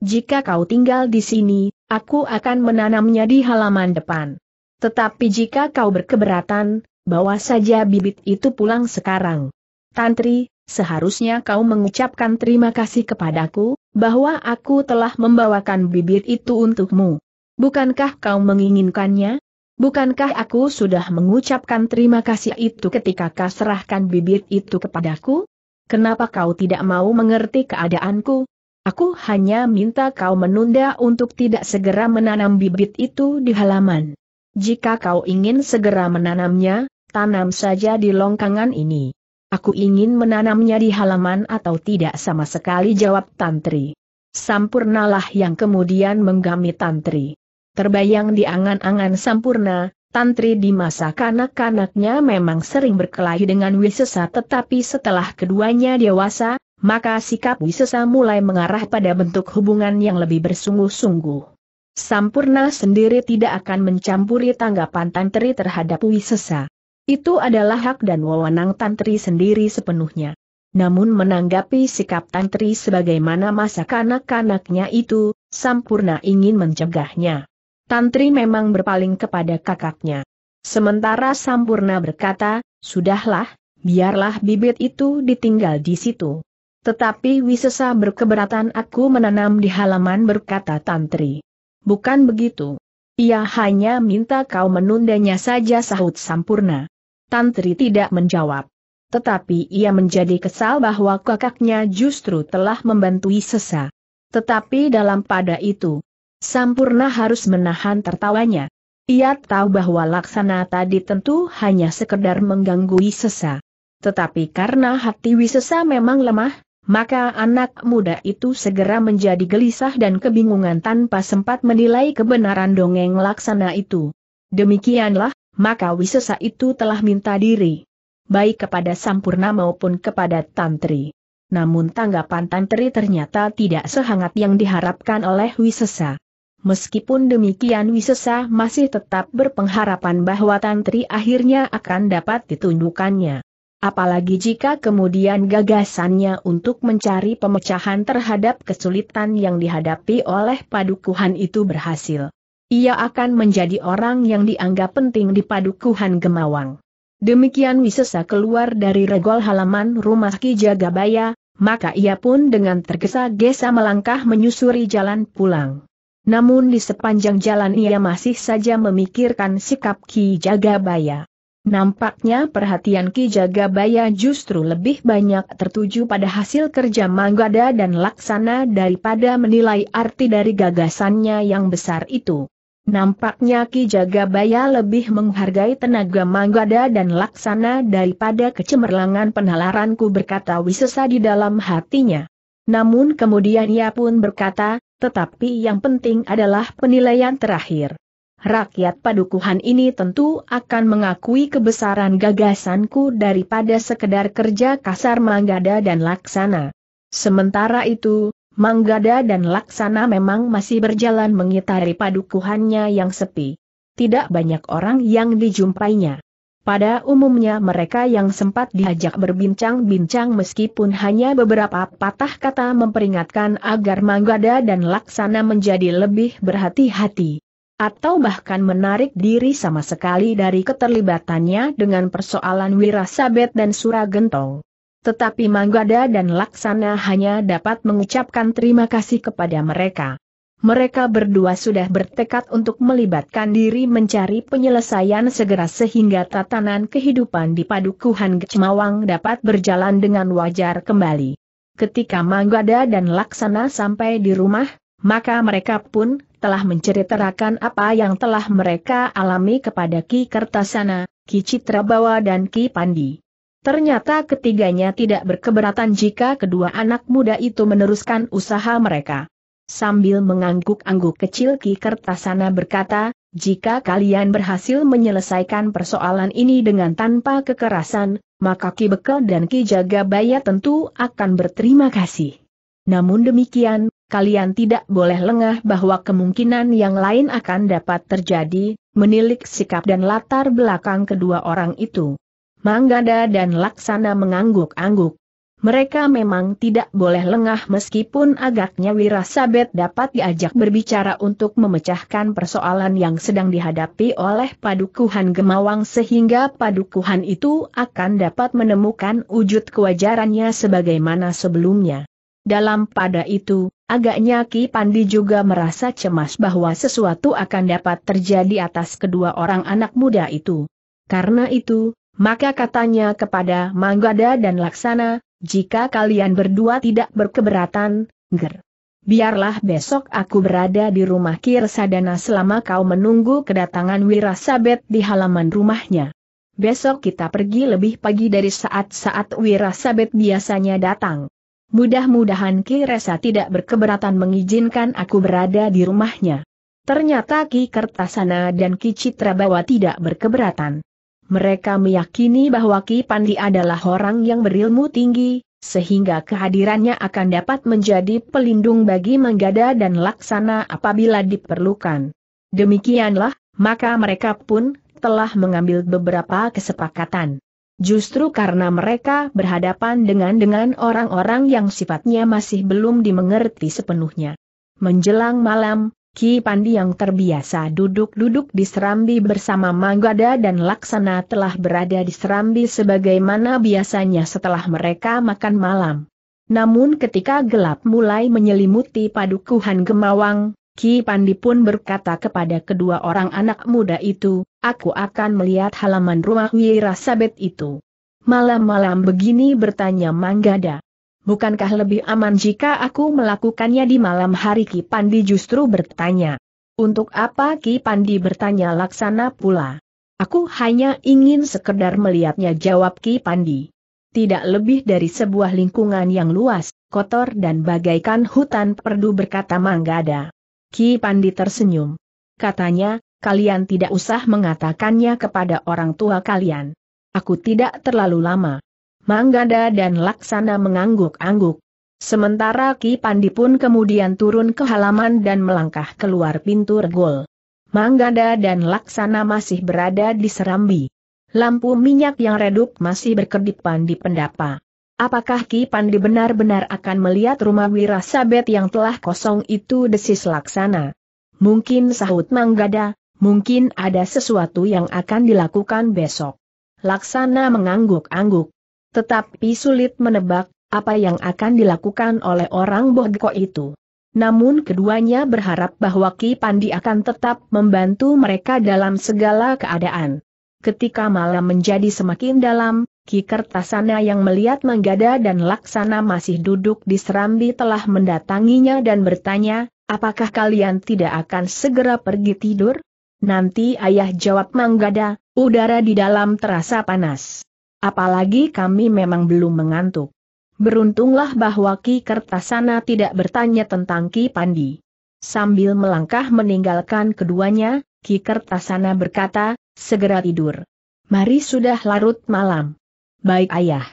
Jika kau tinggal di sini, aku akan menanamnya di halaman depan. Tetapi jika kau berkeberatan, bawa saja bibit itu pulang sekarang. Tantri, Seharusnya kau mengucapkan terima kasih kepadaku, bahwa aku telah membawakan bibit itu untukmu. Bukankah kau menginginkannya? Bukankah aku sudah mengucapkan terima kasih itu ketika kau serahkan bibit itu kepadaku? Kenapa kau tidak mau mengerti keadaanku? Aku hanya minta kau menunda untuk tidak segera menanam bibit itu di halaman. Jika kau ingin segera menanamnya, tanam saja di longkangan ini. Aku ingin menanamnya di halaman atau tidak sama sekali jawab Tantri. Sampurnalah yang kemudian menggami Tantri. Terbayang di angan-angan Sampurna, Tantri di masa kanak-kanaknya memang sering berkelahi dengan Wisesa tetapi setelah keduanya dewasa, maka sikap Wisesa mulai mengarah pada bentuk hubungan yang lebih bersungguh-sungguh. Sampurna sendiri tidak akan mencampuri tanggapan Tantri terhadap Wisesa. Itu adalah hak dan wewenang Tantri sendiri sepenuhnya. Namun menanggapi sikap Tantri sebagaimana masa kanak-kanaknya itu, Sampurna ingin mencegahnya. Tantri memang berpaling kepada kakaknya. Sementara Sampurna berkata, sudahlah, biarlah bibit itu ditinggal di situ. Tetapi Wisesa berkeberatan aku menanam di halaman berkata Tantri. Bukan begitu. Ia hanya minta kau menundanya saja sahut Sampurna. Tantri tidak menjawab. Tetapi ia menjadi kesal bahwa kakaknya justru telah membantu sesa. Tetapi dalam pada itu, Sampurna harus menahan tertawanya. Ia tahu bahwa laksana tadi tentu hanya sekedar mengganggu sesa. Tetapi karena hati Wisesa memang lemah, maka anak muda itu segera menjadi gelisah dan kebingungan tanpa sempat menilai kebenaran dongeng laksana itu. Demikianlah, maka wisesa itu telah minta diri. Baik kepada Sampurna maupun kepada Tantri. Namun tanggapan Tantri ternyata tidak sehangat yang diharapkan oleh wisesa. Meskipun demikian Wisesa masih tetap berpengharapan bahwa Tantri akhirnya akan dapat ditundukannya. Apalagi jika kemudian gagasannya untuk mencari pemecahan terhadap kesulitan yang dihadapi oleh padukuhan itu berhasil. Ia akan menjadi orang yang dianggap penting di padukuhan Gemawang. Demikian Wisesa keluar dari regol halaman rumah Ki Jagabaya, maka ia pun dengan tergesa-gesa melangkah menyusuri jalan pulang. Namun di sepanjang jalan ia masih saja memikirkan sikap Ki Jagabaya. Nampaknya perhatian Ki Jagabaya justru lebih banyak tertuju pada hasil kerja Manggada dan Laksana daripada menilai arti dari gagasannya yang besar itu. Nampaknya Ki Jagabaya lebih menghargai tenaga Manggada dan Laksana daripada kecemerlangan penalaranku berkata Wisesa di dalam hatinya. Namun kemudian ia pun berkata, tetapi yang penting adalah penilaian terakhir. Rakyat padukuhan ini tentu akan mengakui kebesaran gagasanku daripada sekedar kerja kasar Manggada dan Laksana. Sementara itu, Manggada dan Laksana memang masih berjalan mengitari padukuhannya yang sepi. Tidak banyak orang yang dijumpainya. Pada umumnya mereka yang sempat diajak berbincang-bincang meskipun hanya beberapa patah kata memperingatkan agar Manggada dan Laksana menjadi lebih berhati-hati. Atau bahkan menarik diri sama sekali dari keterlibatannya dengan persoalan Wirasabet dan Suragentong. Tetapi Manggada dan Laksana hanya dapat mengucapkan terima kasih kepada mereka. Mereka berdua sudah bertekad untuk melibatkan diri mencari penyelesaian segera sehingga tatanan kehidupan di Padukuhan Gecmawang dapat berjalan dengan wajar kembali. Ketika Manggada dan Laksana sampai di rumah, maka mereka pun telah menceritakan apa yang telah mereka alami kepada Ki Kertasana, Ki Citrabawa dan Ki Pandi. Ternyata ketiganya tidak berkeberatan jika kedua anak muda itu meneruskan usaha mereka. Sambil mengangguk-angguk kecil Ki Kertasana berkata, jika kalian berhasil menyelesaikan persoalan ini dengan tanpa kekerasan, maka Ki Bekel dan Ki Jagabaya tentu akan berterima kasih. Namun demikian, kalian tidak boleh lengah bahwa kemungkinan yang lain akan dapat terjadi, menilik sikap dan latar belakang kedua orang itu. Manggada dan Laksana mengangguk-angguk. Mereka memang tidak boleh lengah meskipun agaknya Wirasabet dapat diajak berbicara untuk memecahkan persoalan yang sedang dihadapi oleh padukuhan Gemawang sehingga padukuhan itu akan dapat menemukan wujud kewajarannya sebagaimana sebelumnya. Dalam pada itu, agaknya Ki Pandi juga merasa cemas bahwa sesuatu akan dapat terjadi atas kedua orang anak muda itu. Karena itu, maka katanya kepada Manggada dan Laksana, jika kalian berdua tidak berkeberatan, ger. Biarlah besok aku berada di rumah Kirsadana selama kau menunggu kedatangan Wirasabet di halaman rumahnya. Besok kita pergi lebih pagi dari saat-saat Wirasabet biasanya datang. Mudah-mudahan Resa tidak berkeberatan mengizinkan aku berada di rumahnya. Ternyata Ki Kertasana dan Ki Citrabawa tidak berkeberatan. Mereka meyakini bahwa Ki Pandi adalah orang yang berilmu tinggi, sehingga kehadirannya akan dapat menjadi pelindung bagi Manggada dan Laksana apabila diperlukan. Demikianlah, maka mereka pun telah mengambil beberapa kesepakatan. Justru karena mereka berhadapan dengan dengan orang-orang yang sifatnya masih belum dimengerti sepenuhnya. Menjelang malam, Ki Pandi yang terbiasa duduk-duduk di Serambi bersama Manggada dan Laksana telah berada di Serambi sebagaimana biasanya setelah mereka makan malam. Namun ketika gelap mulai menyelimuti padukuhan Gemawang, Ki Pandi pun berkata kepada kedua orang anak muda itu, aku akan melihat halaman rumah Wirasabet itu. Malam-malam begini bertanya Manggada bukankah lebih aman jika aku melakukannya di malam hari Ki Pandi justru bertanya. Untuk apa Ki Pandi bertanya laksana pula? Aku hanya ingin sekedar melihatnya jawab Ki Pandi. Tidak lebih dari sebuah lingkungan yang luas, kotor dan bagaikan hutan perdu berkata Manggada. Ki Pandi tersenyum. Katanya, kalian tidak usah mengatakannya kepada orang tua kalian. Aku tidak terlalu lama. Manggada dan Laksana mengangguk-angguk. Sementara Ki Pandi pun kemudian turun ke halaman dan melangkah keluar pintu regol. Manggada dan Laksana masih berada di serambi. Lampu minyak yang redup masih berkedipan di pendapa. Apakah Ki Pandi benar-benar akan melihat rumah Wirasabet yang telah kosong itu desis laksana? Mungkin sahut Manggada, mungkin ada sesuatu yang akan dilakukan besok. Laksana mengangguk-angguk. Tetapi sulit menebak, apa yang akan dilakukan oleh orang Bogko itu. Namun keduanya berharap bahwa Ki Pandi akan tetap membantu mereka dalam segala keadaan. Ketika malam menjadi semakin dalam, Ki Kertasana yang melihat Manggada dan Laksana masih duduk di serambi telah mendatanginya dan bertanya, apakah kalian tidak akan segera pergi tidur? Nanti ayah jawab Manggada, udara di dalam terasa panas. Apalagi kami memang belum mengantuk. Beruntunglah bahwa Ki Kertasana tidak bertanya tentang Ki Pandi. Sambil melangkah meninggalkan keduanya, Ki Kertasana berkata, segera tidur. Mari sudah larut malam. Baik ayah.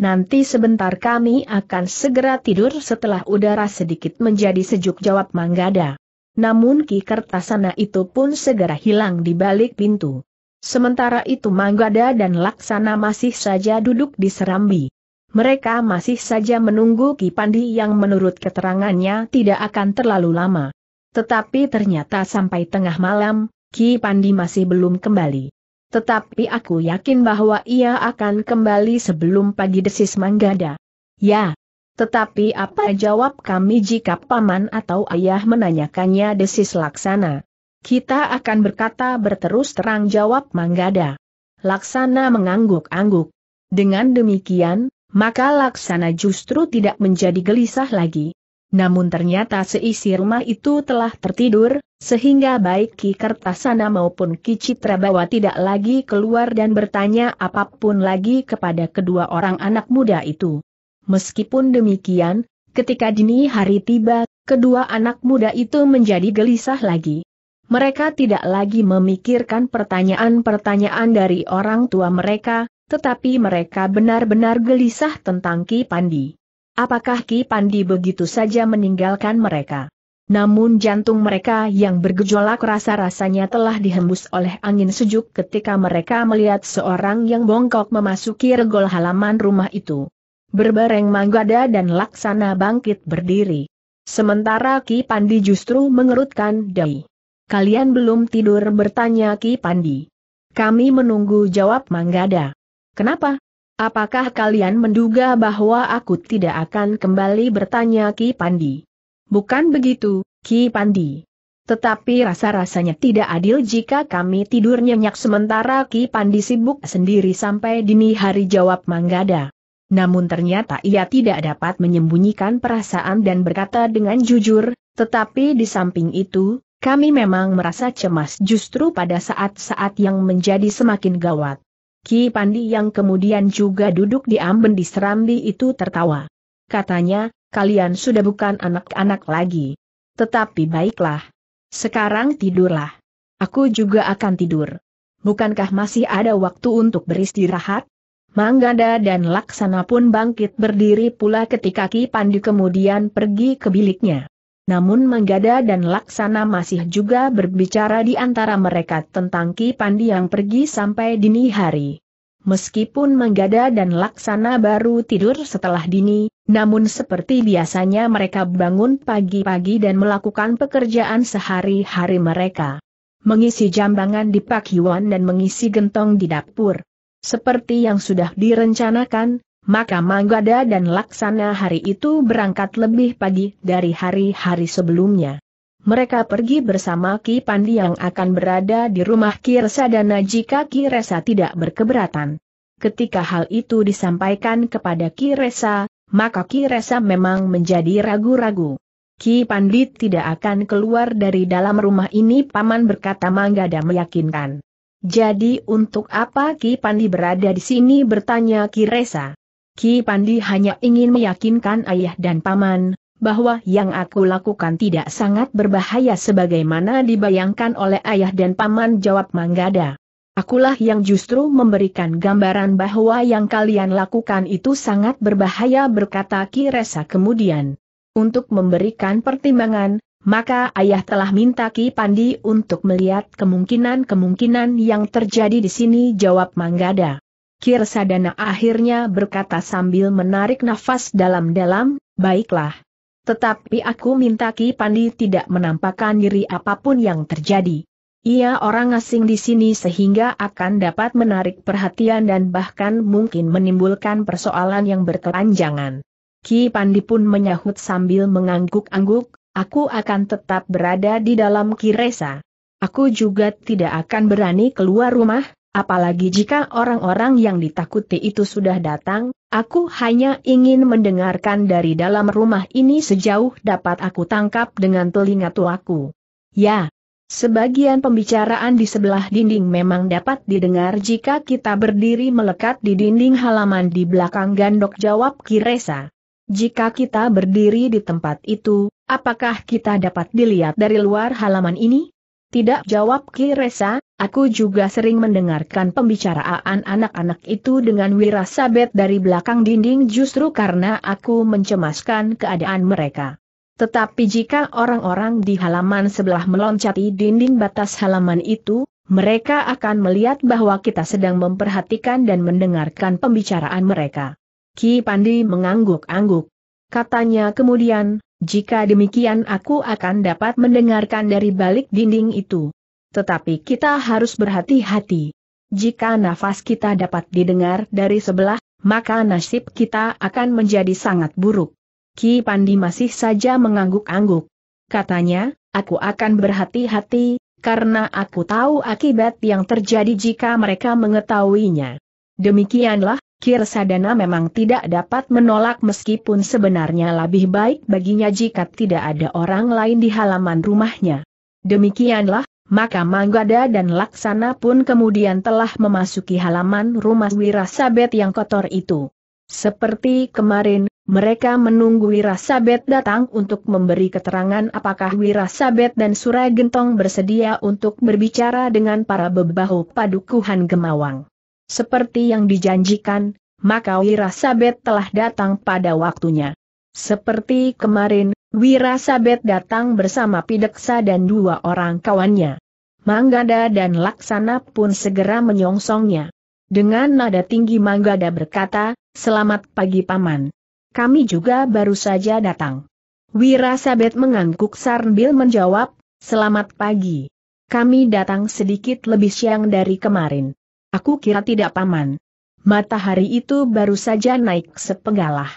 Nanti sebentar kami akan segera tidur setelah udara sedikit menjadi sejuk jawab Manggada. Namun Ki Kertasana itu pun segera hilang di balik pintu. Sementara itu Manggada dan Laksana masih saja duduk di Serambi. Mereka masih saja menunggu Ki Pandi yang menurut keterangannya tidak akan terlalu lama. Tetapi ternyata sampai tengah malam, Ki Pandi masih belum kembali. Tetapi aku yakin bahwa ia akan kembali sebelum pagi desis Manggada. Ya. Tetapi apa jawab kami jika paman atau ayah menanyakannya desis Laksana? Kita akan berkata berterus terang jawab Manggada. Laksana mengangguk-angguk. Dengan demikian, maka Laksana justru tidak menjadi gelisah lagi. Namun ternyata seisi rumah itu telah tertidur, sehingga baik Ki Kertasana maupun Ki Citrabawa tidak lagi keluar dan bertanya apapun lagi kepada kedua orang anak muda itu. Meskipun demikian, ketika dini hari tiba, kedua anak muda itu menjadi gelisah lagi. Mereka tidak lagi memikirkan pertanyaan-pertanyaan dari orang tua mereka, tetapi mereka benar-benar gelisah tentang Ki Pandi. Apakah Ki Pandi begitu saja meninggalkan mereka? Namun jantung mereka yang bergejolak rasa-rasanya telah dihembus oleh angin sejuk ketika mereka melihat seorang yang bongkok memasuki regol halaman rumah itu. Berbareng Manggada dan Laksana bangkit berdiri. Sementara Ki Pandi justru mengerutkan dahi. Kalian belum tidur bertanya Ki Pandi. Kami menunggu jawab Manggada. Kenapa? Apakah kalian menduga bahwa aku tidak akan kembali bertanya Ki Pandi? Bukan begitu, Ki Pandi. Tetapi rasa-rasanya tidak adil jika kami tidur nyenyak sementara Ki Pandi sibuk sendiri sampai dini hari jawab Manggada. Namun ternyata ia tidak dapat menyembunyikan perasaan dan berkata dengan jujur, tetapi di samping itu, kami memang merasa cemas justru pada saat-saat yang menjadi semakin gawat. Ki Pandi yang kemudian juga duduk di amben di Serambi itu tertawa. Katanya, kalian sudah bukan anak-anak lagi. Tetapi baiklah. Sekarang tidurlah. Aku juga akan tidur. Bukankah masih ada waktu untuk beristirahat? Manggada dan Laksana pun bangkit berdiri pula ketika Ki Pandi kemudian pergi ke biliknya namun Manggada dan Laksana masih juga berbicara di antara mereka tentang Ki Pandi yang pergi sampai dini hari. Meskipun Manggada dan Laksana baru tidur setelah dini, namun seperti biasanya mereka bangun pagi-pagi dan melakukan pekerjaan sehari-hari mereka. Mengisi jambangan di Pakyuan dan mengisi gentong di dapur. Seperti yang sudah direncanakan, maka Manggada dan Laksana hari itu berangkat lebih pagi dari hari-hari sebelumnya. Mereka pergi bersama Ki Pandi yang akan berada di rumah Kirsadana jika Ki Kiresa tidak berkeberatan. Ketika hal itu disampaikan kepada Ki Kiresa, maka Ki Kiresa memang menjadi ragu-ragu. Ki Pandi tidak akan keluar dari dalam rumah ini Paman berkata Manggada meyakinkan. Jadi untuk apa Ki Pandi berada di sini bertanya Ki Kiresa. Ki Pandi hanya ingin meyakinkan ayah dan paman, bahwa yang aku lakukan tidak sangat berbahaya sebagaimana dibayangkan oleh ayah dan paman jawab Manggada. Akulah yang justru memberikan gambaran bahwa yang kalian lakukan itu sangat berbahaya berkata Ki Resa kemudian. Untuk memberikan pertimbangan, maka ayah telah minta Ki Pandi untuk melihat kemungkinan-kemungkinan yang terjadi di sini jawab Manggada. Kirsadana akhirnya berkata sambil menarik nafas dalam-dalam, baiklah. Tetapi aku minta Ki Pandi tidak menampakkan diri apapun yang terjadi. Ia orang asing di sini sehingga akan dapat menarik perhatian dan bahkan mungkin menimbulkan persoalan yang berkelanjangan. Ki Pandi pun menyahut sambil mengangguk-angguk, aku akan tetap berada di dalam Kiresa. Aku juga tidak akan berani keluar rumah, Apalagi jika orang-orang yang ditakuti itu sudah datang, aku hanya ingin mendengarkan dari dalam rumah ini sejauh dapat aku tangkap dengan telinga tuaku. Ya, sebagian pembicaraan di sebelah dinding memang dapat didengar jika kita berdiri melekat di dinding halaman di belakang gandok jawab Kiresa. Jika kita berdiri di tempat itu, apakah kita dapat dilihat dari luar halaman ini? Tidak jawab Kiresa, Aku juga sering mendengarkan pembicaraan anak-anak itu dengan wirasabet dari belakang dinding justru karena aku mencemaskan keadaan mereka. Tetapi jika orang-orang di halaman sebelah meloncati dinding batas halaman itu, mereka akan melihat bahwa kita sedang memperhatikan dan mendengarkan pembicaraan mereka. Ki Pandi mengangguk-angguk. Katanya kemudian, jika demikian aku akan dapat mendengarkan dari balik dinding itu. Tetapi kita harus berhati-hati. Jika nafas kita dapat didengar dari sebelah, maka nasib kita akan menjadi sangat buruk. Ki Pandi masih saja mengangguk-angguk. Katanya, aku akan berhati-hati, karena aku tahu akibat yang terjadi jika mereka mengetahuinya. Demikianlah, Kirsadana memang tidak dapat menolak meskipun sebenarnya lebih baik baginya jika tidak ada orang lain di halaman rumahnya. Demikianlah, maka Manggada dan Laksana pun kemudian telah memasuki halaman rumah Wirasabet yang kotor itu. Seperti kemarin, mereka menunggu Wirasabet datang untuk memberi keterangan apakah Wirasabet dan Suragentong bersedia untuk berbicara dengan para bebahu padukuhan Gemawang. Seperti yang dijanjikan, maka Wirasabet telah datang pada waktunya. Seperti kemarin, Wirasabet datang bersama Pideksa dan dua orang kawannya. Manggada dan Laksana pun segera menyongsongnya. Dengan nada tinggi Manggada berkata, Selamat pagi Paman. Kami juga baru saja datang. Wirasabet mengangguk sambil menjawab, Selamat pagi. Kami datang sedikit lebih siang dari kemarin. Aku kira tidak Paman. Matahari itu baru saja naik sepenggalah.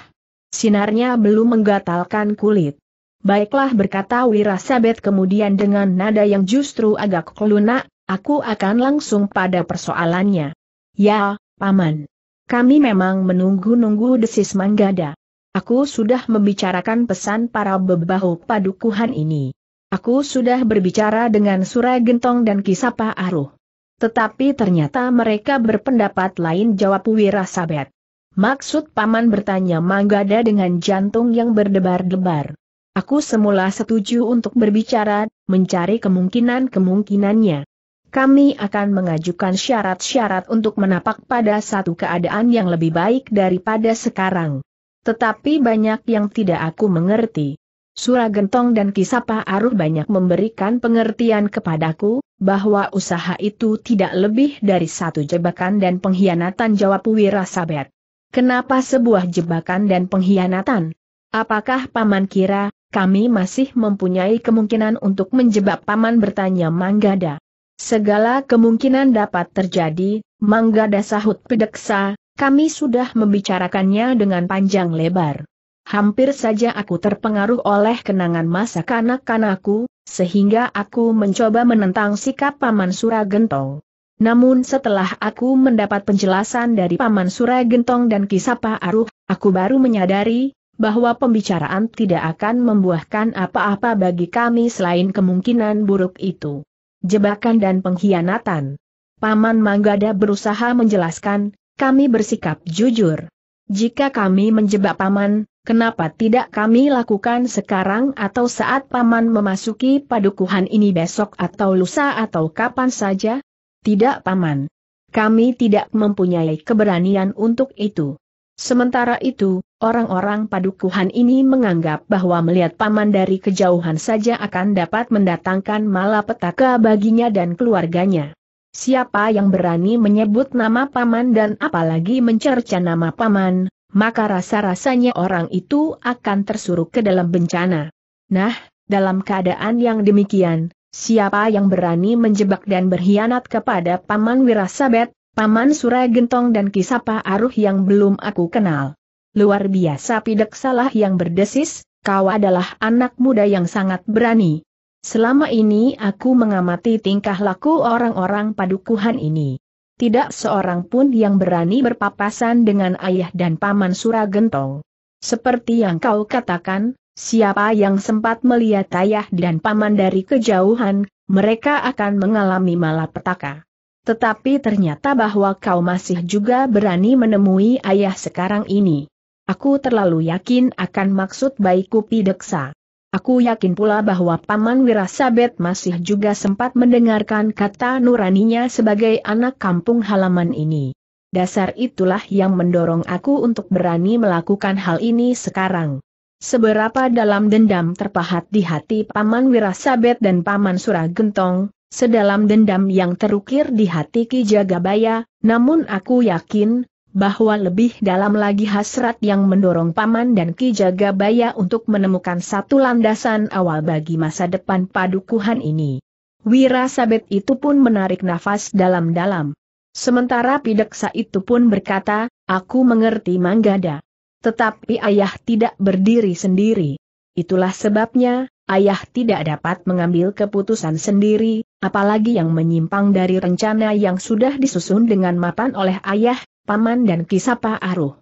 Sinarnya belum menggatalkan kulit. Baiklah berkata Wirasabet kemudian dengan nada yang justru agak kelunak, aku akan langsung pada persoalannya. Ya, Paman. Kami memang menunggu-nunggu desis Manggada. Aku sudah membicarakan pesan para bebahu padukuhan ini. Aku sudah berbicara dengan Surai Gentong dan Kisapa Aruh. Tetapi ternyata mereka berpendapat lain jawab Wirasabet. Maksud Paman bertanya Manggada dengan jantung yang berdebar-debar. Aku semula setuju untuk berbicara, mencari kemungkinan-kemungkinannya. Kami akan mengajukan syarat-syarat untuk menapak pada satu keadaan yang lebih baik daripada sekarang. Tetapi banyak yang tidak aku mengerti. Surah gentong dan Kisapa Aruh banyak memberikan pengertian kepadaku, bahwa usaha itu tidak lebih dari satu jebakan dan pengkhianatan jawab Wirasabet. Kenapa sebuah jebakan dan pengkhianatan? Apakah Paman kira, kami masih mempunyai kemungkinan untuk menjebak paman bertanya Manggada. Segala kemungkinan dapat terjadi, Manggada sahut pedeksa, kami sudah membicarakannya dengan panjang lebar. Hampir saja aku terpengaruh oleh kenangan masa kanak-kanakku, sehingga aku mencoba menentang sikap Paman Suragentong. Namun setelah aku mendapat penjelasan dari Paman Suragentong dan Kisapa Aruh, aku baru menyadari, bahwa pembicaraan tidak akan membuahkan apa-apa bagi kami selain kemungkinan buruk itu. Jebakan dan pengkhianatan. Paman Manggada berusaha menjelaskan, kami bersikap jujur. Jika kami menjebak Paman, kenapa tidak kami lakukan sekarang atau saat Paman memasuki padukuhan ini besok atau lusa atau kapan saja? Tidak Paman. Kami tidak mempunyai keberanian untuk itu. Sementara itu, orang-orang padukuhan ini menganggap bahwa melihat paman dari kejauhan saja akan dapat mendatangkan malapetaka baginya dan keluarganya. Siapa yang berani menyebut nama paman dan apalagi mencerca nama paman, maka rasa-rasanya orang itu akan tersuruk ke dalam bencana. Nah, dalam keadaan yang demikian, siapa yang berani menjebak dan berkhianat kepada paman Wirasabet, Paman Sura Gentong dan Kisapa Aruh yang belum aku kenal. Luar biasa Pidek Salah yang berdesis, kau adalah anak muda yang sangat berani. Selama ini aku mengamati tingkah laku orang-orang padukuhan ini. Tidak seorang pun yang berani berpapasan dengan ayah dan paman Sura Gentong. Seperti yang kau katakan, siapa yang sempat melihat ayah dan paman dari kejauhan, mereka akan mengalami malapetaka. Tetapi ternyata bahwa kau masih juga berani menemui ayah sekarang ini. Aku terlalu yakin akan maksud baikku pideksa. Aku yakin pula bahwa Paman Wirasabet masih juga sempat mendengarkan kata nuraninya sebagai anak kampung halaman ini. Dasar itulah yang mendorong aku untuk berani melakukan hal ini sekarang. Seberapa dalam dendam terpahat di hati Paman Wirasabet dan Paman Suragentong, sedalam dendam yang terukir di hati Ki Jagabaya, namun aku yakin, bahwa lebih dalam lagi hasrat yang mendorong Paman dan Ki Jagabaya untuk menemukan satu landasan awal bagi masa depan padukuhan ini. Wira Sabet itu pun menarik nafas dalam-dalam. Sementara Pideksa itu pun berkata, aku mengerti Manggada. Tetapi ayah tidak berdiri sendiri. Itulah sebabnya, Ayah tidak dapat mengambil keputusan sendiri, apalagi yang menyimpang dari rencana yang sudah disusun dengan mapan oleh ayah, paman dan kisapa Aruh.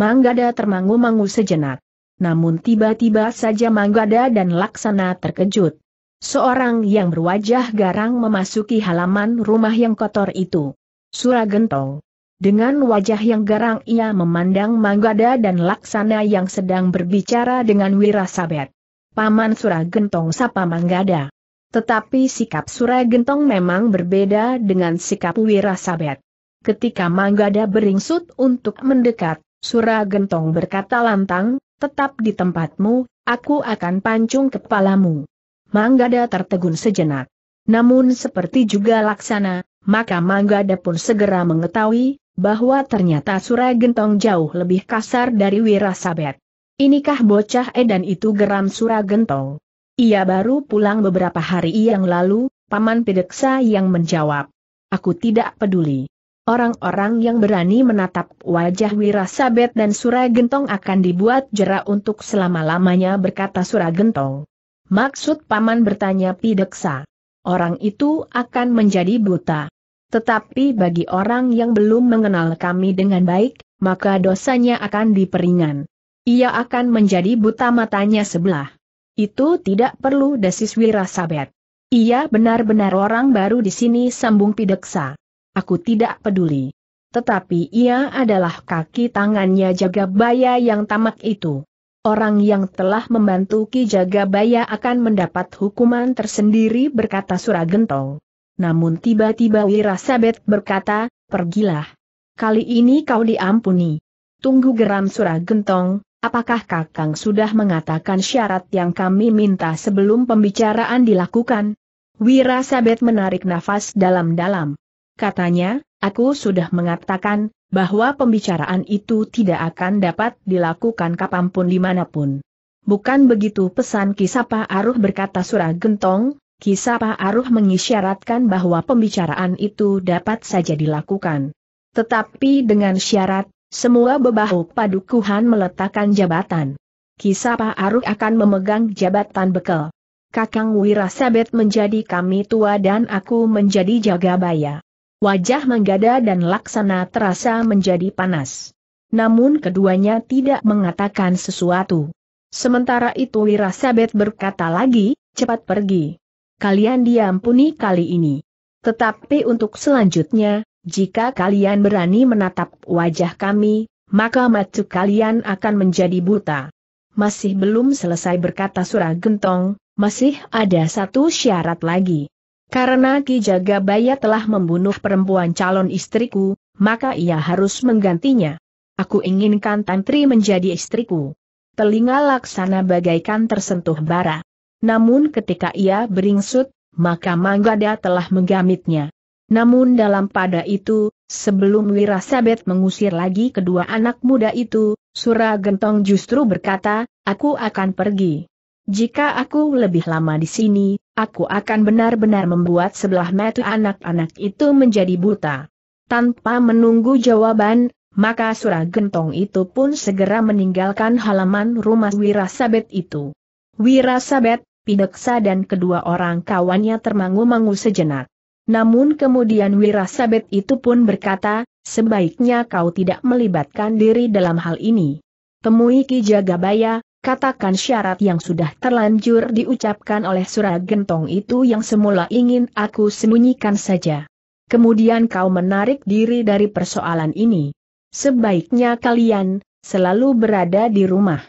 Manggada termangu-mangu sejenak. Namun tiba-tiba saja Manggada dan Laksana terkejut. Seorang yang berwajah garang memasuki halaman rumah yang kotor itu. Suragentong. Dengan wajah yang garang ia memandang Manggada dan Laksana yang sedang berbicara dengan Wirasabet. Paman Suragentong sapa Manggada. Tetapi sikap Suragentong memang berbeda dengan sikap Wirasabet. Ketika Manggada beringsut untuk mendekat, Suragentong berkata lantang, tetap di tempatmu, aku akan pancung kepalamu. Manggada tertegun sejenak. Namun seperti juga laksana, maka Manggada pun segera mengetahui, bahwa ternyata Suragentong jauh lebih kasar dari Wirasabet. Inikah bocah edan itu geram Suragento? Ia baru pulang beberapa hari yang lalu, Paman Pedeksa yang menjawab. Aku tidak peduli. Orang-orang yang berani menatap wajah Wirasabet dan Suragentong akan dibuat jera untuk selama-lamanya berkata Suragentong. Maksud Paman bertanya Pideksa. Orang itu akan menjadi buta. Tetapi bagi orang yang belum mengenal kami dengan baik, maka dosanya akan diperingan. Ia akan menjadi buta matanya sebelah. Itu tidak perlu desis Wirasabet. Ia benar-benar orang baru di sini sambung pideksa. Aku tidak peduli. Tetapi ia adalah kaki tangannya jaga Jagabaya yang tamak itu. Orang yang telah membantu Ki Jagabaya akan mendapat hukuman tersendiri berkata Suragentong. Namun tiba-tiba Wirasabet berkata, pergilah. Kali ini kau diampuni. Tunggu geram Suragentong, Apakah Kakang sudah mengatakan syarat yang kami minta sebelum pembicaraan dilakukan? Wira Sabet menarik nafas dalam-dalam. Katanya, aku sudah mengatakan, bahwa pembicaraan itu tidak akan dapat dilakukan kapanpun dimanapun. Bukan begitu pesan Kisapa Aruh berkata surah gentong, Kisapa Aruh mengisyaratkan bahwa pembicaraan itu dapat saja dilakukan. Tetapi dengan syarat, semua bebahu padukuhan meletakkan jabatan. Pak Aruk akan memegang jabatan bekel. Kakang Wirasabet menjadi kami tua dan aku menjadi jagabaya. Wajah menggada dan laksana terasa menjadi panas. Namun keduanya tidak mengatakan sesuatu. Sementara itu Wirasabet berkata lagi, cepat pergi. Kalian diampuni kali ini. Tetapi untuk selanjutnya, jika kalian berani menatap wajah kami, maka mata kalian akan menjadi buta. Masih belum selesai berkata surah gentong, masih ada satu syarat lagi. Karena Ki Jagabaya telah membunuh perempuan calon istriku, maka ia harus menggantinya. Aku inginkan Tantri menjadi istriku. Telinga laksana bagaikan tersentuh bara. Namun ketika ia beringsut, maka Manggada telah menggamitnya. Namun dalam pada itu, sebelum Wirasabet mengusir lagi kedua anak muda itu, Sura Gentong justru berkata, aku akan pergi. Jika aku lebih lama di sini, aku akan benar-benar membuat sebelah mata anak-anak itu menjadi buta. Tanpa menunggu jawaban, maka Sura Gentong itu pun segera meninggalkan halaman rumah Wirasabet itu. Wirasabet, Pideksa dan kedua orang kawannya termangu-mangu sejenak. Namun kemudian Wirasabet itu pun berkata, sebaiknya kau tidak melibatkan diri dalam hal ini. Temui Ki Jagabaya, katakan syarat yang sudah terlanjur diucapkan oleh gentong itu yang semula ingin aku sembunyikan saja. Kemudian kau menarik diri dari persoalan ini. Sebaiknya kalian, selalu berada di rumah.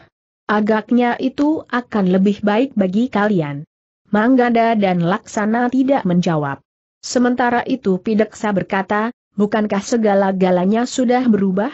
Agaknya itu akan lebih baik bagi kalian. Manggada dan Laksana tidak menjawab. Sementara itu Pideksa berkata, bukankah segala-galanya sudah berubah?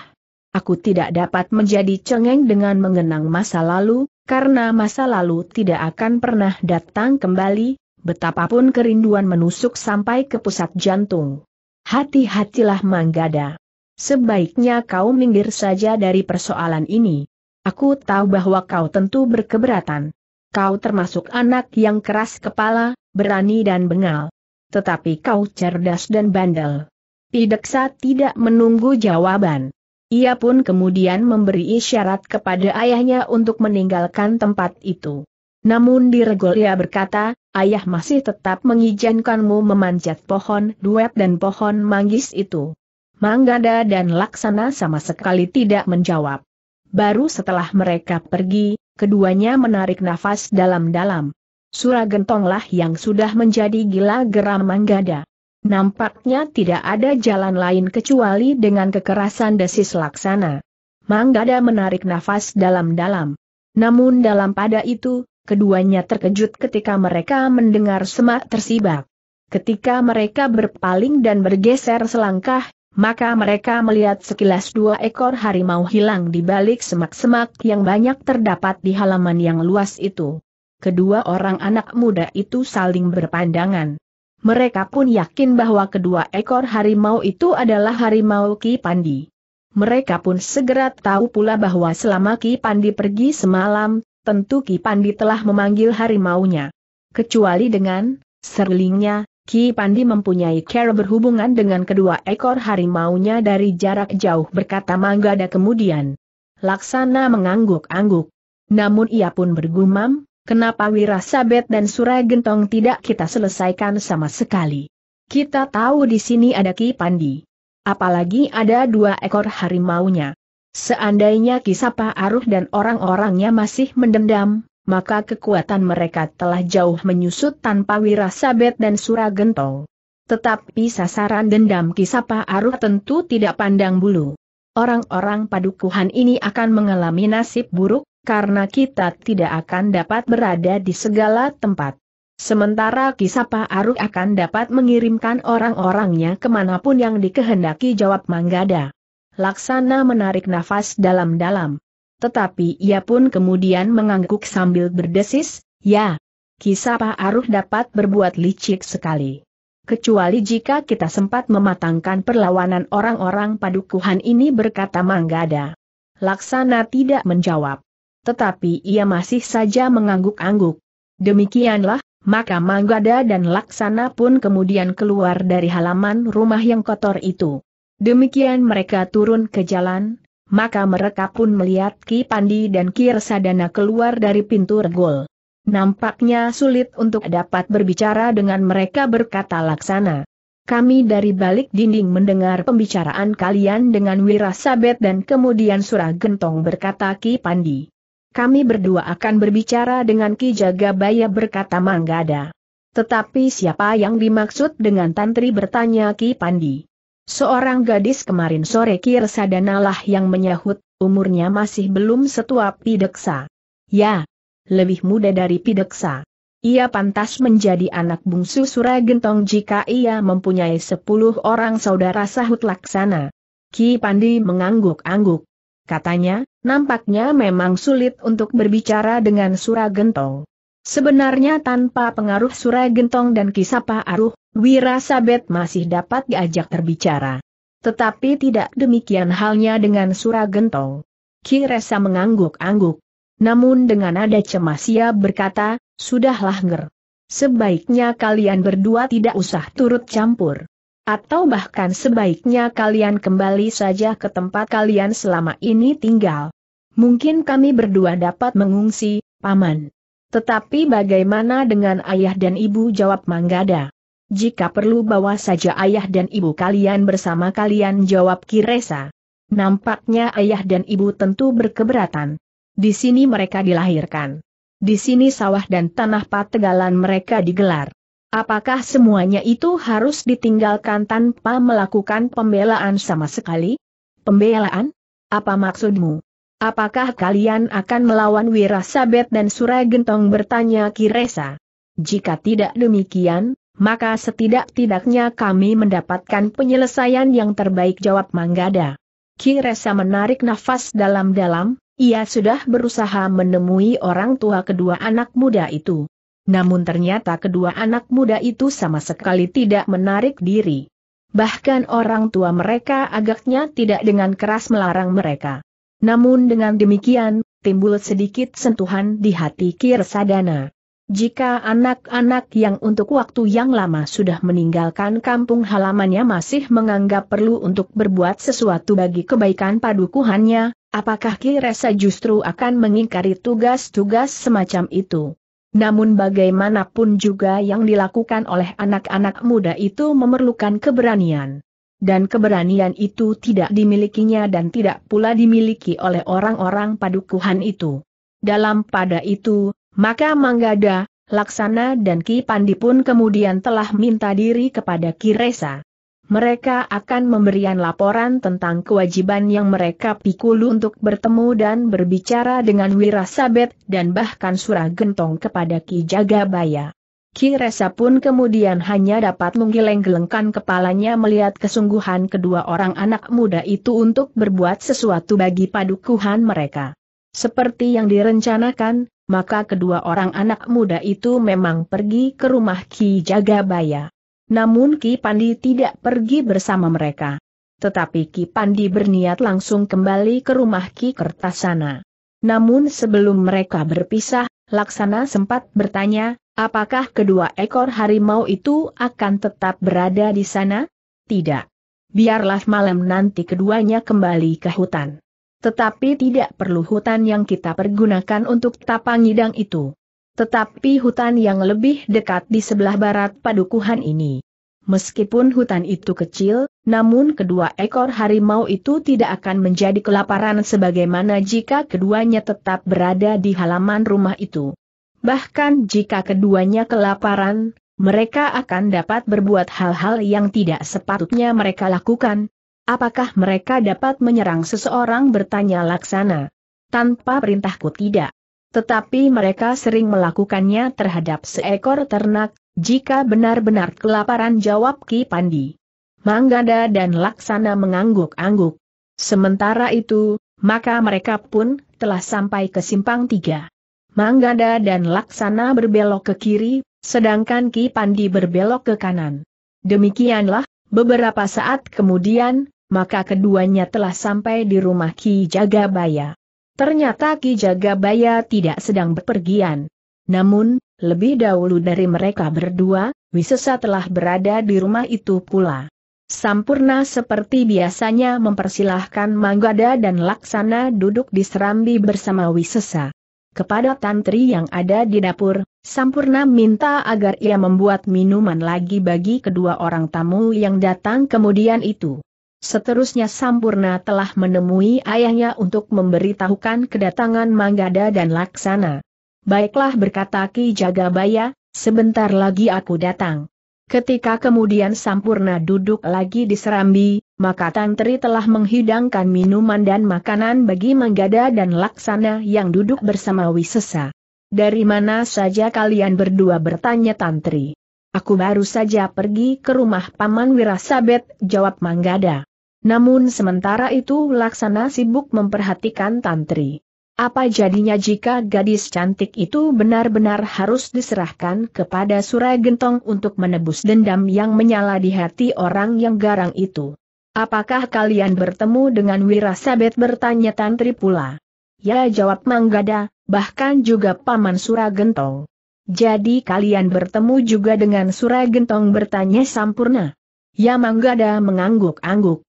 Aku tidak dapat menjadi cengeng dengan mengenang masa lalu, karena masa lalu tidak akan pernah datang kembali, betapapun kerinduan menusuk sampai ke pusat jantung. Hati-hatilah Manggada. Sebaiknya kau minggir saja dari persoalan ini. Aku tahu bahwa kau tentu berkeberatan. Kau termasuk anak yang keras kepala, berani dan bengal tetapi kau cerdas dan bandel. Pideksa tidak menunggu jawaban. Ia pun kemudian memberi isyarat kepada ayahnya untuk meninggalkan tempat itu. Namun diregol ia berkata, ayah masih tetap mengizinkanmu memanjat pohon duet dan pohon manggis itu. Manggada dan Laksana sama sekali tidak menjawab. Baru setelah mereka pergi, keduanya menarik nafas dalam-dalam. Suragentonglah yang sudah menjadi gila geram Manggada. Nampaknya tidak ada jalan lain kecuali dengan kekerasan desis laksana. Manggada menarik nafas dalam-dalam. Namun dalam pada itu, keduanya terkejut ketika mereka mendengar semak tersibak. Ketika mereka berpaling dan bergeser selangkah, maka mereka melihat sekilas dua ekor harimau hilang di balik semak-semak yang banyak terdapat di halaman yang luas itu kedua orang anak muda itu saling berpandangan. Mereka pun yakin bahwa kedua ekor harimau itu adalah harimau Ki Pandi. Mereka pun segera tahu pula bahwa selama Ki Pandi pergi semalam, tentu Ki Pandi telah memanggil harimaunya. Kecuali dengan serlingnya, Ki Pandi mempunyai cara berhubungan dengan kedua ekor harimaunya dari jarak jauh berkata Manggada kemudian. Laksana mengangguk-angguk. Namun ia pun bergumam, kenapa Wirasabet dan Suragentong tidak kita selesaikan sama sekali? Kita tahu di sini ada Ki Pandi. Apalagi ada dua ekor harimaunya. Seandainya Kisapa Aruh dan orang-orangnya masih mendendam, maka kekuatan mereka telah jauh menyusut tanpa Wirasabet dan Suragentong. Tetapi sasaran dendam Kisapa Aruh tentu tidak pandang bulu. Orang-orang padukuhan ini akan mengalami nasib buruk, karena kita tidak akan dapat berada di segala tempat. Sementara Kisapa Aruk akan dapat mengirimkan orang-orangnya kemanapun yang dikehendaki jawab Manggada. Laksana menarik nafas dalam-dalam. Tetapi ia pun kemudian mengangguk sambil berdesis, ya, Kisapa Aruk dapat berbuat licik sekali. Kecuali jika kita sempat mematangkan perlawanan orang-orang padukuhan ini berkata Manggada. Laksana tidak menjawab. Tetapi ia masih saja mengangguk-angguk. Demikianlah, maka Manggada dan Laksana pun kemudian keluar dari halaman rumah yang kotor itu. Demikian mereka turun ke jalan, maka mereka pun melihat Ki Pandi dan Ki Resadana keluar dari pintu regol. Nampaknya sulit untuk dapat berbicara dengan mereka berkata Laksana. Kami dari balik dinding mendengar pembicaraan kalian dengan Wirasabet dan kemudian Suragentong berkata Ki Pandi. Kami berdua akan berbicara dengan Ki Jagabaya berkata Manggada. Tetapi siapa yang dimaksud dengan tantri bertanya Ki Pandi. Seorang gadis kemarin sore Ki Resadanalah yang menyahut, umurnya masih belum setua Pideksa. Ya, lebih muda dari Pideksa. Ia pantas menjadi anak bungsu Suragentong jika ia mempunyai sepuluh orang saudara sahut laksana. Ki Pandi mengangguk-angguk. Katanya, nampaknya memang sulit untuk berbicara dengan Suragentong. Sebenarnya tanpa pengaruh Suragentong dan Kisapa Aruh, Wirasabet masih dapat diajak berbicara. Tetapi tidak demikian halnya dengan Suragentong. Kiresa mengangguk-angguk. Namun dengan ada cemas ia berkata, sudahlah nger. Sebaiknya kalian berdua tidak usah turut campur. Atau bahkan sebaiknya kalian kembali saja ke tempat kalian selama ini tinggal. Mungkin kami berdua dapat mengungsi, Paman. Tetapi bagaimana dengan ayah dan ibu jawab Manggada? Jika perlu bawa saja ayah dan ibu kalian bersama kalian jawab Kiresa. Nampaknya ayah dan ibu tentu berkeberatan. Di sini mereka dilahirkan. Di sini sawah dan tanah pategalan mereka digelar. Apakah semuanya itu harus ditinggalkan tanpa melakukan pembelaan sama sekali? Pembelaan? Apa maksudmu? Apakah kalian akan melawan Wirasabet dan Suragentong bertanya Kiresa? Jika tidak demikian, maka setidak-tidaknya kami mendapatkan penyelesaian yang terbaik jawab Manggada. Kiresa menarik nafas dalam-dalam, ia sudah berusaha menemui orang tua kedua anak muda itu namun ternyata kedua anak muda itu sama sekali tidak menarik diri. Bahkan orang tua mereka agaknya tidak dengan keras melarang mereka. Namun dengan demikian, timbul sedikit sentuhan di hati Kirsadana. Jika anak-anak yang untuk waktu yang lama sudah meninggalkan kampung halamannya masih menganggap perlu untuk berbuat sesuatu bagi kebaikan padukuhannya, apakah Kiresa justru akan mengingkari tugas-tugas semacam itu? Namun bagaimanapun juga yang dilakukan oleh anak-anak muda itu memerlukan keberanian. Dan keberanian itu tidak dimilikinya dan tidak pula dimiliki oleh orang-orang padukuhan itu. Dalam pada itu, maka Manggada, Laksana dan Ki Pandi pun kemudian telah minta diri kepada Kiresa mereka akan memberikan laporan tentang kewajiban yang mereka pikul untuk bertemu dan berbicara dengan Wirasabet dan bahkan surah gentong kepada Ki Jagabaya. Ki Resa pun kemudian hanya dapat menggeleng-gelengkan kepalanya melihat kesungguhan kedua orang anak muda itu untuk berbuat sesuatu bagi padukuhan mereka. Seperti yang direncanakan, maka kedua orang anak muda itu memang pergi ke rumah Ki Jagabaya. Namun Ki Pandi tidak pergi bersama mereka. Tetapi Ki Pandi berniat langsung kembali ke rumah Ki Kertasana. Namun sebelum mereka berpisah, Laksana sempat bertanya, apakah kedua ekor harimau itu akan tetap berada di sana? Tidak. Biarlah malam nanti keduanya kembali ke hutan. Tetapi tidak perlu hutan yang kita pergunakan untuk tapang idang itu. Tetapi hutan yang lebih dekat di sebelah barat padukuhan ini. Meskipun hutan itu kecil, namun kedua ekor harimau itu tidak akan menjadi kelaparan sebagaimana jika keduanya tetap berada di halaman rumah itu. Bahkan jika keduanya kelaparan, mereka akan dapat berbuat hal-hal yang tidak sepatutnya mereka lakukan. Apakah mereka dapat menyerang seseorang bertanya laksana? Tanpa perintahku tidak. Tetapi mereka sering melakukannya terhadap seekor ternak, jika benar-benar kelaparan jawab Ki Pandi. Manggada dan Laksana mengangguk-angguk. Sementara itu, maka mereka pun telah sampai ke simpang tiga. Manggada dan Laksana berbelok ke kiri, sedangkan Ki Pandi berbelok ke kanan. Demikianlah, beberapa saat kemudian, maka keduanya telah sampai di rumah Ki Jagabaya. Ternyata Ki Jagabaya tidak sedang berpergian. Namun, lebih dahulu dari mereka berdua, Wisesa telah berada di rumah itu pula. Sampurna seperti biasanya mempersilahkan Manggada dan Laksana duduk di serambi bersama Wisesa. Kepada Tantri yang ada di dapur, Sampurna minta agar ia membuat minuman lagi bagi kedua orang tamu yang datang kemudian itu. Seterusnya Sampurna telah menemui ayahnya untuk memberitahukan kedatangan Manggada dan Laksana. Baiklah berkata Ki Jagabaya, sebentar lagi aku datang. Ketika kemudian Sampurna duduk lagi di serambi, maka Tantri telah menghidangkan minuman dan makanan bagi Manggada dan Laksana yang duduk bersama Wisesa. Dari mana saja kalian berdua bertanya Tantri? Aku baru saja pergi ke rumah Paman Wirasabet, jawab Manggada. Namun sementara itu Laksana sibuk memperhatikan Tantri. Apa jadinya jika gadis cantik itu benar-benar harus diserahkan kepada Surai Gentong untuk menebus dendam yang menyala di hati orang yang garang itu? Apakah kalian bertemu dengan Wirasabet bertanya Tantri pula? Ya jawab Manggada, bahkan juga Paman Surai Gentong. Jadi kalian bertemu juga dengan Surai Gentong bertanya Sampurna. Ya Manggada mengangguk-angguk.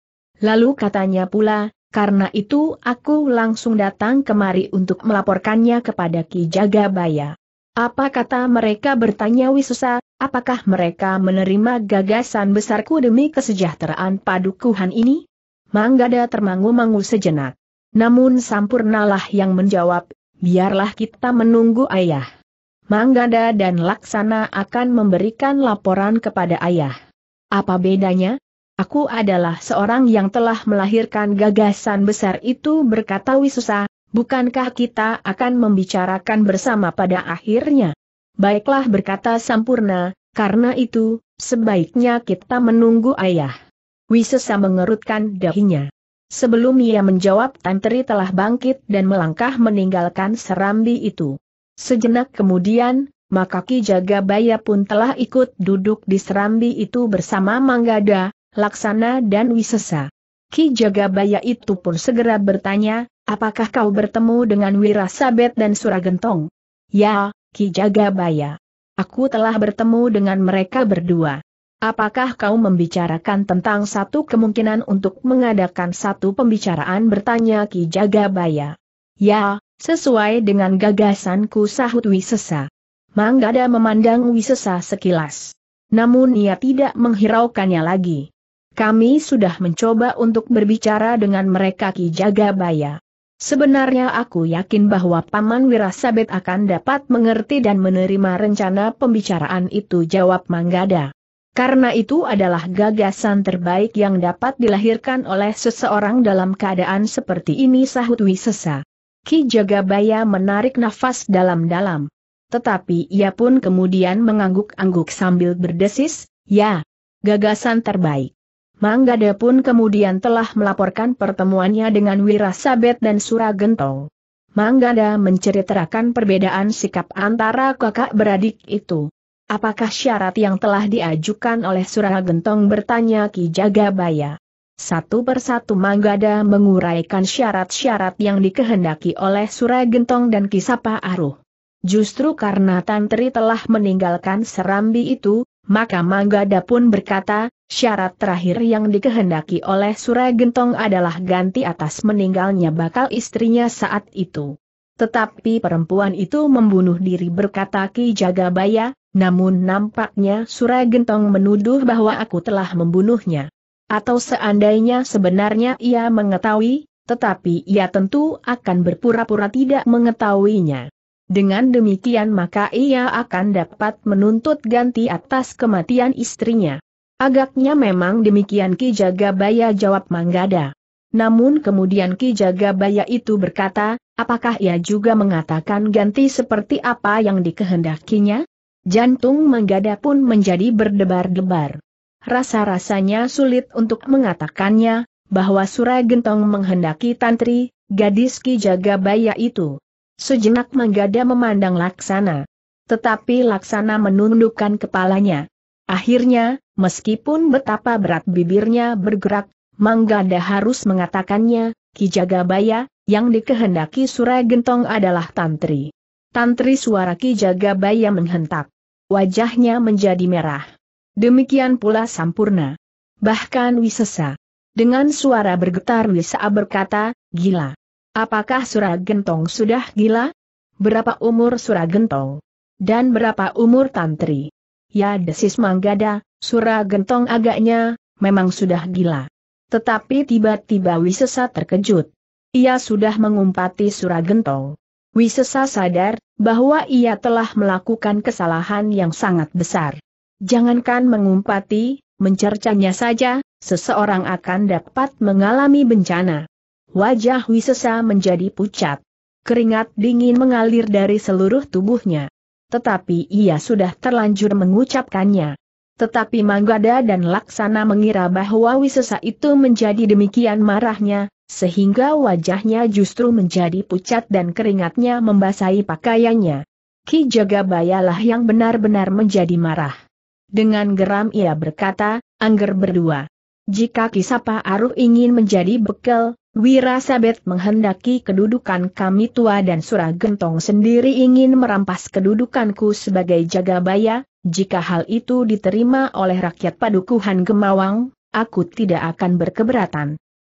Lalu katanya pula, karena itu aku langsung datang kemari untuk melaporkannya kepada Ki Jagabaya. Apa kata mereka bertanya Wisusa, apakah mereka menerima gagasan besarku demi kesejahteraan padukuhan ini? Manggada termangu-mangu sejenak. Namun Sampurnalah yang menjawab, biarlah kita menunggu ayah. Manggada dan Laksana akan memberikan laporan kepada ayah. Apa bedanya? Aku adalah seorang yang telah melahirkan gagasan besar itu berkata Wisusa, bukankah kita akan membicarakan bersama pada akhirnya? Baiklah berkata Sampurna, karena itu, sebaiknya kita menunggu ayah. Wisusa mengerutkan dahinya. Sebelum ia menjawab Tantri telah bangkit dan melangkah meninggalkan serambi itu. Sejenak kemudian, maka Ki Jaga pun telah ikut duduk di serambi itu bersama Manggada, Laksana dan Wisesa. Ki Jagabaya itu pun segera bertanya, apakah kau bertemu dengan Wirasabet dan Suragentong? Ya, Ki Jagabaya. Aku telah bertemu dengan mereka berdua. Apakah kau membicarakan tentang satu kemungkinan untuk mengadakan satu pembicaraan bertanya Ki Jagabaya? Ya, sesuai dengan gagasanku sahut Wisesa. Manggada memandang Wisesa sekilas. Namun ia tidak menghiraukannya lagi. Kami sudah mencoba untuk berbicara dengan mereka Ki Jagabaya. Sebenarnya aku yakin bahwa Paman Wirasabet akan dapat mengerti dan menerima rencana pembicaraan itu jawab Manggada. Karena itu adalah gagasan terbaik yang dapat dilahirkan oleh seseorang dalam keadaan seperti ini sahut Wisesa. Ki Jagabaya menarik nafas dalam-dalam. Tetapi ia pun kemudian mengangguk-angguk sambil berdesis, ya, gagasan terbaik. Manggade pun kemudian telah melaporkan pertemuannya dengan Wirasabet dan Suragentong. Manggada menceritakan perbedaan sikap antara kakak beradik itu. Apakah syarat yang telah diajukan oleh Suragentong bertanya Ki Jagabaya? Satu persatu Manggada menguraikan syarat-syarat yang dikehendaki oleh Suragentong dan Kisapa Aruh. Justru karena Tantri telah meninggalkan serambi itu, maka Manggada pun berkata, Syarat terakhir yang dikehendaki oleh Surai Gentong adalah ganti atas meninggalnya bakal istrinya saat itu. Tetapi perempuan itu membunuh diri berkata Ki Jagabaya, namun nampaknya Surai Gentong menuduh bahwa aku telah membunuhnya. Atau seandainya sebenarnya ia mengetahui, tetapi ia tentu akan berpura-pura tidak mengetahuinya. Dengan demikian maka ia akan dapat menuntut ganti atas kematian istrinya. Agaknya memang demikian Ki Jagabaya jawab Manggada. Namun kemudian Ki Jagabaya itu berkata, apakah ia juga mengatakan ganti seperti apa yang dikehendakinya? Jantung Manggada pun menjadi berdebar-debar. Rasa-rasanya sulit untuk mengatakannya, bahwa Surai Gentong menghendaki Tantri, gadis Ki Jagabaya itu. Sejenak Manggada memandang Laksana. Tetapi Laksana menundukkan kepalanya. Akhirnya, meskipun betapa berat bibirnya bergerak, Manggada harus mengatakannya, Kijagabaya, yang dikehendaki Surai Gentong adalah Tantri. Tantri suara Kijagabaya menghentak. Wajahnya menjadi merah. Demikian pula Sampurna. Bahkan Wisesa. Dengan suara bergetar Wisa berkata, gila. Apakah Suragentong sudah gila? Berapa umur Suragentong? Dan berapa umur Tantri? Ya desis Manggada, Surah Gentong agaknya, memang sudah gila. Tetapi tiba-tiba Wisesa terkejut. Ia sudah mengumpati Surah Gentong. Wisesa sadar, bahwa ia telah melakukan kesalahan yang sangat besar. Jangankan mengumpati, mencercanya saja, seseorang akan dapat mengalami bencana. Wajah Wisesa menjadi pucat. Keringat dingin mengalir dari seluruh tubuhnya. Tetapi ia sudah terlanjur mengucapkannya. Tetapi Manggada dan Laksana mengira bahwa Wisesa itu menjadi demikian marahnya, sehingga wajahnya justru menjadi pucat dan keringatnya membasahi pakaiannya. Ki Jagabayalah yang benar-benar menjadi marah. Dengan geram ia berkata, Angger berdua. Jika Kisapa Aruh ingin menjadi bekal, Wirasabet menghendaki kedudukan kami tua dan surah gentong sendiri ingin merampas kedudukanku sebagai jagabaya, jika hal itu diterima oleh rakyat padukuhan Gemawang, aku tidak akan berkeberatan.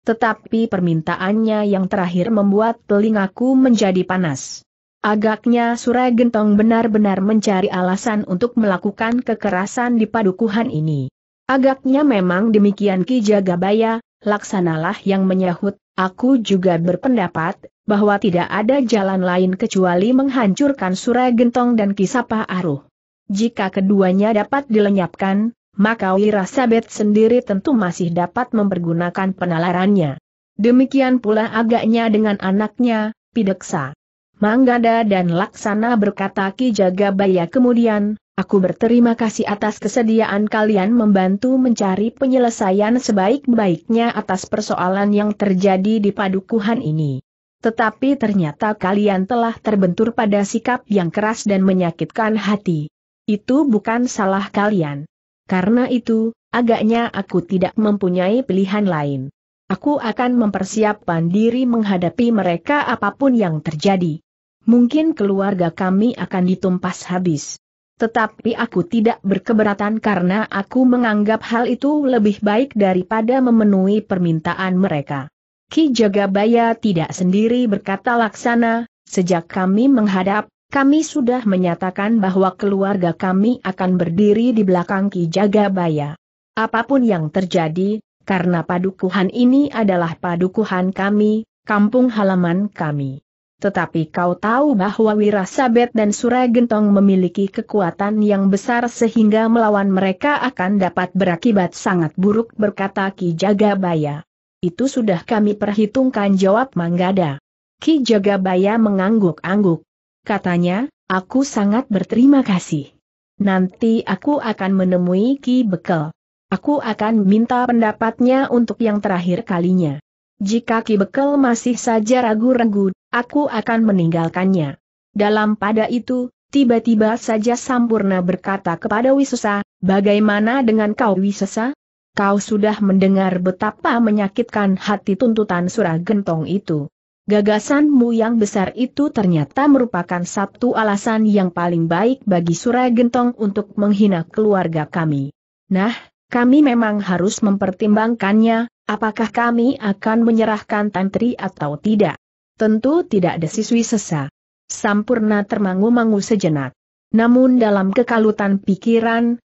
Tetapi permintaannya yang terakhir membuat telingaku menjadi panas. Agaknya Suragentong Gentong benar-benar mencari alasan untuk melakukan kekerasan di padukuhan ini. Agaknya memang demikian Ki Jagabaya, laksanalah yang menyahut, Aku juga berpendapat, bahwa tidak ada jalan lain kecuali menghancurkan surai Gentong dan Kisapa Aruh. Jika keduanya dapat dilenyapkan, maka Wirasabet sendiri tentu masih dapat mempergunakan penalarannya. Demikian pula agaknya dengan anaknya, Pideksa. Manggada dan Laksana berkata Ki Jagabaya kemudian, Aku berterima kasih atas kesediaan kalian membantu mencari penyelesaian sebaik-baiknya atas persoalan yang terjadi di padukuhan ini. Tetapi ternyata kalian telah terbentur pada sikap yang keras dan menyakitkan hati. Itu bukan salah kalian. Karena itu, agaknya aku tidak mempunyai pilihan lain. Aku akan mempersiapkan diri menghadapi mereka apapun yang terjadi. Mungkin keluarga kami akan ditumpas habis tetapi aku tidak berkeberatan karena aku menganggap hal itu lebih baik daripada memenuhi permintaan mereka. Ki Jagabaya tidak sendiri berkata laksana, sejak kami menghadap, kami sudah menyatakan bahwa keluarga kami akan berdiri di belakang Ki Jagabaya. Apapun yang terjadi, karena padukuhan ini adalah padukuhan kami, kampung halaman kami. Tetapi kau tahu bahwa Wirasabet dan Suragentong memiliki kekuatan yang besar sehingga melawan mereka akan dapat berakibat sangat buruk berkata Ki Jagabaya. Itu sudah kami perhitungkan jawab Manggada. Ki Jagabaya mengangguk-angguk. Katanya, aku sangat berterima kasih. Nanti aku akan menemui Ki Bekel. Aku akan minta pendapatnya untuk yang terakhir kalinya. Jika Ki Bekel masih saja ragu-ragu, aku akan meninggalkannya. Dalam pada itu, tiba-tiba saja Sampurna berkata kepada Wisesa, bagaimana dengan kau Wisesa? Kau sudah mendengar betapa menyakitkan hati tuntutan surah gentong itu. Gagasanmu yang besar itu ternyata merupakan satu alasan yang paling baik bagi Surah Gentong untuk menghina keluarga kami. Nah, kami memang harus mempertimbangkannya, apakah kami akan menyerahkan tantri atau tidak. Tentu tidak desiswi sesa. Sampurna termangu-mangu sejenak. Namun dalam kekalutan pikiran,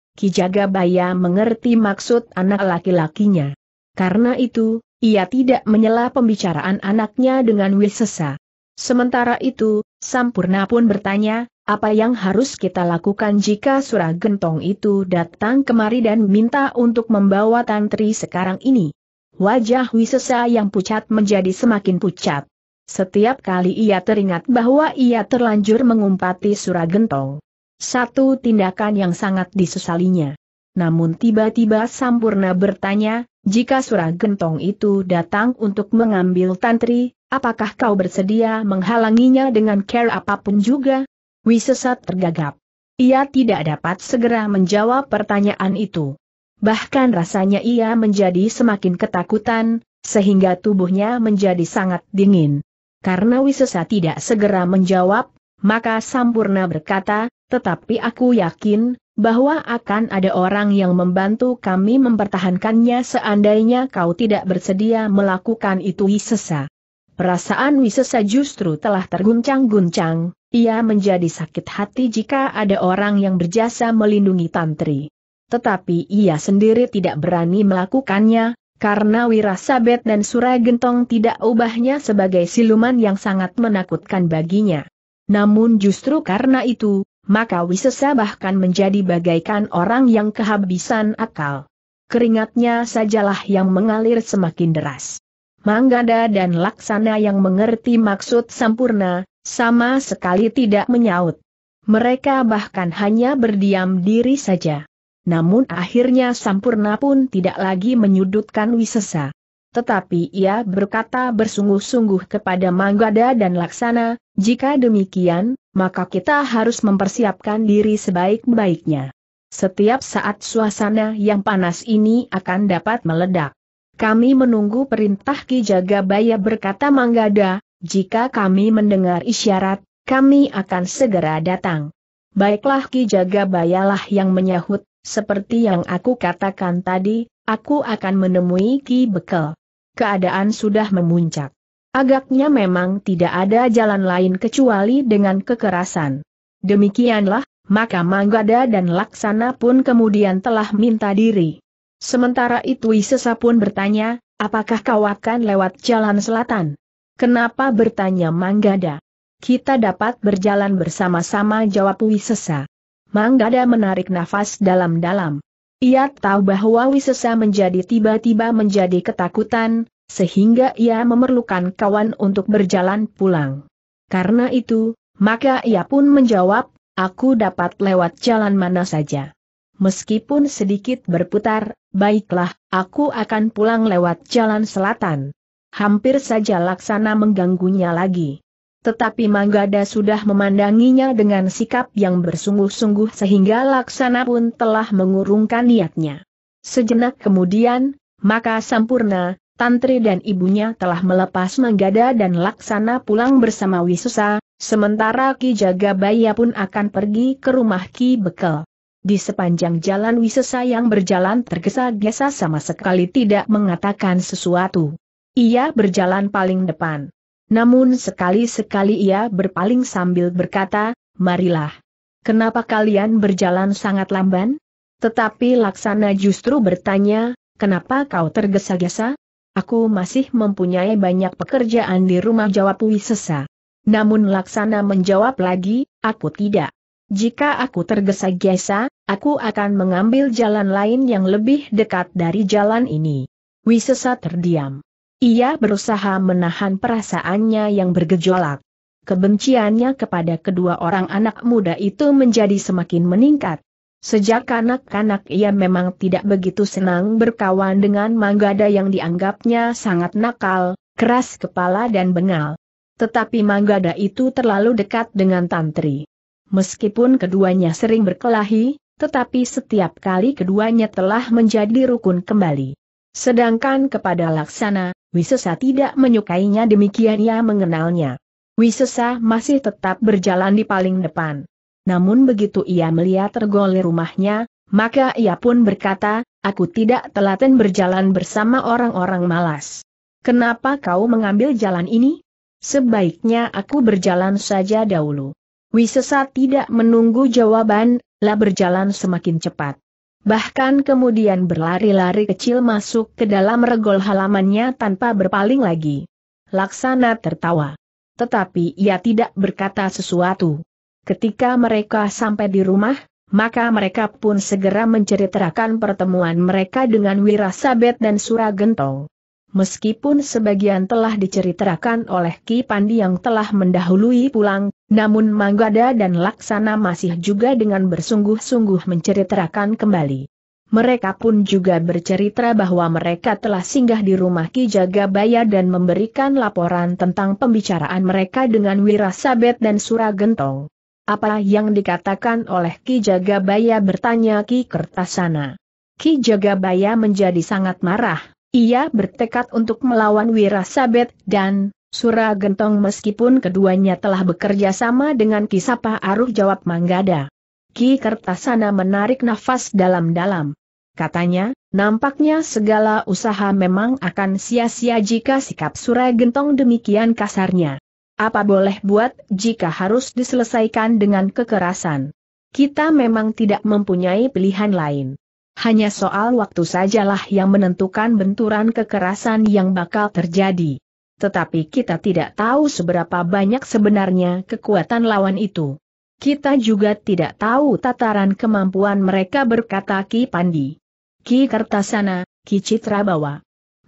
Baya mengerti maksud anak laki-lakinya. Karena itu, ia tidak menyela pembicaraan anaknya dengan Wisesa. Sementara itu, Sampurna pun bertanya, apa yang harus kita lakukan jika surah gentong itu datang kemari dan minta untuk membawa tantri sekarang ini? Wajah Wisesa yang pucat menjadi semakin pucat. Setiap kali ia teringat bahwa ia terlanjur mengumpati Suragentong. Satu tindakan yang sangat disesalinya. Namun tiba-tiba Sampurna bertanya, jika Suragentong itu datang untuk mengambil Tantri, apakah kau bersedia menghalanginya dengan care apapun juga? Wisesat tergagap. Ia tidak dapat segera menjawab pertanyaan itu. Bahkan rasanya ia menjadi semakin ketakutan, sehingga tubuhnya menjadi sangat dingin. Karena Wisesa tidak segera menjawab, maka Sampurna berkata, tetapi aku yakin, bahwa akan ada orang yang membantu kami mempertahankannya seandainya kau tidak bersedia melakukan itu Wisesa. Perasaan Wisesa justru telah terguncang-guncang, ia menjadi sakit hati jika ada orang yang berjasa melindungi Tantri. Tetapi ia sendiri tidak berani melakukannya, karena Wirasabet dan Suragentong tidak ubahnya sebagai siluman yang sangat menakutkan baginya. Namun justru karena itu, maka Wisesa bahkan menjadi bagaikan orang yang kehabisan akal. Keringatnya sajalah yang mengalir semakin deras. Manggada dan Laksana yang mengerti maksud sempurna, sama sekali tidak menyaut. Mereka bahkan hanya berdiam diri saja namun akhirnya Sampurna pun tidak lagi menyudutkan Wisesa. Tetapi ia berkata bersungguh-sungguh kepada Manggada dan Laksana, jika demikian, maka kita harus mempersiapkan diri sebaik-baiknya. Setiap saat suasana yang panas ini akan dapat meledak. Kami menunggu perintah Ki Jagabaya berkata Manggada, jika kami mendengar isyarat, kami akan segera datang. Baiklah Ki Jagabaya lah yang menyahut, seperti yang aku katakan tadi, aku akan menemui Ki Bekel. Keadaan sudah memuncak. Agaknya memang tidak ada jalan lain kecuali dengan kekerasan. Demikianlah, maka Manggada dan Laksana pun kemudian telah minta diri. Sementara itu Isesa pun bertanya, apakah kau akan lewat jalan selatan? Kenapa bertanya Manggada? Kita dapat berjalan bersama-sama jawab Wisesa. Manggada menarik nafas dalam-dalam. Ia tahu bahwa Wisesa menjadi tiba-tiba menjadi ketakutan, sehingga ia memerlukan kawan untuk berjalan pulang. Karena itu, maka ia pun menjawab, aku dapat lewat jalan mana saja. Meskipun sedikit berputar, baiklah, aku akan pulang lewat jalan selatan. Hampir saja laksana mengganggunya lagi. Tetapi Manggada sudah memandanginya dengan sikap yang bersungguh-sungguh sehingga laksana pun telah mengurungkan niatnya. Sejenak kemudian, maka Sampurna, Tantri dan ibunya telah melepas Manggada dan laksana pulang bersama Wisusa, sementara Ki Jagabaya pun akan pergi ke rumah Ki Bekel. Di sepanjang jalan Wisusa yang berjalan tergesa-gesa sama sekali tidak mengatakan sesuatu. Ia berjalan paling depan. Namun sekali-sekali ia berpaling sambil berkata, marilah. Kenapa kalian berjalan sangat lamban? Tetapi Laksana justru bertanya, kenapa kau tergesa-gesa? Aku masih mempunyai banyak pekerjaan di rumah jawab Wisesa. Namun Laksana menjawab lagi, aku tidak. Jika aku tergesa-gesa, aku akan mengambil jalan lain yang lebih dekat dari jalan ini. Wisesa terdiam. Ia berusaha menahan perasaannya yang bergejolak. Kebenciannya kepada kedua orang anak muda itu menjadi semakin meningkat. Sejak kanak-kanak ia memang tidak begitu senang berkawan dengan Manggada yang dianggapnya sangat nakal, keras kepala dan bengal. Tetapi Manggada itu terlalu dekat dengan Tantri. Meskipun keduanya sering berkelahi, tetapi setiap kali keduanya telah menjadi rukun kembali. Sedangkan kepada Laksana, Wisesa tidak menyukainya demikian ia mengenalnya. Wisesa masih tetap berjalan di paling depan. Namun begitu ia melihat tergolek rumahnya, maka ia pun berkata, aku tidak telaten berjalan bersama orang-orang malas. Kenapa kau mengambil jalan ini? Sebaiknya aku berjalan saja dahulu. Wisesa tidak menunggu jawaban, lah berjalan semakin cepat bahkan kemudian berlari-lari kecil masuk ke dalam regol halamannya tanpa berpaling lagi. Laksana tertawa. Tetapi ia tidak berkata sesuatu. Ketika mereka sampai di rumah, maka mereka pun segera menceritakan pertemuan mereka dengan Wirasabet dan Suragentong. Meskipun sebagian telah diceritakan oleh Ki Pandi yang telah mendahului pulang, namun Manggada dan Laksana masih juga dengan bersungguh-sungguh menceritakan kembali. Mereka pun juga bercerita bahwa mereka telah singgah di rumah Ki Jagabaya dan memberikan laporan tentang pembicaraan mereka dengan Wirasabet dan Suragentong. Apa yang dikatakan oleh Ki Jagabaya bertanya Ki Kertasana. Ki Jagabaya menjadi sangat marah, ia bertekad untuk melawan Wirasabet dan Sura Gentong meskipun keduanya telah bekerja sama dengan Kisapa Aruh jawab Manggada. Ki Kertasana menarik nafas dalam-dalam. Katanya, nampaknya segala usaha memang akan sia-sia jika sikap Sura Gentong demikian kasarnya. Apa boleh buat jika harus diselesaikan dengan kekerasan? Kita memang tidak mempunyai pilihan lain. Hanya soal waktu sajalah yang menentukan benturan kekerasan yang bakal terjadi. Tetapi kita tidak tahu seberapa banyak sebenarnya kekuatan lawan itu. Kita juga tidak tahu tataran kemampuan mereka berkata Ki Pandi. Ki Kertasana, Ki Citrabawa.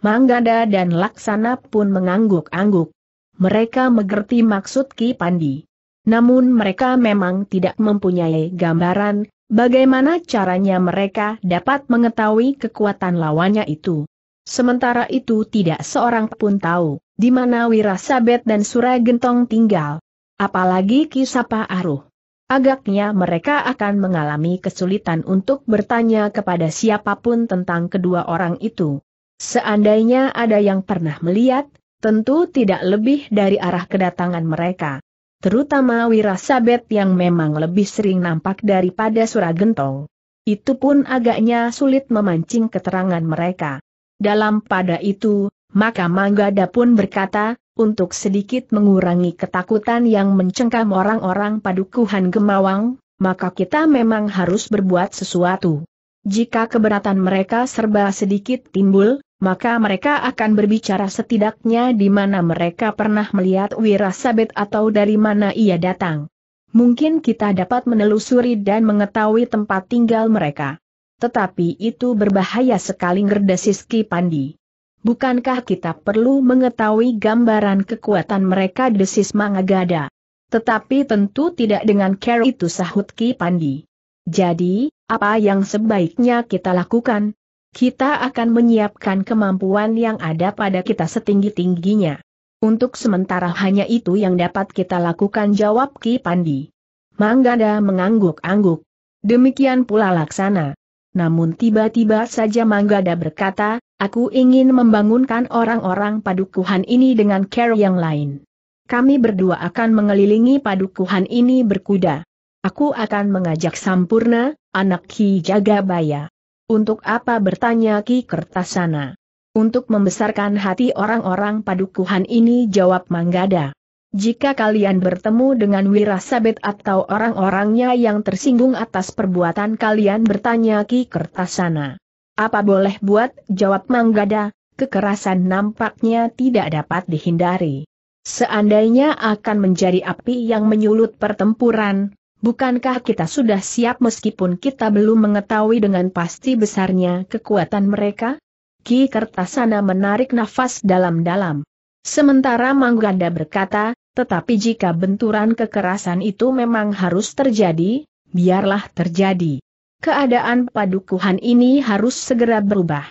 Manggada dan Laksana pun mengangguk-angguk. Mereka mengerti maksud Ki Pandi. Namun mereka memang tidak mempunyai gambaran Bagaimana caranya mereka dapat mengetahui kekuatan lawannya itu? Sementara itu tidak seorang pun tahu, di mana Wirasabet dan Suragentong tinggal. Apalagi Kisapa Aruh. Agaknya mereka akan mengalami kesulitan untuk bertanya kepada siapapun tentang kedua orang itu. Seandainya ada yang pernah melihat, tentu tidak lebih dari arah kedatangan mereka. Terutama Wirasabet yang memang lebih sering nampak daripada Suragentong. Itu pun agaknya sulit memancing keterangan mereka. Dalam pada itu, maka Manggada pun berkata, untuk sedikit mengurangi ketakutan yang mencengkam orang-orang padukuhan Gemawang, maka kita memang harus berbuat sesuatu. Jika keberatan mereka serba sedikit timbul, maka mereka akan berbicara setidaknya di mana mereka pernah melihat Wirasabet atau dari mana ia datang. Mungkin kita dapat menelusuri dan mengetahui tempat tinggal mereka. Tetapi itu berbahaya sekali ngerdesiski Pandi. Bukankah kita perlu mengetahui gambaran kekuatan mereka desis Mangagada? Tetapi tentu tidak dengan care itu sahut Ki Pandi. Jadi, apa yang sebaiknya kita lakukan? kita akan menyiapkan kemampuan yang ada pada kita setinggi-tingginya. Untuk sementara hanya itu yang dapat kita lakukan jawab Ki Pandi. Manggada mengangguk-angguk. Demikian pula laksana. Namun tiba-tiba saja Manggada berkata, aku ingin membangunkan orang-orang padukuhan ini dengan care yang lain. Kami berdua akan mengelilingi padukuhan ini berkuda. Aku akan mengajak Sampurna, anak Ki Jagabaya untuk apa bertanya Ki Kertasana? Untuk membesarkan hati orang-orang padukuhan ini jawab Manggada. Jika kalian bertemu dengan Wirasabet atau orang-orangnya yang tersinggung atas perbuatan kalian bertanya Ki Kertasana. Apa boleh buat, jawab Manggada, kekerasan nampaknya tidak dapat dihindari. Seandainya akan menjadi api yang menyulut pertempuran, Bukankah kita sudah siap meskipun kita belum mengetahui dengan pasti besarnya kekuatan mereka? Ki Kertasana menarik nafas dalam-dalam. Sementara Mangganda berkata, tetapi jika benturan kekerasan itu memang harus terjadi, biarlah terjadi. Keadaan padukuhan ini harus segera berubah.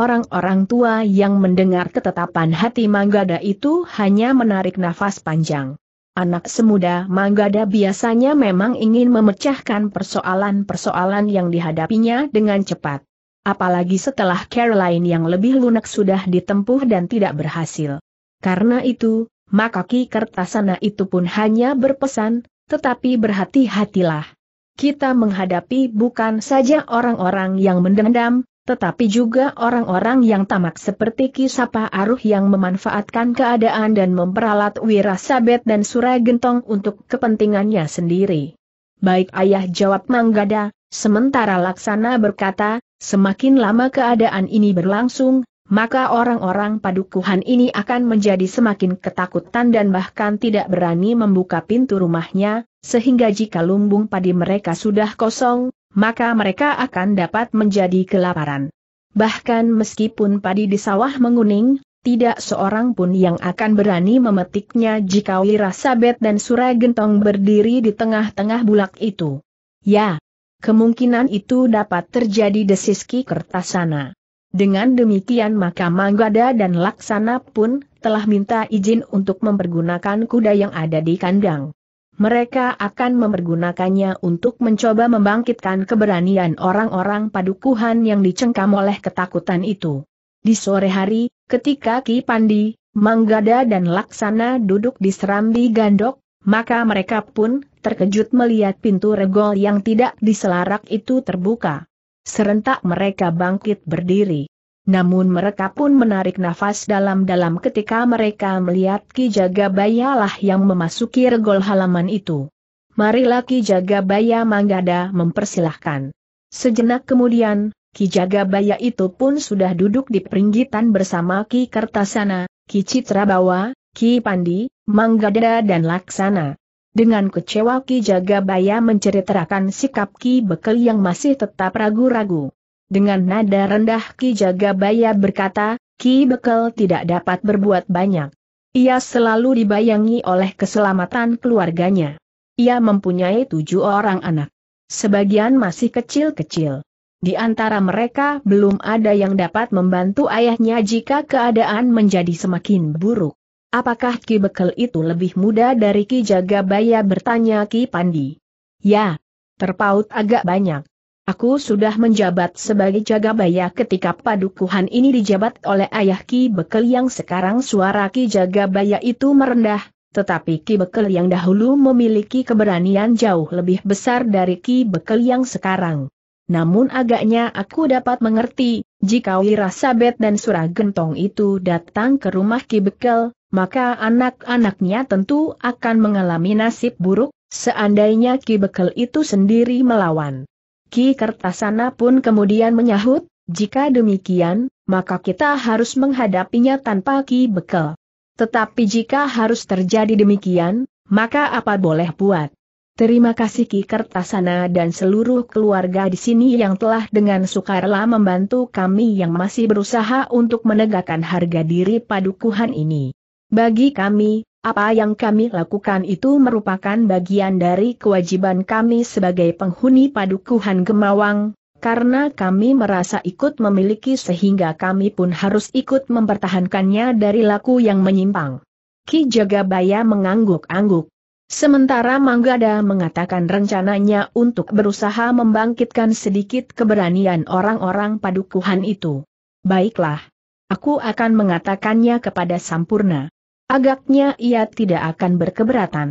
Orang-orang tua yang mendengar ketetapan hati Manggada itu hanya menarik nafas panjang. Anak semuda Manggada biasanya memang ingin memecahkan persoalan-persoalan yang dihadapinya dengan cepat. Apalagi setelah Caroline yang lebih lunak sudah ditempuh dan tidak berhasil. Karena itu, maka Ki Kertasana itu pun hanya berpesan, tetapi berhati-hatilah. Kita menghadapi bukan saja orang-orang yang mendendam, tetapi juga orang-orang yang tamak seperti Kisapa Aruh yang memanfaatkan keadaan dan memperalat Wirasabet dan Surai Gentong untuk kepentingannya sendiri. Baik ayah jawab Manggada, sementara Laksana berkata, semakin lama keadaan ini berlangsung, maka orang-orang padukuhan ini akan menjadi semakin ketakutan dan bahkan tidak berani membuka pintu rumahnya, sehingga jika lumbung padi mereka sudah kosong, maka mereka akan dapat menjadi kelaparan. Bahkan meskipun padi di sawah menguning, tidak seorang pun yang akan berani memetiknya jika Wira Sabet dan Surai Gentong berdiri di tengah-tengah bulak itu. Ya, kemungkinan itu dapat terjadi Desiski Kertasana. Dengan demikian maka Manggada dan Laksana pun telah minta izin untuk mempergunakan kuda yang ada di kandang. Mereka akan mempergunakannya untuk mencoba membangkitkan keberanian orang-orang padukuhan yang dicengkam oleh ketakutan itu. Di sore hari, ketika Ki Pandi, Manggada dan Laksana duduk di serambi gandok, maka mereka pun terkejut melihat pintu regol yang tidak diselarak itu terbuka. Serentak mereka bangkit berdiri. Namun mereka pun menarik nafas dalam-dalam ketika mereka melihat Ki Jagabaya lah yang memasuki regol halaman itu. Marilah Ki Jagabaya Manggada mempersilahkan. Sejenak kemudian, Ki Jagabaya itu pun sudah duduk di peringgitan bersama Ki Kertasana, Ki Citrabawa, Ki Pandi, Manggada dan Laksana. Dengan kecewa Ki Jagabaya menceritakan sikap Ki Bekel yang masih tetap ragu-ragu. Dengan nada rendah Ki Jagabaya berkata, Ki Bekel tidak dapat berbuat banyak. Ia selalu dibayangi oleh keselamatan keluarganya. Ia mempunyai tujuh orang anak. Sebagian masih kecil-kecil. Di antara mereka belum ada yang dapat membantu ayahnya jika keadaan menjadi semakin buruk. Apakah Ki Bekel itu lebih muda dari Ki Jagabaya bertanya Ki Pandi? Ya. Terpaut agak banyak. Aku sudah menjabat sebagai Jagabaya ketika padukuhan ini dijabat oleh ayah Ki Bekel yang sekarang suara Ki Jagabaya itu merendah, tetapi Ki Bekel yang dahulu memiliki keberanian jauh lebih besar dari Ki Bekel yang sekarang. Namun agaknya aku dapat mengerti, jika Wirasabet dan Suragentong itu datang ke rumah Ki Bekel, maka anak-anaknya tentu akan mengalami nasib buruk, seandainya Ki Bekel itu sendiri melawan. Ki Kertasana pun kemudian menyahut, jika demikian, maka kita harus menghadapinya tanpa Ki Bekel. Tetapi jika harus terjadi demikian, maka apa boleh buat? Terima kasih Ki Kertasana dan seluruh keluarga di sini yang telah dengan sukarela membantu kami yang masih berusaha untuk menegakkan harga diri padukuhan ini. Bagi kami, apa yang kami lakukan itu merupakan bagian dari kewajiban kami sebagai penghuni padukuhan Gemawang, karena kami merasa ikut memiliki sehingga kami pun harus ikut mempertahankannya dari laku yang menyimpang. Ki Jagabaya mengangguk-angguk. Sementara Manggada mengatakan rencananya untuk berusaha membangkitkan sedikit keberanian orang-orang padukuhan itu. Baiklah. Aku akan mengatakannya kepada Sampurna. Agaknya ia tidak akan berkeberatan.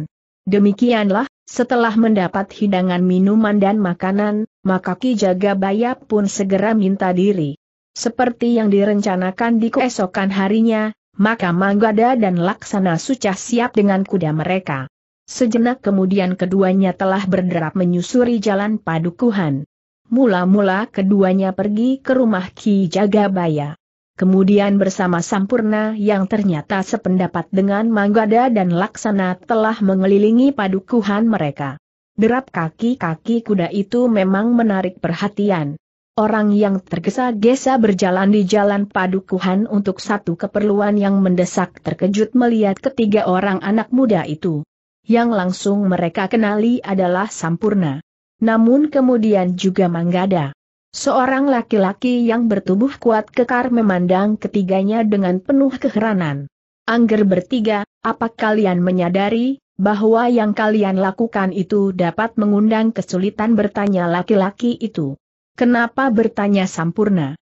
Demikianlah, setelah mendapat hidangan minuman dan makanan, maka Ki Jaga Baya pun segera minta diri. Seperti yang direncanakan di keesokan harinya, maka Manggada dan Laksana Sucah siap dengan kuda mereka. Sejenak kemudian keduanya telah berderap menyusuri jalan padukuhan. Mula-mula keduanya pergi ke rumah Ki Jagabaya. Kemudian bersama Sampurna yang ternyata sependapat dengan Manggada dan Laksana telah mengelilingi padukuhan mereka. Derap kaki-kaki kuda itu memang menarik perhatian. Orang yang tergesa-gesa berjalan di jalan padukuhan untuk satu keperluan yang mendesak terkejut melihat ketiga orang anak muda itu. Yang langsung mereka kenali adalah Sampurna. Namun kemudian juga Manggada. Seorang laki-laki yang bertubuh kuat kekar memandang ketiganya dengan penuh keheranan. Angger bertiga, apa kalian menyadari, bahwa yang kalian lakukan itu dapat mengundang kesulitan bertanya laki-laki itu? Kenapa bertanya Sampurna?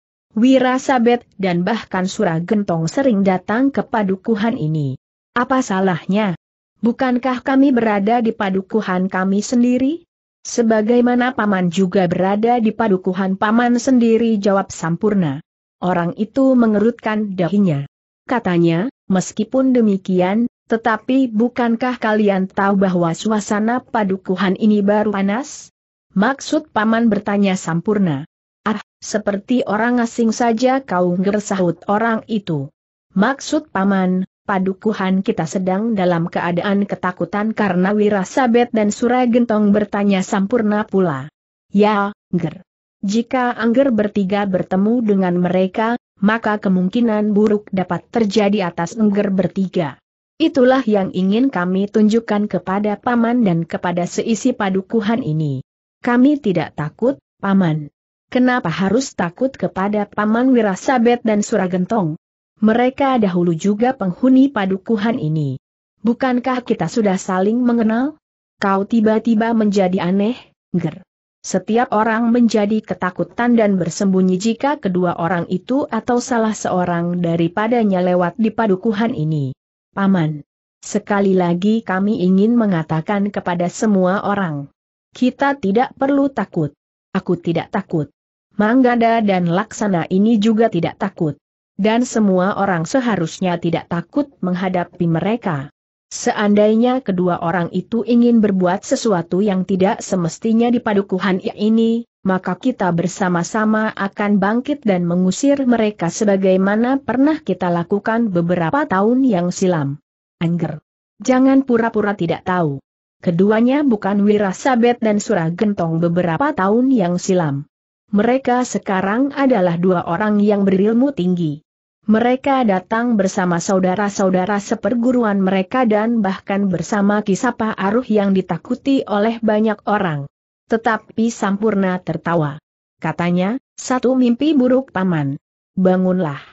Sabet dan bahkan Surah Gentong sering datang ke padukuhan ini. Apa salahnya? Bukankah kami berada di padukuhan kami sendiri? Sebagaimana paman juga berada di padukuhan paman sendiri jawab Sampurna. Orang itu mengerutkan dahinya. Katanya, meskipun demikian, tetapi bukankah kalian tahu bahwa suasana padukuhan ini baru panas? Maksud paman bertanya Sampurna. Ah, seperti orang asing saja kau gersahut orang itu. Maksud paman, Padukuhan kita sedang dalam keadaan ketakutan karena Wirasabet dan Suragentong bertanya sampurna pula. Ya, Ger. Jika Angger bertiga bertemu dengan mereka, maka kemungkinan buruk dapat terjadi atas Angger bertiga. Itulah yang ingin kami tunjukkan kepada Paman dan kepada seisi padukuhan ini. Kami tidak takut, Paman. Kenapa harus takut kepada Paman Wirasabet dan Suragentong? Mereka dahulu juga penghuni padukuhan ini. Bukankah kita sudah saling mengenal? Kau tiba-tiba menjadi aneh, ger. Setiap orang menjadi ketakutan dan bersembunyi jika kedua orang itu atau salah seorang daripadanya lewat di padukuhan ini. Paman. Sekali lagi kami ingin mengatakan kepada semua orang. Kita tidak perlu takut. Aku tidak takut. Manggada dan Laksana ini juga tidak takut dan semua orang seharusnya tidak takut menghadapi mereka. Seandainya kedua orang itu ingin berbuat sesuatu yang tidak semestinya di padukuhan ini, maka kita bersama-sama akan bangkit dan mengusir mereka sebagaimana pernah kita lakukan beberapa tahun yang silam. Angger. Jangan pura-pura tidak tahu. Keduanya bukan Wirasabet dan Suragentong beberapa tahun yang silam. Mereka sekarang adalah dua orang yang berilmu tinggi. Mereka datang bersama saudara-saudara seperguruan mereka dan bahkan bersama Kisapa Aruh yang ditakuti oleh banyak orang. Tetapi Sampurna tertawa. Katanya, satu mimpi buruk paman. Bangunlah.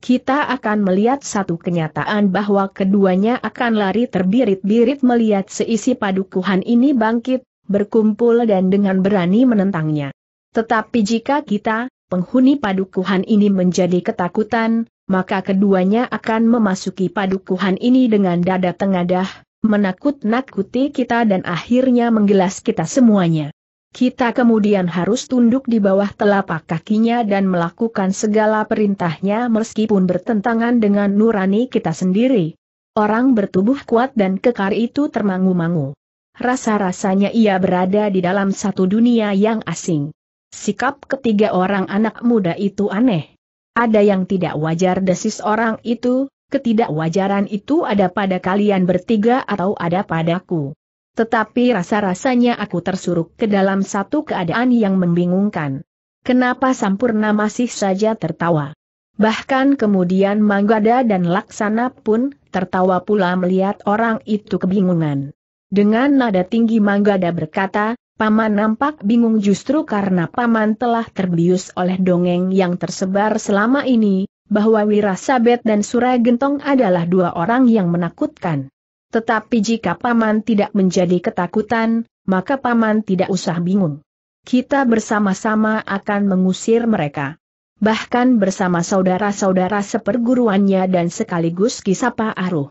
Kita akan melihat satu kenyataan bahwa keduanya akan lari terbirit-birit melihat seisi padukuhan ini bangkit, berkumpul dan dengan berani menentangnya. Tetapi jika kita, penghuni padukuhan ini menjadi ketakutan, maka keduanya akan memasuki padukuhan ini dengan dada tengadah, menakut-nakuti kita dan akhirnya menggelas kita semuanya. Kita kemudian harus tunduk di bawah telapak kakinya dan melakukan segala perintahnya meskipun bertentangan dengan nurani kita sendiri. Orang bertubuh kuat dan kekar itu termangu-mangu. Rasa-rasanya ia berada di dalam satu dunia yang asing. Sikap ketiga orang anak muda itu aneh. Ada yang tidak wajar desis orang itu, ketidakwajaran itu ada pada kalian bertiga atau ada padaku. Tetapi rasa-rasanya aku tersuruk ke dalam satu keadaan yang membingungkan. Kenapa Sampurna masih saja tertawa? Bahkan kemudian Manggada dan Laksana pun tertawa pula melihat orang itu kebingungan. Dengan nada tinggi Manggada berkata, Paman nampak bingung justru karena Paman telah terbius oleh dongeng yang tersebar selama ini, bahwa Wirasabet dan Suragentong adalah dua orang yang menakutkan. Tetapi jika Paman tidak menjadi ketakutan, maka Paman tidak usah bingung. Kita bersama-sama akan mengusir mereka. Bahkan bersama saudara-saudara seperguruannya dan sekaligus Kisapa Aruh.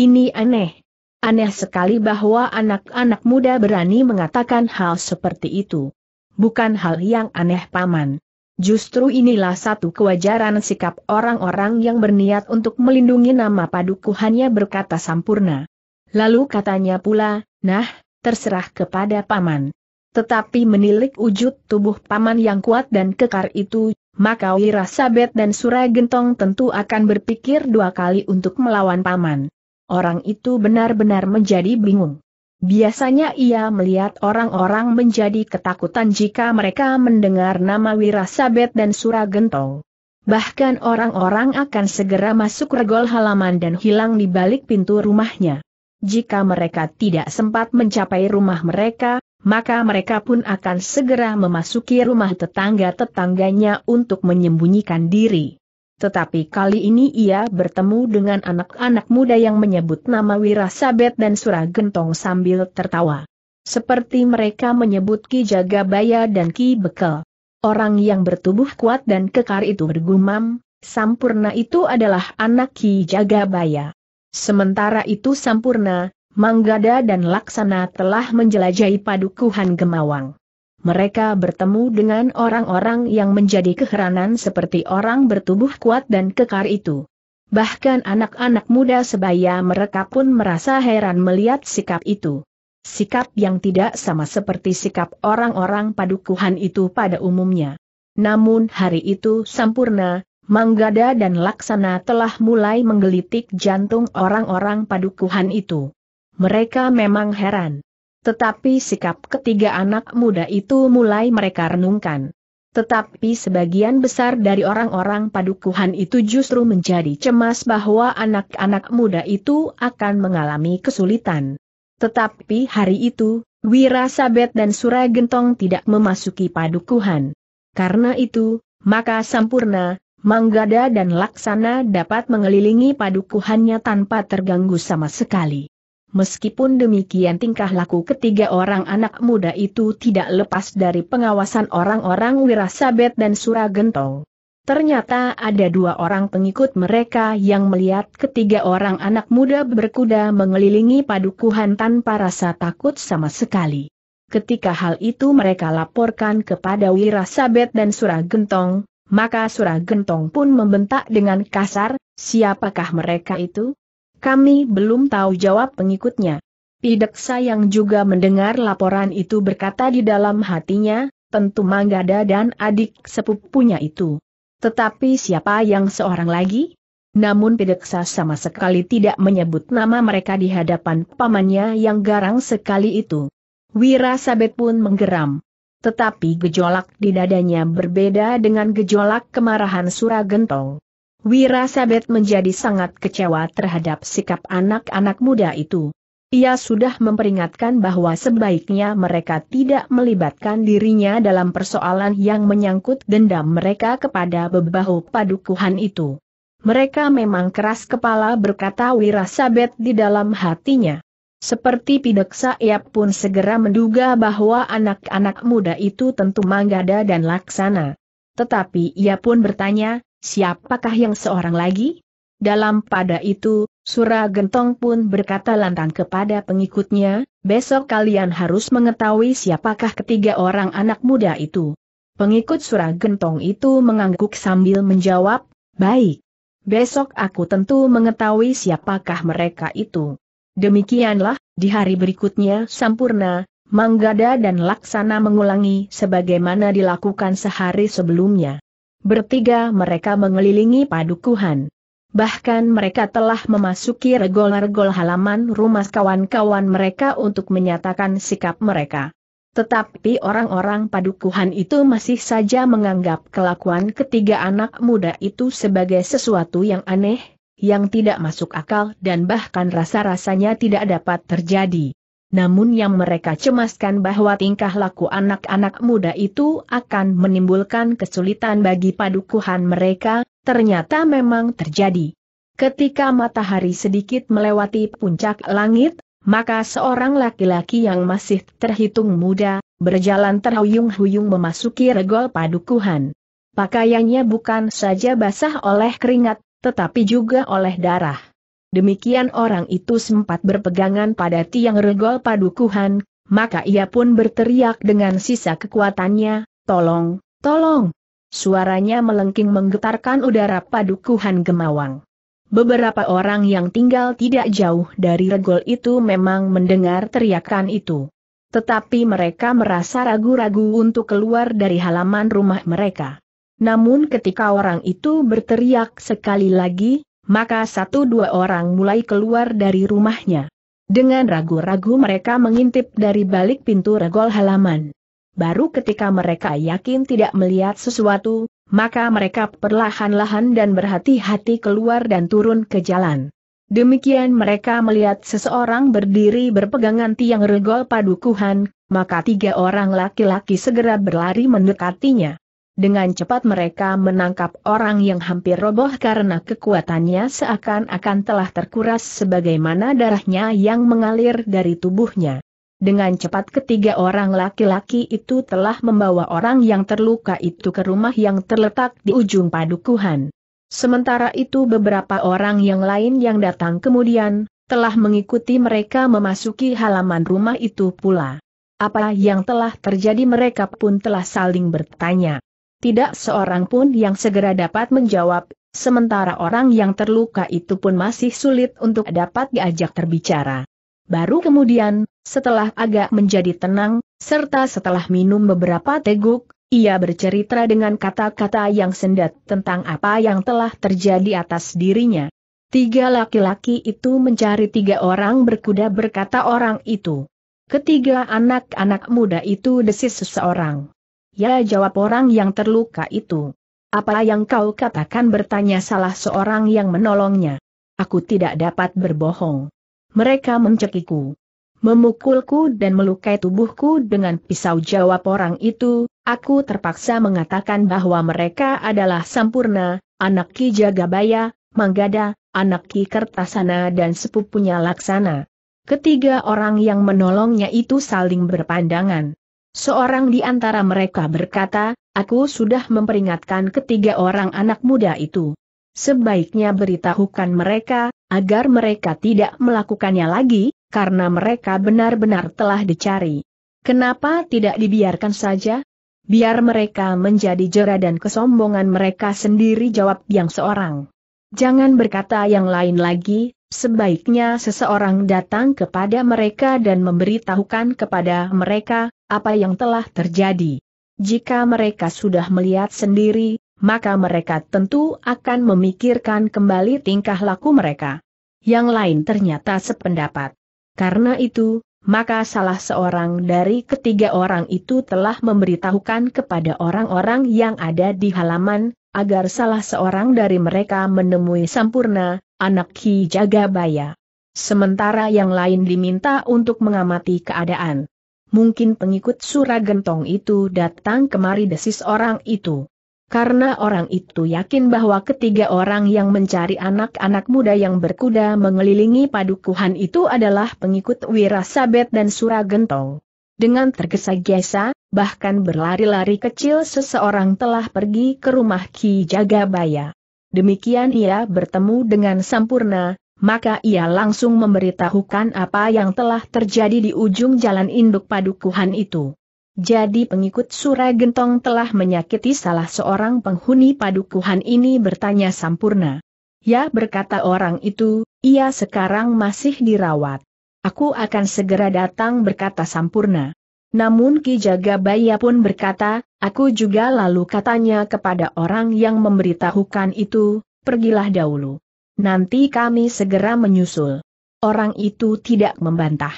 Ini aneh, Aneh sekali bahwa anak-anak muda berani mengatakan hal seperti itu. Bukan hal yang aneh paman. Justru inilah satu kewajaran sikap orang-orang yang berniat untuk melindungi nama padukuhannya berkata Sampurna. Lalu katanya pula, nah, terserah kepada paman. Tetapi menilik wujud tubuh paman yang kuat dan kekar itu, maka Wirasabet dan Suragentong tentu akan berpikir dua kali untuk melawan paman. Orang itu benar-benar menjadi bingung. Biasanya ia melihat orang-orang menjadi ketakutan jika mereka mendengar nama Wirasabet dan Suragentol. Bahkan orang-orang akan segera masuk regol halaman dan hilang di balik pintu rumahnya. Jika mereka tidak sempat mencapai rumah mereka, maka mereka pun akan segera memasuki rumah tetangga-tetangganya untuk menyembunyikan diri tetapi kali ini ia bertemu dengan anak-anak muda yang menyebut nama Wirasabet dan Suragentong sambil tertawa. Seperti mereka menyebut Ki Jagabaya dan Ki Bekel. Orang yang bertubuh kuat dan kekar itu bergumam, Sampurna itu adalah anak Ki Jagabaya. Sementara itu Sampurna, Manggada dan Laksana telah menjelajahi padukuhan Gemawang. Mereka bertemu dengan orang-orang yang menjadi keheranan seperti orang bertubuh kuat dan kekar itu. Bahkan anak-anak muda sebaya mereka pun merasa heran melihat sikap itu. Sikap yang tidak sama seperti sikap orang-orang padukuhan itu pada umumnya. Namun hari itu sempurna, Manggada dan Laksana telah mulai menggelitik jantung orang-orang padukuhan itu. Mereka memang heran. Tetapi sikap ketiga anak muda itu mulai mereka renungkan. Tetapi sebagian besar dari orang-orang padukuhan itu justru menjadi cemas bahwa anak-anak muda itu akan mengalami kesulitan. Tetapi hari itu, Wira Sabet dan Suragentong tidak memasuki padukuhan. Karena itu, maka Sampurna, Manggada dan Laksana dapat mengelilingi padukuhannya tanpa terganggu sama sekali. Meskipun demikian tingkah laku ketiga orang anak muda itu tidak lepas dari pengawasan orang-orang Wirasabet dan Suragento. Ternyata ada dua orang pengikut mereka yang melihat ketiga orang anak muda berkuda mengelilingi padukuhan tanpa rasa takut sama sekali. Ketika hal itu mereka laporkan kepada Wirasabet dan Suragentong, maka Suragentong pun membentak dengan kasar, siapakah mereka itu? Kami belum tahu jawab pengikutnya. Pideksa yang juga mendengar laporan itu berkata di dalam hatinya, tentu Manggada dan adik sepupunya itu. Tetapi siapa yang seorang lagi? Namun Pideksa sama sekali tidak menyebut nama mereka di hadapan pamannya yang garang sekali itu. Wira Sabet pun menggeram. Tetapi gejolak di dadanya berbeda dengan gejolak kemarahan Suragentong. Wira Sabet menjadi sangat kecewa terhadap sikap anak-anak muda itu. Ia sudah memperingatkan bahwa sebaiknya mereka tidak melibatkan dirinya dalam persoalan yang menyangkut dendam mereka kepada bebahu padukuhan itu. Mereka memang keras kepala berkata Wira Sabet di dalam hatinya. Seperti pideksa ia pun segera menduga bahwa anak-anak muda itu tentu Manggada dan Laksana. Tetapi ia pun bertanya, Siapakah yang seorang lagi? Dalam pada itu, Sura Gentong pun berkata lantang kepada pengikutnya, besok kalian harus mengetahui siapakah ketiga orang anak muda itu. Pengikut Sura Gentong itu mengangguk sambil menjawab, baik. Besok aku tentu mengetahui siapakah mereka itu. Demikianlah, di hari berikutnya Sampurna, Manggada dan Laksana mengulangi sebagaimana dilakukan sehari sebelumnya. Bertiga mereka mengelilingi padukuhan. Bahkan mereka telah memasuki regol-regol halaman rumah kawan-kawan mereka untuk menyatakan sikap mereka. Tetapi orang-orang padukuhan itu masih saja menganggap kelakuan ketiga anak muda itu sebagai sesuatu yang aneh, yang tidak masuk akal dan bahkan rasa-rasanya tidak dapat terjadi namun yang mereka cemaskan bahwa tingkah laku anak-anak muda itu akan menimbulkan kesulitan bagi padukuhan mereka, ternyata memang terjadi. Ketika matahari sedikit melewati puncak langit, maka seorang laki-laki yang masih terhitung muda, berjalan terhuyung-huyung memasuki regol padukuhan. Pakaiannya bukan saja basah oleh keringat, tetapi juga oleh darah. Demikian orang itu sempat berpegangan pada tiang regol padukuhan, maka ia pun berteriak dengan sisa kekuatannya, tolong, tolong. Suaranya melengking menggetarkan udara padukuhan gemawang. Beberapa orang yang tinggal tidak jauh dari regol itu memang mendengar teriakan itu. Tetapi mereka merasa ragu-ragu untuk keluar dari halaman rumah mereka. Namun ketika orang itu berteriak sekali lagi, maka satu dua orang mulai keluar dari rumahnya. Dengan ragu-ragu mereka mengintip dari balik pintu regol halaman. Baru ketika mereka yakin tidak melihat sesuatu, maka mereka perlahan-lahan dan berhati-hati keluar dan turun ke jalan. Demikian mereka melihat seseorang berdiri berpegangan tiang regol padukuhan, maka tiga orang laki-laki segera berlari mendekatinya. Dengan cepat mereka menangkap orang yang hampir roboh karena kekuatannya seakan-akan telah terkuras sebagaimana darahnya yang mengalir dari tubuhnya. Dengan cepat ketiga orang laki-laki itu telah membawa orang yang terluka itu ke rumah yang terletak di ujung padukuhan. Sementara itu beberapa orang yang lain yang datang kemudian, telah mengikuti mereka memasuki halaman rumah itu pula. Apa yang telah terjadi mereka pun telah saling bertanya. Tidak seorang pun yang segera dapat menjawab, sementara orang yang terluka itu pun masih sulit untuk dapat diajak terbicara. Baru kemudian, setelah agak menjadi tenang, serta setelah minum beberapa teguk, ia bercerita dengan kata-kata yang sendat tentang apa yang telah terjadi atas dirinya. Tiga laki-laki itu mencari tiga orang berkuda berkata orang itu. Ketiga anak-anak muda itu desis seseorang. Ya jawab orang yang terluka itu. Apa yang kau katakan bertanya salah seorang yang menolongnya. Aku tidak dapat berbohong. Mereka mencekiku. Memukulku dan melukai tubuhku dengan pisau jawab orang itu, aku terpaksa mengatakan bahwa mereka adalah Sampurna, anak Ki Jagabaya, Manggada, anak Ki Kertasana dan sepupunya Laksana. Ketiga orang yang menolongnya itu saling berpandangan. Seorang di antara mereka berkata, aku sudah memperingatkan ketiga orang anak muda itu. Sebaiknya beritahukan mereka, agar mereka tidak melakukannya lagi, karena mereka benar-benar telah dicari. Kenapa tidak dibiarkan saja? Biar mereka menjadi jera dan kesombongan mereka sendiri jawab yang seorang. Jangan berkata yang lain lagi, Sebaiknya seseorang datang kepada mereka dan memberitahukan kepada mereka apa yang telah terjadi. Jika mereka sudah melihat sendiri, maka mereka tentu akan memikirkan kembali tingkah laku mereka. Yang lain ternyata sependapat. Karena itu, maka salah seorang dari ketiga orang itu telah memberitahukan kepada orang-orang yang ada di halaman, agar salah seorang dari mereka menemui Sampurna, anak Ki Jagabaya. Sementara yang lain diminta untuk mengamati keadaan. Mungkin pengikut Suragentong itu datang kemari desis orang itu. Karena orang itu yakin bahwa ketiga orang yang mencari anak-anak muda yang berkuda mengelilingi padukuhan itu adalah pengikut Wirasabet dan Suragentong. Dengan tergesa-gesa, bahkan berlari-lari kecil seseorang telah pergi ke rumah Ki Jagabaya. Demikian ia bertemu dengan Sampurna, maka ia langsung memberitahukan apa yang telah terjadi di ujung jalan induk padukuhan itu. Jadi pengikut Sura Gentong telah menyakiti salah seorang penghuni padukuhan ini bertanya Sampurna. Ya berkata orang itu, ia sekarang masih dirawat. Aku akan segera datang berkata Sampurna. Namun Ki Jagabaya pun berkata, aku juga lalu katanya kepada orang yang memberitahukan itu, pergilah dahulu. Nanti kami segera menyusul. Orang itu tidak membantah.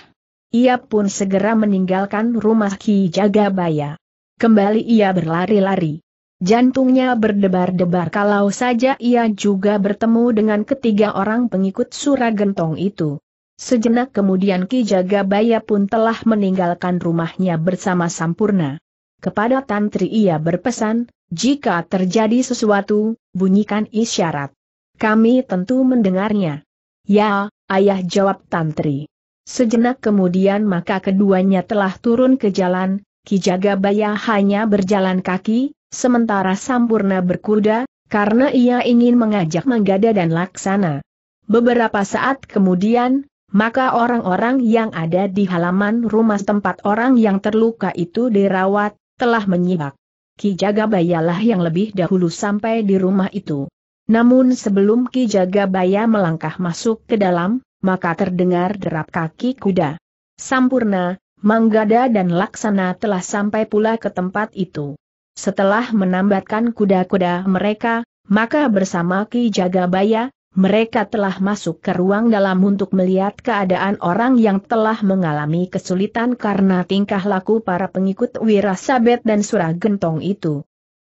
Ia pun segera meninggalkan rumah Ki Jagabaya. Kembali ia berlari-lari. Jantungnya berdebar-debar kalau saja ia juga bertemu dengan ketiga orang pengikut Suragentong itu. Sejenak kemudian Ki Jagabaya pun telah meninggalkan rumahnya bersama Sampurna. Kepada Tantri ia berpesan, jika terjadi sesuatu, bunyikan isyarat. Kami tentu mendengarnya. Ya, ayah jawab Tantri. Sejenak kemudian maka keduanya telah turun ke jalan, Ki Jagabaya hanya berjalan kaki, sementara Sampurna berkuda, karena ia ingin mengajak Manggada dan Laksana. Beberapa saat kemudian, maka orang-orang yang ada di halaman rumah tempat orang yang terluka itu dirawat, telah menyibak. Ki Jagabayalah yang lebih dahulu sampai di rumah itu. Namun sebelum Ki Jagabaya melangkah masuk ke dalam, maka terdengar derap kaki kuda. Sampurna, Manggada dan Laksana telah sampai pula ke tempat itu. Setelah menambatkan kuda-kuda mereka, maka bersama Ki Jagabaya, mereka telah masuk ke ruang dalam untuk melihat keadaan orang yang telah mengalami kesulitan karena tingkah laku para pengikut Wirasabet dan Suragentong itu.